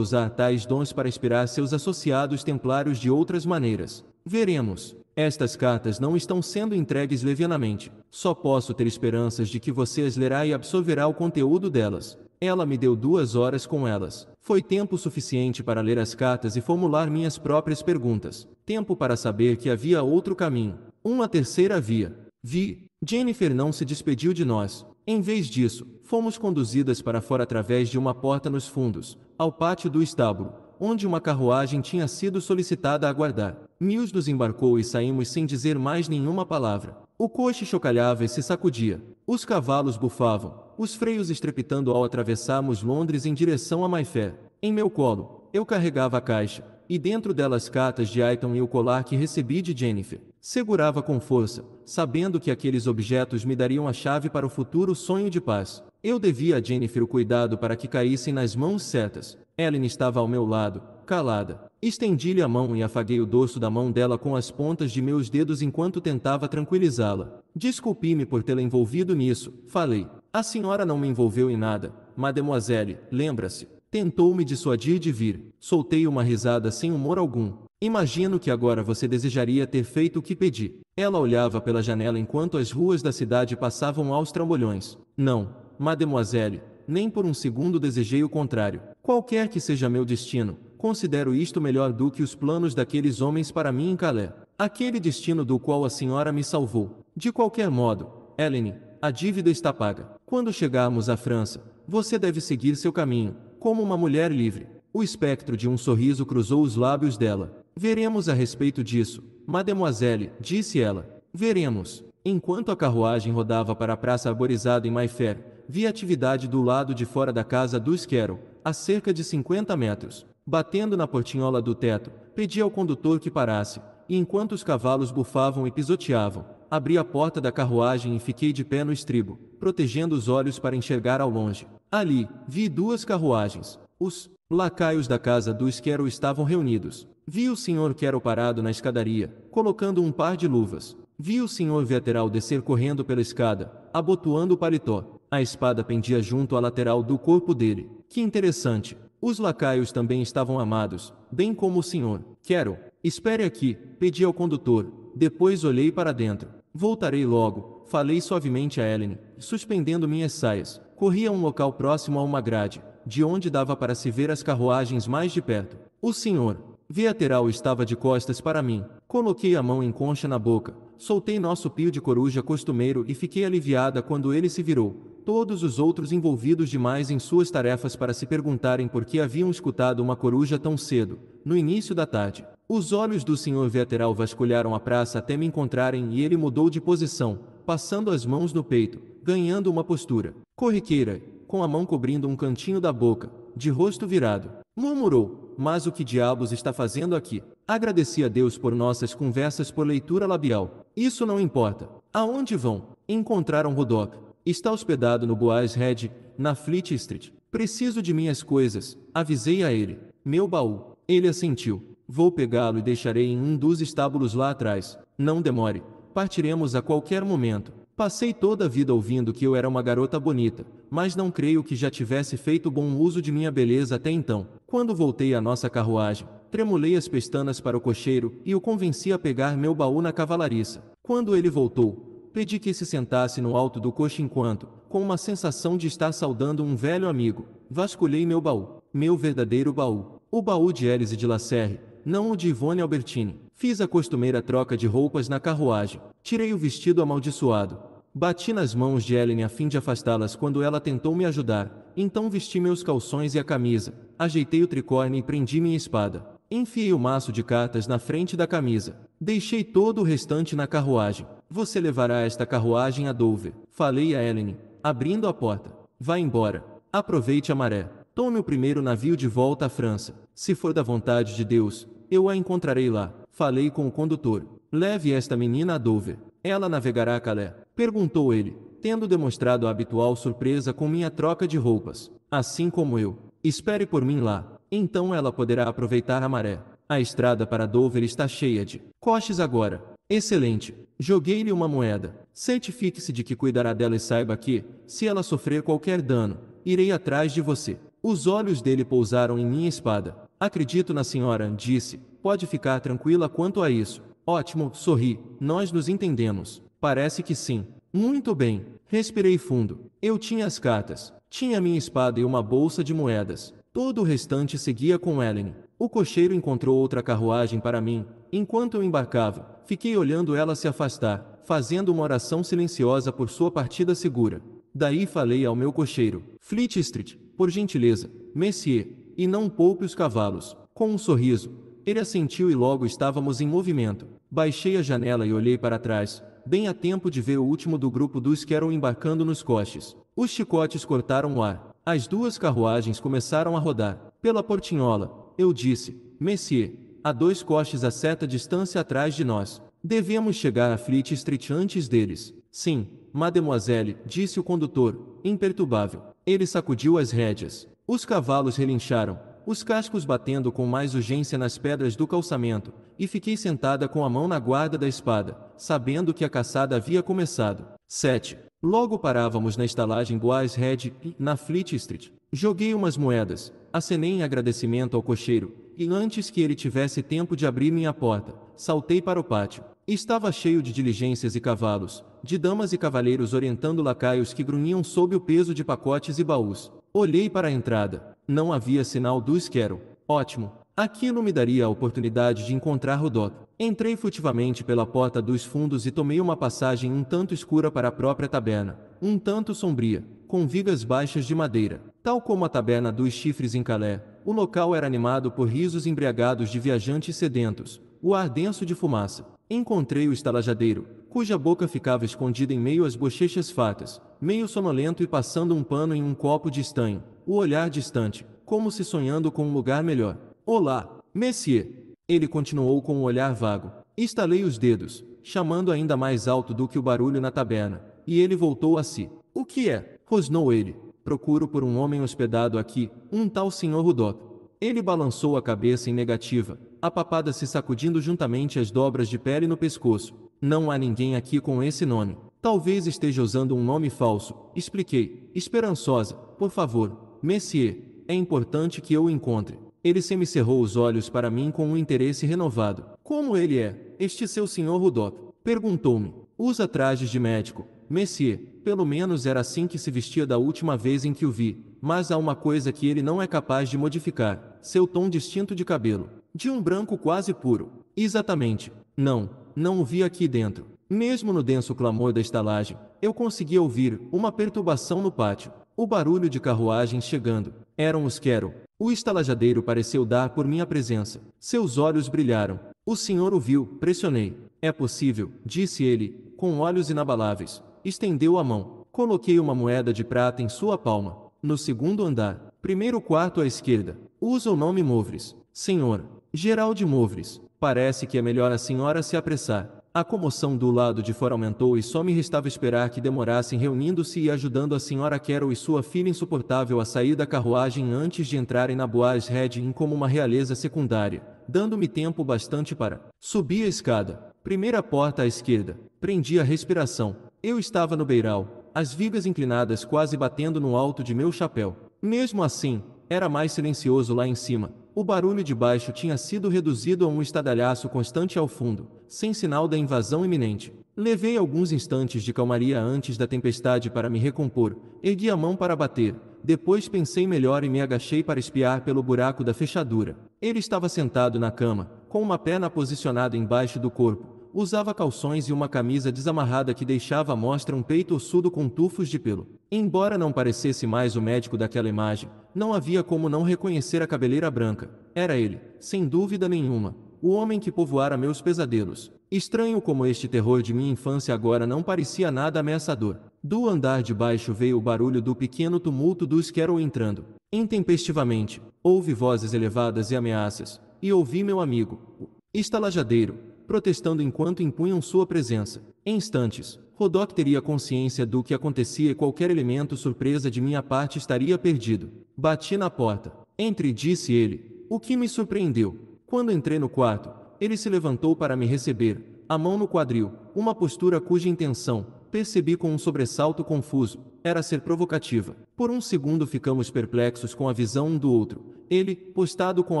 usar tais dons para inspirar seus associados templários de outras maneiras. Veremos. Estas cartas não estão sendo entregues levianamente. Só posso ter esperanças de que você as lerá e absorverá o conteúdo delas. Ela me deu duas horas com elas. Foi tempo suficiente para ler as cartas e formular minhas próprias perguntas. Tempo para saber que havia outro caminho. Uma terceira via. Vi, Jennifer não se despediu de nós. Em vez disso, fomos conduzidas para fora através de uma porta nos fundos, ao pátio do estábulo, onde uma carruagem tinha sido solicitada a aguardar. Mills nos embarcou e saímos sem dizer mais nenhuma palavra. O coche chocalhava e se sacudia. Os cavalos bufavam, os freios estrepitando ao atravessarmos Londres em direção a Mayfair. Em meu colo, eu carregava a caixa, e dentro delas cartas de Aiton e o colar que recebi de Jennifer. Segurava com força, sabendo que aqueles objetos me dariam a chave para o futuro sonho de paz. Eu devia a Jennifer o cuidado para que caíssem nas mãos certas. Ellen estava ao meu lado, calada. Estendi-lhe a mão e afaguei o dorso da mão dela com as pontas de meus dedos enquanto tentava tranquilizá-la. Desculpe-me por tê-la envolvido nisso, falei. A senhora não me envolveu em nada, mademoiselle, lembra-se. Tentou me dissuadir de vir. Soltei uma risada sem humor algum. Imagino que agora você desejaria ter feito o que pedi. Ela olhava pela janela enquanto as ruas da cidade passavam aos trambolhões. Não, mademoiselle, nem por um segundo desejei o contrário. Qualquer que seja meu destino, considero isto melhor do que os planos daqueles homens para mim em Calais. Aquele destino do qual a senhora me salvou. De qualquer modo, Ellen, a dívida está paga. Quando chegarmos à França, você deve seguir seu caminho, como uma mulher livre. O espectro de um sorriso cruzou os lábios dela. Veremos a respeito disso, mademoiselle, disse ela. Veremos. Enquanto a carruagem rodava para a praça arborizada em Mayfair, vi atividade do lado de fora da casa dos Carroll, a cerca de 50 metros. Batendo na portinhola do teto, pedi ao condutor que parasse, e enquanto os cavalos bufavam e pisoteavam, abri a porta da carruagem e fiquei de pé no estribo, protegendo os olhos para enxergar ao longe. Ali, vi duas carruagens. Os Lacaios da casa do Quero estavam reunidos. Vi o senhor Quero parado na escadaria, colocando um par de luvas. Vi o senhor Veteral descer correndo pela escada, abotoando o paletó. A espada pendia junto à lateral do corpo dele. Que interessante. Os lacaios também estavam amados, bem como o senhor. Quero. Espere aqui, pedi ao condutor. Depois olhei para dentro. Voltarei logo, falei suavemente a Ellen, suspendendo minhas saias. Corri a um local próximo a uma grade de onde dava para se ver as carruagens mais de perto. O senhor, Viateral estava de costas para mim. Coloquei a mão em concha na boca, soltei nosso pio de coruja costumeiro e fiquei aliviada quando ele se virou. Todos os outros envolvidos demais em suas tarefas para se perguntarem por que haviam escutado uma coruja tão cedo, no início da tarde. Os olhos do senhor Viateral vasculharam a praça até me encontrarem e ele mudou de posição, passando as mãos no peito, ganhando uma postura corriqueira, com a mão cobrindo um cantinho da boca, de rosto virado. Murmurou: Mas o que diabos está fazendo aqui? Agradeci a Deus por nossas conversas por leitura labial. Isso não importa. Aonde vão? Encontraram Rodok. Está hospedado no Boaz Head, na Fleet Street. Preciso de minhas coisas, avisei a ele. Meu baú. Ele assentiu. Vou pegá-lo e deixarei em um dos estábulos lá atrás. Não demore. Partiremos a qualquer momento. Passei toda a vida ouvindo que eu era uma garota bonita, mas não creio que já tivesse feito bom uso de minha beleza até então. Quando voltei à nossa carruagem, tremulei as pestanas para o cocheiro e o convenci a pegar meu baú na cavalariça. Quando ele voltou, pedi que se sentasse no alto do coche enquanto, com uma sensação de estar saudando um velho amigo, vasculhei meu baú, meu verdadeiro baú, o baú de Élise de Lacerre, não o de Ivone Albertini. Fiz a costumeira troca de roupas na carruagem. Tirei o vestido amaldiçoado, Bati nas mãos de Ellen a fim de afastá-las quando ela tentou me ajudar, então vesti meus calções e a camisa, ajeitei o tricorne e prendi minha espada. Enfiei o maço de cartas na frente da camisa. Deixei todo o restante na carruagem. Você levará esta carruagem a Dover. Falei a Ellen, abrindo a porta. Vá embora. Aproveite a maré. Tome o primeiro navio de volta à França. Se for da vontade de Deus, eu a encontrarei lá. Falei com o condutor. Leve esta menina a Dover. Ela navegará a Calais? Perguntou ele, tendo demonstrado a habitual surpresa com minha troca de roupas. Assim como eu. Espere por mim lá. Então ela poderá aproveitar a maré. A estrada para Dover está cheia de coches agora. Excelente. Joguei-lhe uma moeda. Certifique-se de que cuidará dela e saiba que, se ela sofrer qualquer dano, irei atrás de você. Os olhos dele pousaram em minha espada. Acredito na senhora, disse. Pode ficar tranquila quanto a isso. Ótimo, sorri. Nós nos entendemos. Parece que sim. Muito bem. Respirei fundo. Eu tinha as cartas, tinha minha espada e uma bolsa de moedas. Todo o restante seguia com Ellen. O cocheiro encontrou outra carruagem para mim. Enquanto eu embarcava, fiquei olhando ela se afastar, fazendo uma oração silenciosa por sua partida segura. Daí falei ao meu cocheiro: Fleet Street, por gentileza, Messier, e não poupe os cavalos. Com um sorriso, ele assentiu e logo estávamos em movimento. Baixei a janela e olhei para trás, bem a tempo de ver o último do grupo dos que eram embarcando nos coches. Os chicotes cortaram o ar. As duas carruagens começaram a rodar. Pela portinhola, eu disse, Messier, há dois coches a certa distância atrás de nós. Devemos chegar a Fleet Street antes deles. Sim, mademoiselle, disse o condutor, imperturbável. Ele sacudiu as rédeas. Os cavalos relincharam, os cascos batendo com mais urgência nas pedras do calçamento, e fiquei sentada com a mão na guarda da espada, sabendo que a caçada havia começado. 7. Logo parávamos na estalagem Boaz Red, Head, na Fleet Street. Joguei umas moedas, acenei em agradecimento ao cocheiro, e antes que ele tivesse tempo de abrir minha porta, saltei para o pátio. Estava cheio de diligências e cavalos, de damas e cavaleiros orientando lacaios que grunhiam sob o peso de pacotes e baús. Olhei para a entrada, não havia sinal do esquero. Ótimo. Aquilo me daria a oportunidade de encontrar o Doc. Entrei furtivamente pela porta dos fundos e tomei uma passagem um tanto escura para a própria taberna, um tanto sombria, com vigas baixas de madeira. Tal como a taberna dos chifres em Calais, o local era animado por risos embriagados de viajantes sedentos, o ar denso de fumaça. Encontrei o estalajadeiro, cuja boca ficava escondida em meio às bochechas fartas, meio sonolento e passando um pano em um copo de estanho, o olhar distante, como se sonhando com um lugar melhor. Olá, Messier! Ele continuou com o um olhar vago. Estalei os dedos, chamando ainda mais alto do que o barulho na taberna, e ele voltou a si. O que é? rosnou ele. Procuro por um homem hospedado aqui, um tal senhor Rudolph. Ele balançou a cabeça em negativa, a papada se sacudindo juntamente as dobras de pele no pescoço, não há ninguém aqui com esse nome. Talvez esteja usando um nome falso, expliquei. Esperançosa, por favor, Messier, é importante que eu o encontre. Ele semicerrou os olhos para mim com um interesse renovado. Como ele é, este seu senhor Rudolph? Perguntou-me. Usa trajes de médico, Messier, pelo menos era assim que se vestia da última vez em que o vi, mas há uma coisa que ele não é capaz de modificar: seu tom distinto de cabelo. De um branco quase puro. Exatamente. Não, não o vi aqui dentro. Mesmo no denso clamor da estalagem, eu consegui ouvir uma perturbação no pátio. O barulho de carruagens chegando. Eram os Quero. O estalajadeiro pareceu dar por minha presença. Seus olhos brilharam. O senhor o viu, pressionei. É possível, disse ele, com olhos inabaláveis. Estendeu a mão. Coloquei uma moeda de prata em sua palma. No segundo andar, primeiro quarto à esquerda. Usa o nome Movres. Senhor, Geraldo Movres. Parece que é melhor a senhora se apressar. A comoção do lado de fora aumentou e só me restava esperar que demorassem reunindo-se e ajudando a senhora Carol e sua filha insuportável a sair da carruagem antes de entrarem na Boaz Red Inn como uma realeza secundária, dando-me tempo bastante para subir a escada. Primeira porta à esquerda. Prendi a respiração. Eu estava no beiral, as vigas inclinadas quase batendo no alto de meu chapéu. Mesmo assim, era mais silencioso lá em cima. O barulho de baixo tinha sido reduzido a um estadalhaço constante ao fundo, sem sinal da invasão iminente. Levei alguns instantes de calmaria antes da tempestade para me recompor, ergui a mão para bater, depois pensei melhor e me agachei para espiar pelo buraco da fechadura. Ele estava sentado na cama, com uma perna posicionada embaixo do corpo, Usava calções e uma camisa desamarrada que deixava à mostra um peito ossudo com tufos de pelo. Embora não parecesse mais o médico daquela imagem, não havia como não reconhecer a cabeleira branca. Era ele, sem dúvida nenhuma, o homem que povoara meus pesadelos. Estranho como este terror de minha infância agora não parecia nada ameaçador. Do andar de baixo veio o barulho do pequeno tumulto dos Carol entrando. Intempestivamente, houve vozes elevadas e ameaças, e ouvi meu amigo, o estalajadeiro, protestando enquanto impunham sua presença. Em instantes, Rodok teria consciência do que acontecia e qualquer elemento surpresa de minha parte estaria perdido. Bati na porta. Entre, disse ele, o que me surpreendeu. Quando entrei no quarto, ele se levantou para me receber, a mão no quadril, uma postura cuja intenção, percebi com um sobressalto confuso, era ser provocativa. Por um segundo ficamos perplexos com a visão um do outro, ele, postado com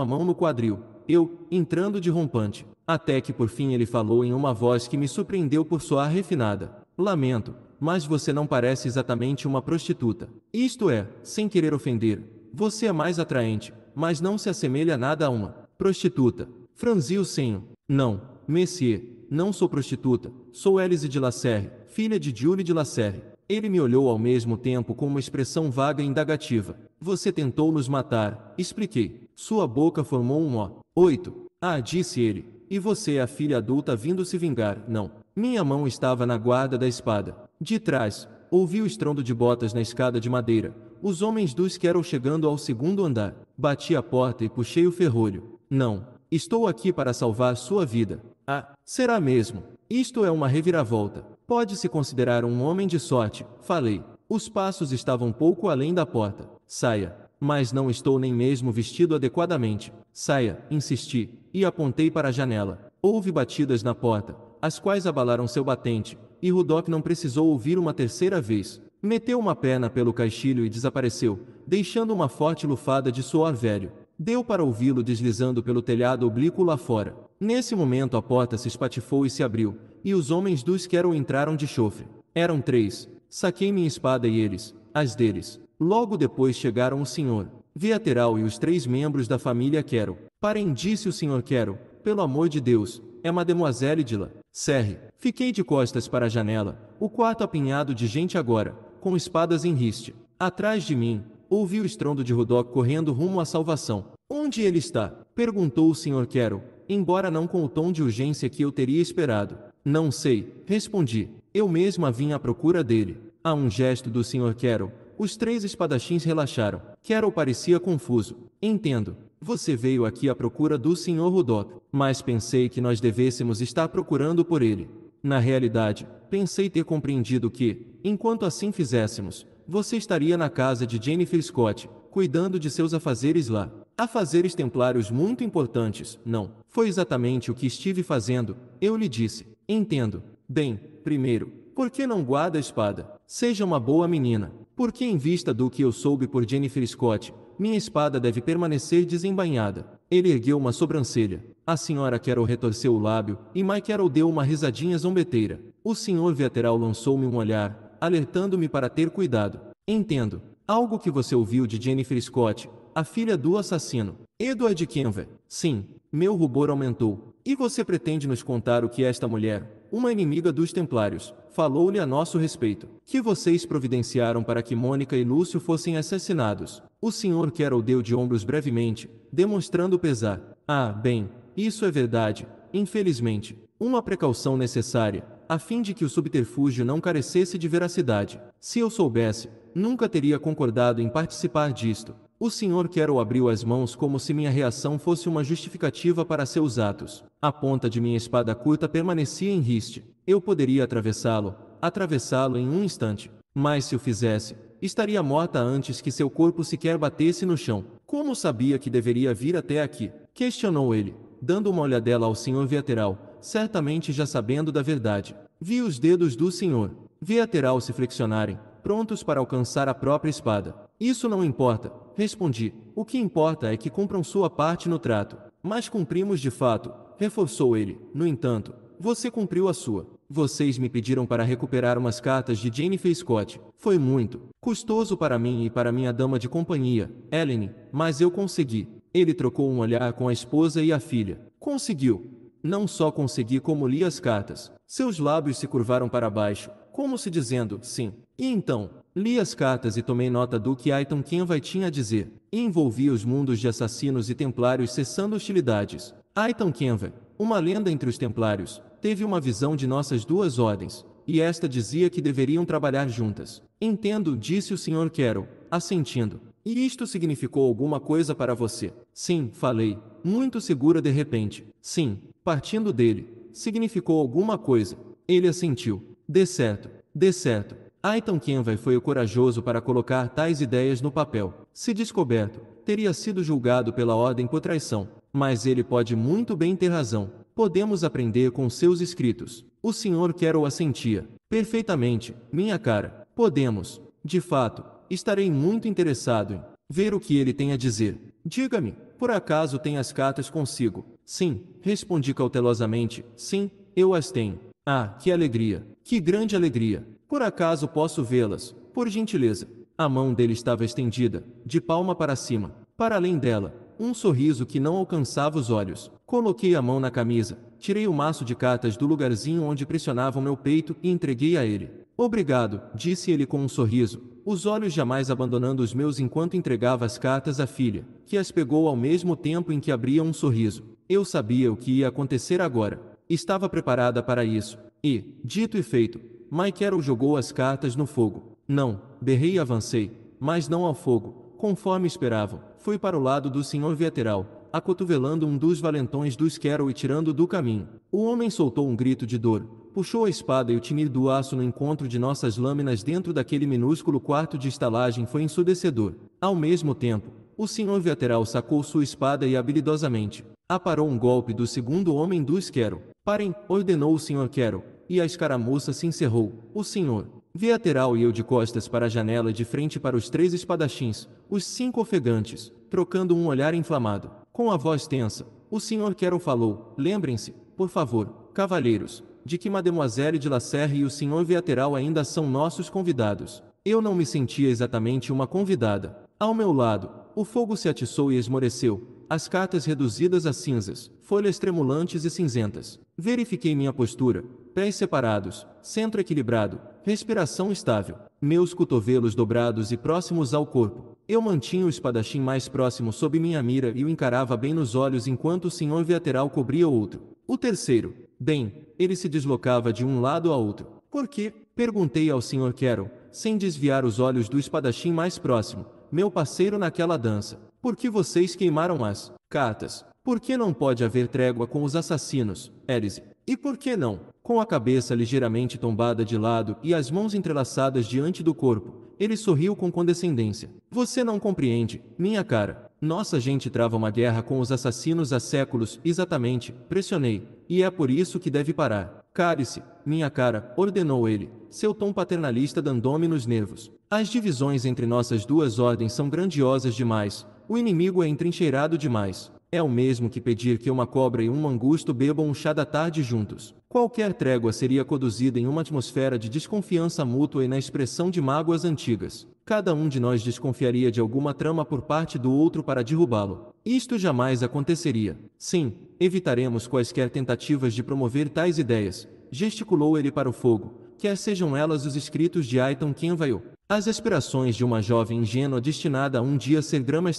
a mão no quadril, eu, entrando de rompante. Até que por fim ele falou em uma voz que me surpreendeu por soar refinada. Lamento, mas você não parece exatamente uma prostituta. Isto é, sem querer ofender, você é mais atraente, mas não se assemelha nada a uma prostituta. Franzi o senho. Não, Messier, não sou prostituta, sou Élise de Lacerre, filha de Julie de Lacerre. Ele me olhou ao mesmo tempo com uma expressão vaga e indagativa. Você tentou nos matar, expliquei. Sua boca formou um O. Oito. Ah, disse ele, e você, a filha adulta, vindo se vingar, não. Minha mão estava na guarda da espada. De trás, ouvi o estrondo de botas na escada de madeira. Os homens dos que eram chegando ao segundo andar. Bati a porta e puxei o ferrolho. Não, estou aqui para salvar sua vida. Ah, será mesmo? Isto é uma reviravolta. Pode-se considerar um homem de sorte, falei. Os passos estavam pouco além da porta. Saia. Mas não estou nem mesmo vestido adequadamente. Saia, insisti e apontei para a janela. Houve batidas na porta, as quais abalaram seu batente, e Rudolf não precisou ouvir uma terceira vez. Meteu uma perna pelo caixilho e desapareceu, deixando uma forte lufada de suor velho. Deu para ouvi-lo deslizando pelo telhado oblíquo lá fora. Nesse momento a porta se espatifou e se abriu, e os homens dos Quero entraram de chofre. Eram três. Saquei minha espada e eles, as deles. Logo depois chegaram o senhor, Viateral e os três membros da família Quero. Parem-disse o senhor quero, pelo amor de Deus, é Mademoiselle de la Serre. Fiquei de costas para a janela, o quarto apinhado de gente agora, com espadas em riste. Atrás de mim, ouvi o estrondo de Rudok correndo rumo à salvação. Onde ele está? Perguntou o senhor Quero, embora não com o tom de urgência que eu teria esperado. Não sei, respondi. Eu mesma vim à procura dele. A um gesto do senhor Quero, os três espadachins relaxaram. Quero parecia confuso. Entendo, você veio aqui à procura do Sr. Rudoc? mas pensei que nós devêssemos estar procurando por ele. Na realidade, pensei ter compreendido que, enquanto assim fizéssemos, você estaria na casa de Jennifer Scott, cuidando de seus afazeres lá. Afazeres templários muito importantes, não. Foi exatamente o que estive fazendo, eu lhe disse. Entendo. Bem, primeiro, por que não guarda a espada? Seja uma boa menina. Porque, em vista do que eu soube por Jennifer Scott, minha espada deve permanecer desembainhada. Ele ergueu uma sobrancelha. A senhora Carol retorceu o lábio, e Mike Carol deu uma risadinha zombeteira. O senhor Veteral lançou-me um olhar, alertando-me para ter cuidado. Entendo. Algo que você ouviu de Jennifer Scott, a filha do assassino. Edward Kenver. Sim, meu rubor aumentou. E você pretende nos contar o que esta mulher, uma inimiga dos Templários, falou-lhe a nosso respeito? Que vocês providenciaram para que Mônica e Lúcio fossem assassinados? O senhor o deu de ombros brevemente, demonstrando pesar. Ah, bem, isso é verdade, infelizmente. Uma precaução necessária, a fim de que o subterfúgio não carecesse de veracidade. Se eu soubesse, nunca teria concordado em participar disto. O senhor Carol abriu as mãos como se minha reação fosse uma justificativa para seus atos. A ponta de minha espada curta permanecia em riste. Eu poderia atravessá-lo, atravessá-lo em um instante. Mas se o fizesse, estaria morta antes que seu corpo sequer batesse no chão. Como sabia que deveria vir até aqui? Questionou ele, dando uma olhadela ao senhor Viateral, certamente já sabendo da verdade. Vi os dedos do senhor Viateral se flexionarem, prontos para alcançar a própria espada. Isso não importa, respondi. O que importa é que cumpram sua parte no trato. Mas cumprimos de fato, reforçou ele. No entanto, você cumpriu a sua. Vocês me pediram para recuperar umas cartas de Jennifer Scott. Foi muito custoso para mim e para minha dama de companhia, Ellen, mas eu consegui. Ele trocou um olhar com a esposa e a filha. Conseguiu. Não só consegui como li as cartas. Seus lábios se curvaram para baixo, como se dizendo, sim. E então, li as cartas e tomei nota do que Aiton Kenvai tinha a dizer. E envolvi os mundos de assassinos e templários cessando hostilidades. Aiton Kenvai, uma lenda entre os templários, teve uma visão de nossas duas ordens, e esta dizia que deveriam trabalhar juntas. Entendo, disse o Sr. Carroll, assentindo. E isto significou alguma coisa para você? Sim, falei, muito segura de repente. Sim, partindo dele, significou alguma coisa. Ele assentiu. De certo, de certo. Aiton Kenway foi o corajoso para colocar tais ideias no papel. Se descoberto, teria sido julgado pela ordem por traição, mas ele pode muito bem ter razão podemos aprender com seus escritos. O senhor quer ou assentia. Perfeitamente, minha cara. Podemos. De fato, estarei muito interessado em ver o que ele tem a dizer. Diga-me, por acaso tem as cartas consigo? Sim, respondi cautelosamente. Sim, eu as tenho. Ah, que alegria! Que grande alegria! Por acaso posso vê-las, por gentileza? A mão dele estava estendida, de palma para cima. Para além dela, um sorriso que não alcançava os olhos. Coloquei a mão na camisa, tirei o maço de cartas do lugarzinho onde pressionava o meu peito e entreguei a ele. Obrigado, disse ele com um sorriso, os olhos jamais abandonando os meus enquanto entregava as cartas à filha, que as pegou ao mesmo tempo em que abria um sorriso. Eu sabia o que ia acontecer agora. Estava preparada para isso. E, dito e feito, Mike Carroll jogou as cartas no fogo. Não, berrei e avancei, mas não ao fogo, conforme esperavam foi para o lado do senhor veteral, acotovelando um dos valentões dos Carol e tirando do caminho. O homem soltou um grito de dor, puxou a espada e o tinir do aço no encontro de nossas lâminas dentro daquele minúsculo quarto de estalagem foi ensudecedor. Ao mesmo tempo, o senhor veteral sacou sua espada e habilidosamente aparou um golpe do segundo homem dos Carol. Parem, ordenou o senhor Carol, e a escaramuça se encerrou. O senhor Vê a Teral e eu de costas para a janela de frente para os três espadachins, os cinco ofegantes, trocando um olhar inflamado. Com a voz tensa, o senhor Quero falou, lembrem-se, por favor, cavalheiros, de que Mademoiselle de la e o senhor Viateral ainda são nossos convidados. Eu não me sentia exatamente uma convidada. Ao meu lado, o fogo se atiçou e esmoreceu, as cartas reduzidas a cinzas, folhas tremulantes e cinzentas. Verifiquei minha postura, pés separados, centro equilibrado, respiração estável, meus cotovelos dobrados e próximos ao corpo. Eu mantinha o espadachim mais próximo sob minha mira e o encarava bem nos olhos enquanto o senhor viateral cobria o outro. O terceiro, bem, ele se deslocava de um lado a outro. Por quê? Perguntei ao senhor Quero, sem desviar os olhos do espadachim mais próximo, meu parceiro naquela dança. Por que vocês queimaram as cartas? Por que não pode haver trégua com os assassinos, Érise? E por que não? Com a cabeça ligeiramente tombada de lado e as mãos entrelaçadas diante do corpo, ele sorriu com condescendência. Você não compreende, minha cara. Nossa gente trava uma guerra com os assassinos há séculos, exatamente, pressionei, e é por isso que deve parar. Care-se, minha cara, ordenou ele, seu tom paternalista dandome nos nervos. As divisões entre nossas duas ordens são grandiosas demais, o inimigo é entrincheirado demais. É o mesmo que pedir que uma cobra e um mangusto bebam um chá da tarde juntos. Qualquer trégua seria conduzida em uma atmosfera de desconfiança mútua e na expressão de mágoas antigas. Cada um de nós desconfiaria de alguma trama por parte do outro para derrubá-lo. Isto jamais aconteceria. Sim, evitaremos quaisquer tentativas de promover tais ideias. Gesticulou ele para o fogo, quer sejam elas os escritos de Aiton Kenvail, as aspirações de uma jovem ingênua destinada a um dia ser grama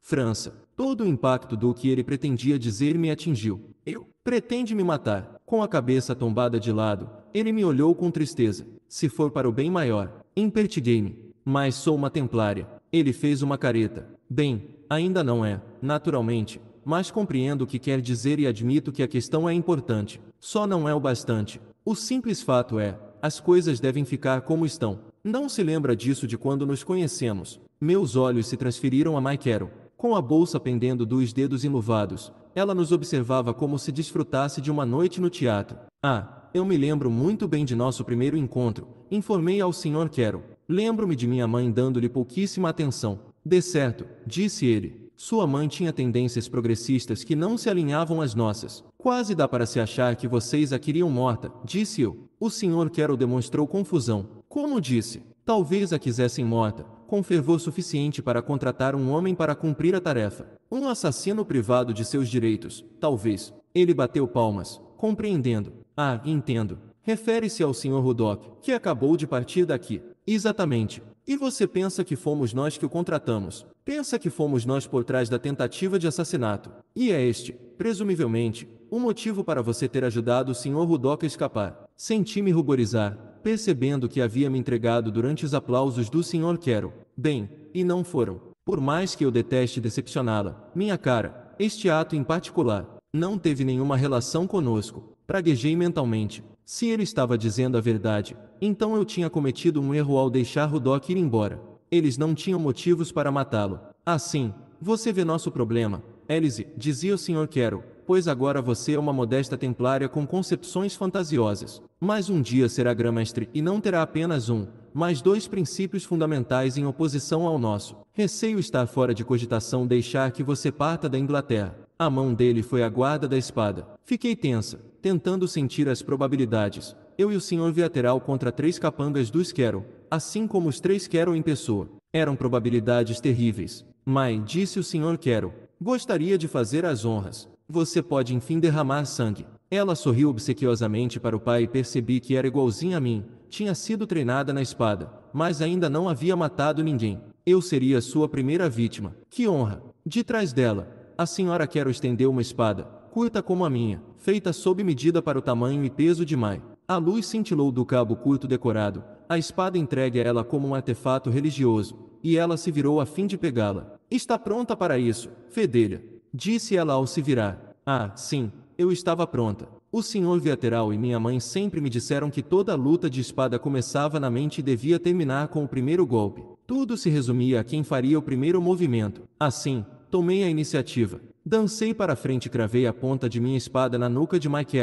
França. Todo o impacto do que ele pretendia dizer me atingiu. Eu. Pretende me matar. Com a cabeça tombada de lado, ele me olhou com tristeza. Se for para o bem maior, impertiguei-me. Mas sou uma templária. Ele fez uma careta. Bem, ainda não é, naturalmente, mas compreendo o que quer dizer e admito que a questão é importante. Só não é o bastante. O simples fato é, as coisas devem ficar como estão. Não se lembra disso de quando nos conhecemos. Meus olhos se transferiram a Maikero. Com a bolsa pendendo dos dedos enluvados, ela nos observava como se desfrutasse de uma noite no teatro. Ah, eu me lembro muito bem de nosso primeiro encontro, informei ao Sr. Quero. Lembro-me de minha mãe dando-lhe pouquíssima atenção. De certo, disse ele. Sua mãe tinha tendências progressistas que não se alinhavam às nossas. Quase dá para se achar que vocês a queriam morta, disse eu. O Sr. Quero demonstrou confusão. Como disse, Talvez a quisessem morta, com fervor suficiente para contratar um homem para cumprir a tarefa. Um assassino privado de seus direitos, talvez. Ele bateu palmas, compreendendo. Ah, entendo. Refere-se ao Sr. Rudok, que acabou de partir daqui. Exatamente. E você pensa que fomos nós que o contratamos? Pensa que fomos nós por trás da tentativa de assassinato? E é este, presumivelmente, o motivo para você ter ajudado o Sr. Rudok a escapar. Senti-me ruborizar, percebendo que havia me entregado durante os aplausos do Senhor Quero. Bem, e não foram. Por mais que eu deteste decepcioná-la, minha cara, este ato em particular, não teve nenhuma relação conosco. Praguejei mentalmente. Se ele estava dizendo a verdade, então eu tinha cometido um erro ao deixar Rudok ir embora. Eles não tinham motivos para matá-lo. Assim, você vê nosso problema, Elise, dizia o Sr. Quero, pois agora você é uma modesta templária com concepções fantasiosas. Mas um dia será grã e não terá apenas um, mas dois princípios fundamentais em oposição ao nosso. Receio estar fora de cogitação deixar que você parta da Inglaterra. A mão dele foi a guarda da espada. Fiquei tensa, tentando sentir as probabilidades. Eu e o senhor Viateral contra três capangas dos Quero, assim como os três Quero em pessoa. Eram probabilidades terríveis. Mãe, disse o senhor Quero, gostaria de fazer as honras. Você pode enfim derramar sangue. Ela sorriu obsequiosamente para o pai e percebi que era igualzinha a mim. Tinha sido treinada na espada, mas ainda não havia matado ninguém. Eu seria sua primeira vítima. Que honra! De trás dela, a senhora quero estender uma espada, curta como a minha, feita sob medida para o tamanho e peso de Mai. A luz cintilou do cabo curto decorado, a espada entregue a ela como um artefato religioso, e ela se virou a fim de pegá-la. Está pronta para isso, fedelha. Disse ela ao se virar. Ah, sim, eu estava pronta. O senhor Viateral e minha mãe sempre me disseram que toda luta de espada começava na mente e devia terminar com o primeiro golpe. Tudo se resumia a quem faria o primeiro movimento. Assim, tomei a iniciativa. Dancei para frente e cravei a ponta de minha espada na nuca de Mike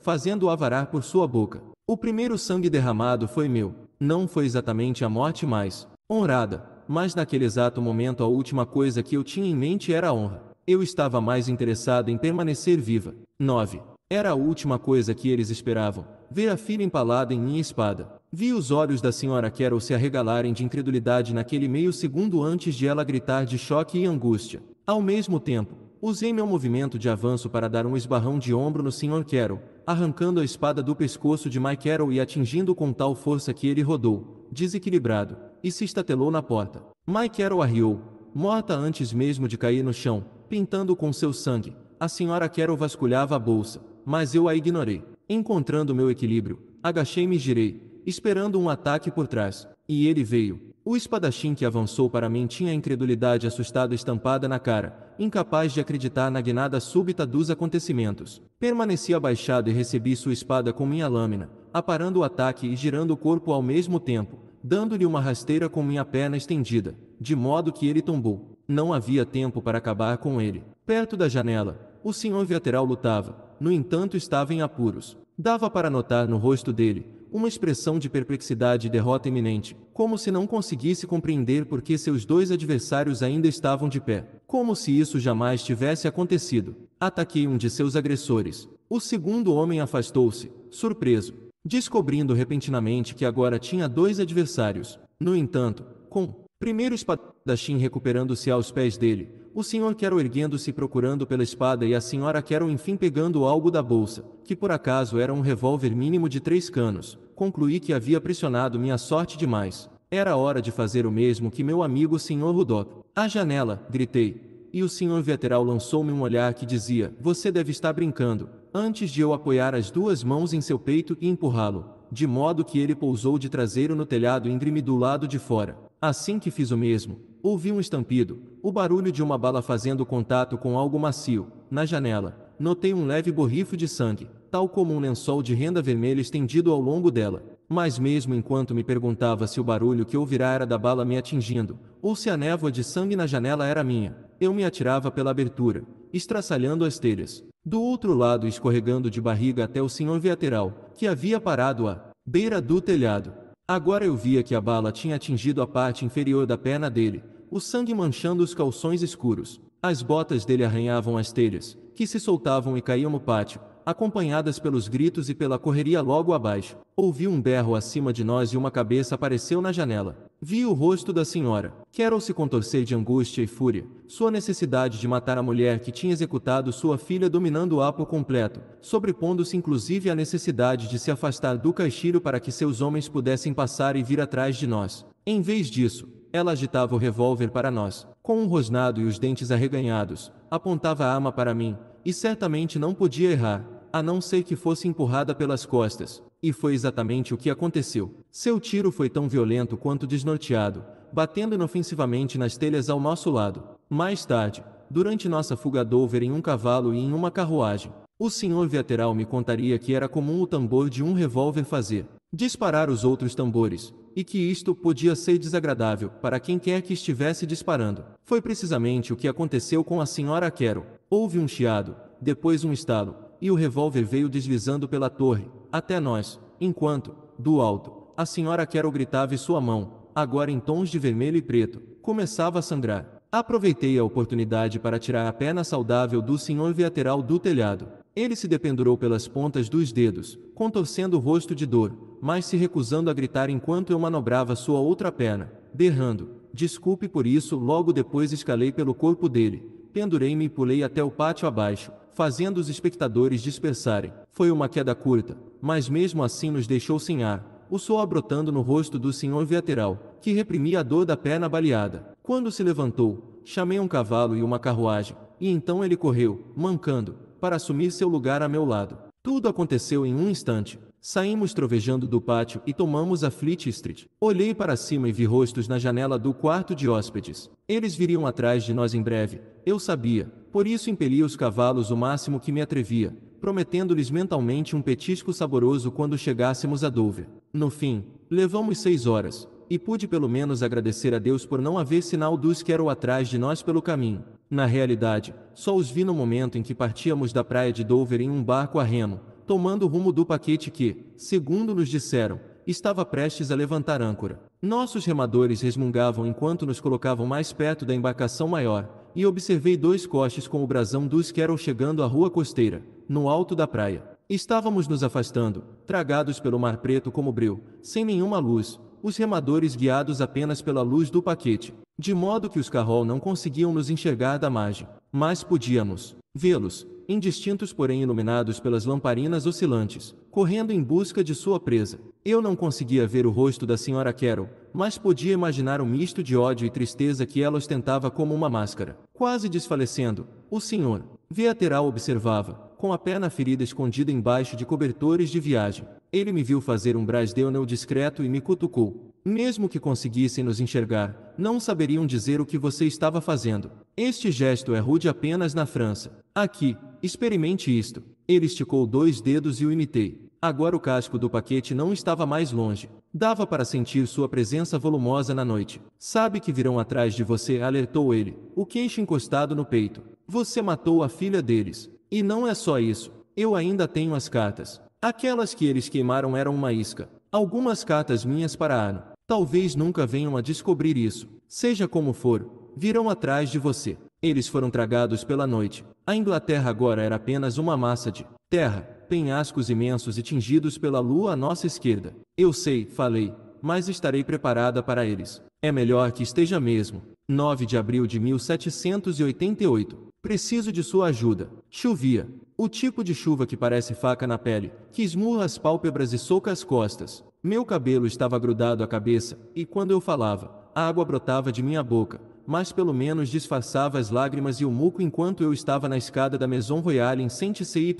fazendo-o avarar por sua boca. O primeiro sangue derramado foi meu. Não foi exatamente a morte mais honrada, mas naquele exato momento a última coisa que eu tinha em mente era a honra. Eu estava mais interessado em permanecer viva. 9. Era a última coisa que eles esperavam, ver a filha empalada em minha espada. Vi os olhos da senhora Carol se arregalarem de incredulidade naquele meio segundo antes de ela gritar de choque e angústia. Ao mesmo tempo, usei meu movimento de avanço para dar um esbarrão de ombro no Sr. Carol, arrancando a espada do pescoço de Mike Carol e atingindo com tal força que ele rodou, desequilibrado, e se estatelou na porta. Mike Carol arriou, morta antes mesmo de cair no chão, pintando com seu sangue. A senhora Carol vasculhava a bolsa, mas eu a ignorei. Encontrando meu equilíbrio, agachei-me e girei, esperando um ataque por trás. E ele veio. O espadachim que avançou para mim tinha a incredulidade assustada estampada na cara, incapaz de acreditar na guinada súbita dos acontecimentos. Permaneci abaixado e recebi sua espada com minha lâmina, aparando o ataque e girando o corpo ao mesmo tempo, dando-lhe uma rasteira com minha perna estendida, de modo que ele tombou. Não havia tempo para acabar com ele. Perto da janela, o senhor Viateral lutava, no entanto estava em apuros. Dava para notar no rosto dele uma expressão de perplexidade e derrota iminente, como se não conseguisse compreender por que seus dois adversários ainda estavam de pé, como se isso jamais tivesse acontecido. Ataquei um de seus agressores. O segundo homem afastou-se, surpreso, descobrindo repentinamente que agora tinha dois adversários. No entanto, com Primeiro espadachim recuperando-se aos pés dele, o senhor quero erguendo-se procurando pela espada e a senhora quero enfim pegando algo da bolsa, que por acaso era um revólver mínimo de três canos. Concluí que havia pressionado minha sorte demais. Era hora de fazer o mesmo que meu amigo senhor Rudolph. À janela, gritei. E o senhor veteral lançou-me um olhar que dizia, você deve estar brincando, antes de eu apoiar as duas mãos em seu peito e empurrá-lo, de modo que ele pousou de traseiro no telhado íngreme do lado de fora. Assim que fiz o mesmo, ouvi um estampido, o barulho de uma bala fazendo contato com algo macio. Na janela, notei um leve borrifo de sangue, tal como um lençol de renda vermelha estendido ao longo dela. Mas mesmo enquanto me perguntava se o barulho que ouvirá era da bala me atingindo, ou se a névoa de sangue na janela era minha, eu me atirava pela abertura, estraçalhando as telhas. Do outro lado escorregando de barriga até o senhor viateral, que havia parado à beira do telhado. Agora eu via que a bala tinha atingido a parte inferior da perna dele, o sangue manchando os calções escuros. As botas dele arranhavam as telhas, que se soltavam e caíam no pátio, acompanhadas pelos gritos e pela correria logo abaixo. Ouvi um berro acima de nós e uma cabeça apareceu na janela. Vi o rosto da senhora. Carol se contorcer de angústia e fúria. Sua necessidade de matar a mulher que tinha executado sua filha dominando-a por completo, sobrepondo-se inclusive à necessidade de se afastar do caixilho para que seus homens pudessem passar e vir atrás de nós. Em vez disso, ela agitava o revólver para nós, com um rosnado e os dentes arreganhados, apontava a arma para mim, e certamente não podia errar a não ser que fosse empurrada pelas costas, e foi exatamente o que aconteceu. Seu tiro foi tão violento quanto desnorteado, batendo inofensivamente nas telhas ao nosso lado. Mais tarde, durante nossa fuga Dover em um cavalo e em uma carruagem, o senhor Viateral me contaria que era comum o tambor de um revólver fazer disparar os outros tambores, e que isto podia ser desagradável para quem quer que estivesse disparando. Foi precisamente o que aconteceu com a senhora Quero. Houve um chiado, depois um estalo, e o revólver veio deslizando pela torre, até nós, enquanto, do alto, a senhora Quero gritava e sua mão, agora em tons de vermelho e preto, começava a sangrar. Aproveitei a oportunidade para tirar a perna saudável do senhor viateral do telhado. Ele se dependurou pelas pontas dos dedos, contorcendo o rosto de dor, mas se recusando a gritar enquanto eu manobrava sua outra perna, berrando. Desculpe por isso, logo depois escalei pelo corpo dele, pendurei-me e pulei até o pátio abaixo, fazendo os espectadores dispersarem. Foi uma queda curta, mas mesmo assim nos deixou sem ar, o sol brotando no rosto do senhor Viateral, que reprimia a dor da perna baleada. Quando se levantou, chamei um cavalo e uma carruagem, e então ele correu, mancando, para assumir seu lugar a meu lado. Tudo aconteceu em um instante. Saímos trovejando do pátio e tomamos a Fleet Street. Olhei para cima e vi rostos na janela do quarto de hóspedes. Eles viriam atrás de nós em breve, eu sabia, por isso impeli os cavalos o máximo que me atrevia, prometendo-lhes mentalmente um petisco saboroso quando chegássemos a Dover. No fim, levamos seis horas, e pude pelo menos agradecer a Deus por não haver sinal dos que eram atrás de nós pelo caminho. Na realidade, só os vi no momento em que partíamos da praia de Dover em um barco a remo, tomando o rumo do paquete que, segundo nos disseram, estava prestes a levantar âncora. Nossos remadores resmungavam enquanto nos colocavam mais perto da embarcação maior, e observei dois coches com o brasão dos Carol chegando à rua costeira, no alto da praia. Estávamos nos afastando, tragados pelo mar preto como breu, sem nenhuma luz, os remadores guiados apenas pela luz do paquete, de modo que os carrol não conseguiam nos enxergar da margem, mas podíamos vê-los, indistintos porém iluminados pelas lamparinas oscilantes, correndo em busca de sua presa. Eu não conseguia ver o rosto da senhora Carol, mas podia imaginar o um misto de ódio e tristeza que ela ostentava como uma máscara. Quase desfalecendo, o senhor Veateral observava, com a perna ferida escondida embaixo de cobertores de viagem. Ele me viu fazer um brasdeu discreto e me cutucou. Mesmo que conseguissem nos enxergar, não saberiam dizer o que você estava fazendo. Este gesto é rude apenas na França. Aqui, experimente isto. Ele esticou dois dedos e o imitei. Agora o casco do paquete não estava mais longe. Dava para sentir sua presença volumosa na noite. Sabe que virão atrás de você, alertou ele, o queixo encostado no peito. Você matou a filha deles. E não é só isso. Eu ainda tenho as cartas. Aquelas que eles queimaram eram uma isca. Algumas cartas minhas para Ano. Talvez nunca venham a descobrir isso. Seja como for, virão atrás de você. Eles foram tragados pela noite. A Inglaterra agora era apenas uma massa de terra, penhascos imensos e tingidos pela lua à nossa esquerda. Eu sei, falei, mas estarei preparada para eles. É melhor que esteja mesmo. 9 de abril de 1788. Preciso de sua ajuda. Chovia. O tipo de chuva que parece faca na pele, que esmurra as pálpebras e soca as costas. Meu cabelo estava grudado à cabeça, e quando eu falava, a água brotava de minha boca, mas pelo menos disfarçava as lágrimas e o muco enquanto eu estava na escada da Maison Royale em sente cyr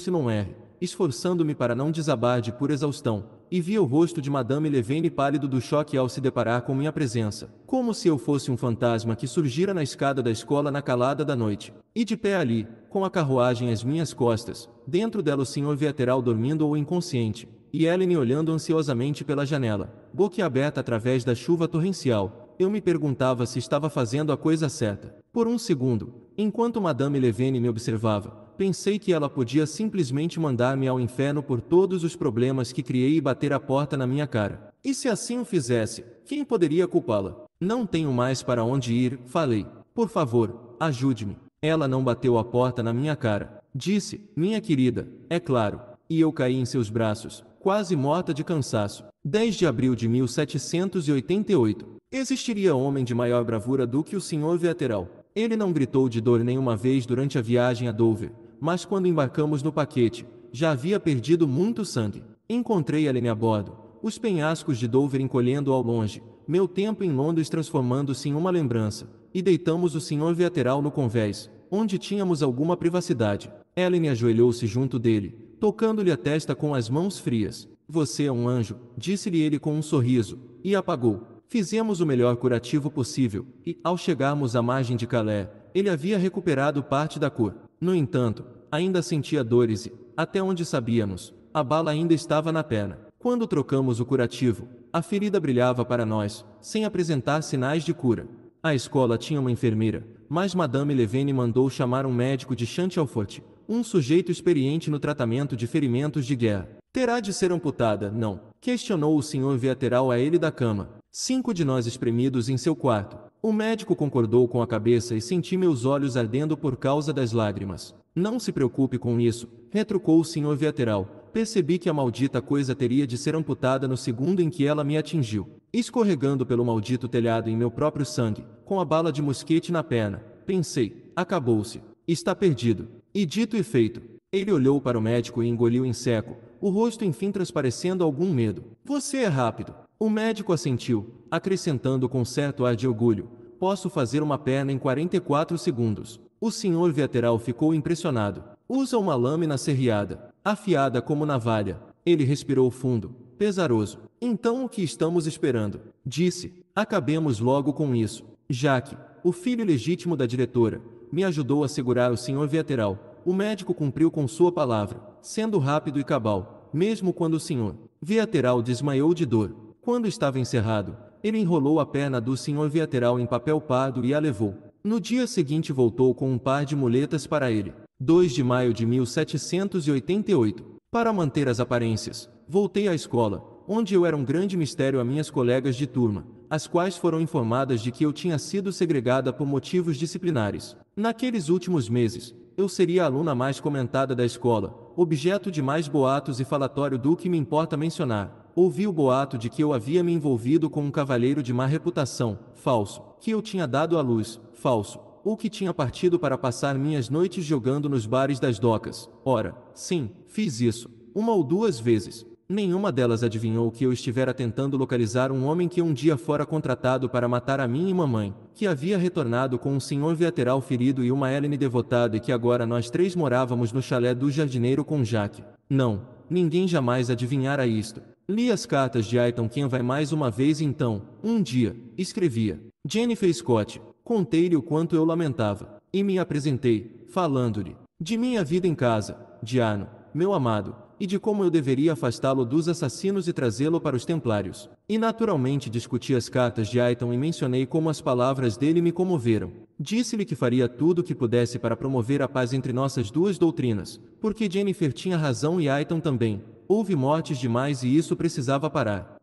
esforçando-me para não desabar de pura exaustão, e vi o rosto de Madame Levene pálido do choque ao se deparar com minha presença, como se eu fosse um fantasma que surgira na escada da escola na calada da noite. E de pé ali, com a carruagem às minhas costas, dentro dela o senhor Viateral dormindo ou inconsciente, e Ellen olhando ansiosamente pela janela, aberta através da chuva torrencial, eu me perguntava se estava fazendo a coisa certa. Por um segundo, enquanto Madame Levene me observava, pensei que ela podia simplesmente mandar-me ao inferno por todos os problemas que criei e bater a porta na minha cara. E se assim o fizesse, quem poderia culpá-la? Não tenho mais para onde ir, falei. Por favor, ajude-me. Ela não bateu a porta na minha cara. Disse, minha querida, é claro. E eu caí em seus braços, quase morta de cansaço. 10 de abril de 1788. Existiria homem de maior bravura do que o Sr. Veteral. Ele não gritou de dor nenhuma vez durante a viagem a Dover, mas quando embarcamos no paquete, já havia perdido muito sangue. Encontrei Helene a bordo, os penhascos de Dover encolhendo ao longe, meu tempo em Londres transformando-se em uma lembrança, e deitamos o Sr. Veteral no convés, onde tínhamos alguma privacidade. Ellen ajoelhou-se junto dele, tocando-lhe a testa com as mãos frias. Você é um anjo, disse-lhe ele com um sorriso, e apagou, Fizemos o melhor curativo possível, e, ao chegarmos à margem de Calais, ele havia recuperado parte da cor. No entanto, ainda sentia dores e, até onde sabíamos, a bala ainda estava na perna. Quando trocamos o curativo, a ferida brilhava para nós, sem apresentar sinais de cura. A escola tinha uma enfermeira, mas Madame Levene mandou chamar um médico de Chantelfort, um sujeito experiente no tratamento de ferimentos de guerra. Terá de ser amputada, não? Questionou o senhor Viateral a ele da cama. Cinco de nós espremidos em seu quarto. O médico concordou com a cabeça e senti meus olhos ardendo por causa das lágrimas. Não se preocupe com isso, retrucou o senhor Viateral. Percebi que a maldita coisa teria de ser amputada no segundo em que ela me atingiu, escorregando pelo maldito telhado em meu próprio sangue, com a bala de mosquete na perna. Pensei, acabou-se, está perdido. E dito e feito, ele olhou para o médico e engoliu em seco, o rosto enfim transparecendo algum medo. Você é rápido, o médico assentiu, acrescentando com certo ar de orgulho: Posso fazer uma perna em 44 segundos. O senhor Viateral ficou impressionado. Usa uma lâmina serriada, afiada como navalha. Ele respirou fundo, pesaroso. Então o que estamos esperando? Disse. Acabemos logo com isso. Jaque, o filho legítimo da diretora, me ajudou a segurar o senhor Viateral. O médico cumpriu com sua palavra, sendo rápido e cabal, mesmo quando o senhor Viateral desmaiou de dor. Quando estava encerrado, ele enrolou a perna do senhor Viateral em papel pardo e a levou. No dia seguinte voltou com um par de muletas para ele. 2 de maio de 1788. Para manter as aparências, voltei à escola, onde eu era um grande mistério a minhas colegas de turma, as quais foram informadas de que eu tinha sido segregada por motivos disciplinares. Naqueles últimos meses, eu seria a aluna mais comentada da escola, objeto de mais boatos e falatório do que me importa mencionar ouvi o boato de que eu havia me envolvido com um cavalheiro de má reputação, falso, que eu tinha dado à luz, falso, ou que tinha partido para passar minhas noites jogando nos bares das docas. Ora, sim, fiz isso, uma ou duas vezes. Nenhuma delas adivinhou que eu estivera tentando localizar um homem que um dia fora contratado para matar a mim e mamãe, que havia retornado com um senhor veteral ferido e uma Ellen devotada e que agora nós três morávamos no chalé do jardineiro com Jack. Não, ninguém jamais adivinhara isto. Li as cartas de Ayrton quem vai mais uma vez então, um dia, escrevia. Jennifer Scott, contei-lhe o quanto eu lamentava, e me apresentei, falando-lhe de minha vida em casa, de Arno, meu amado, e de como eu deveria afastá-lo dos assassinos e trazê-lo para os templários. E naturalmente discuti as cartas de Aiton e mencionei como as palavras dele me comoveram. Disse-lhe que faria tudo o que pudesse para promover a paz entre nossas duas doutrinas, porque Jennifer tinha razão e Aiton também, Houve mortes demais e isso precisava parar.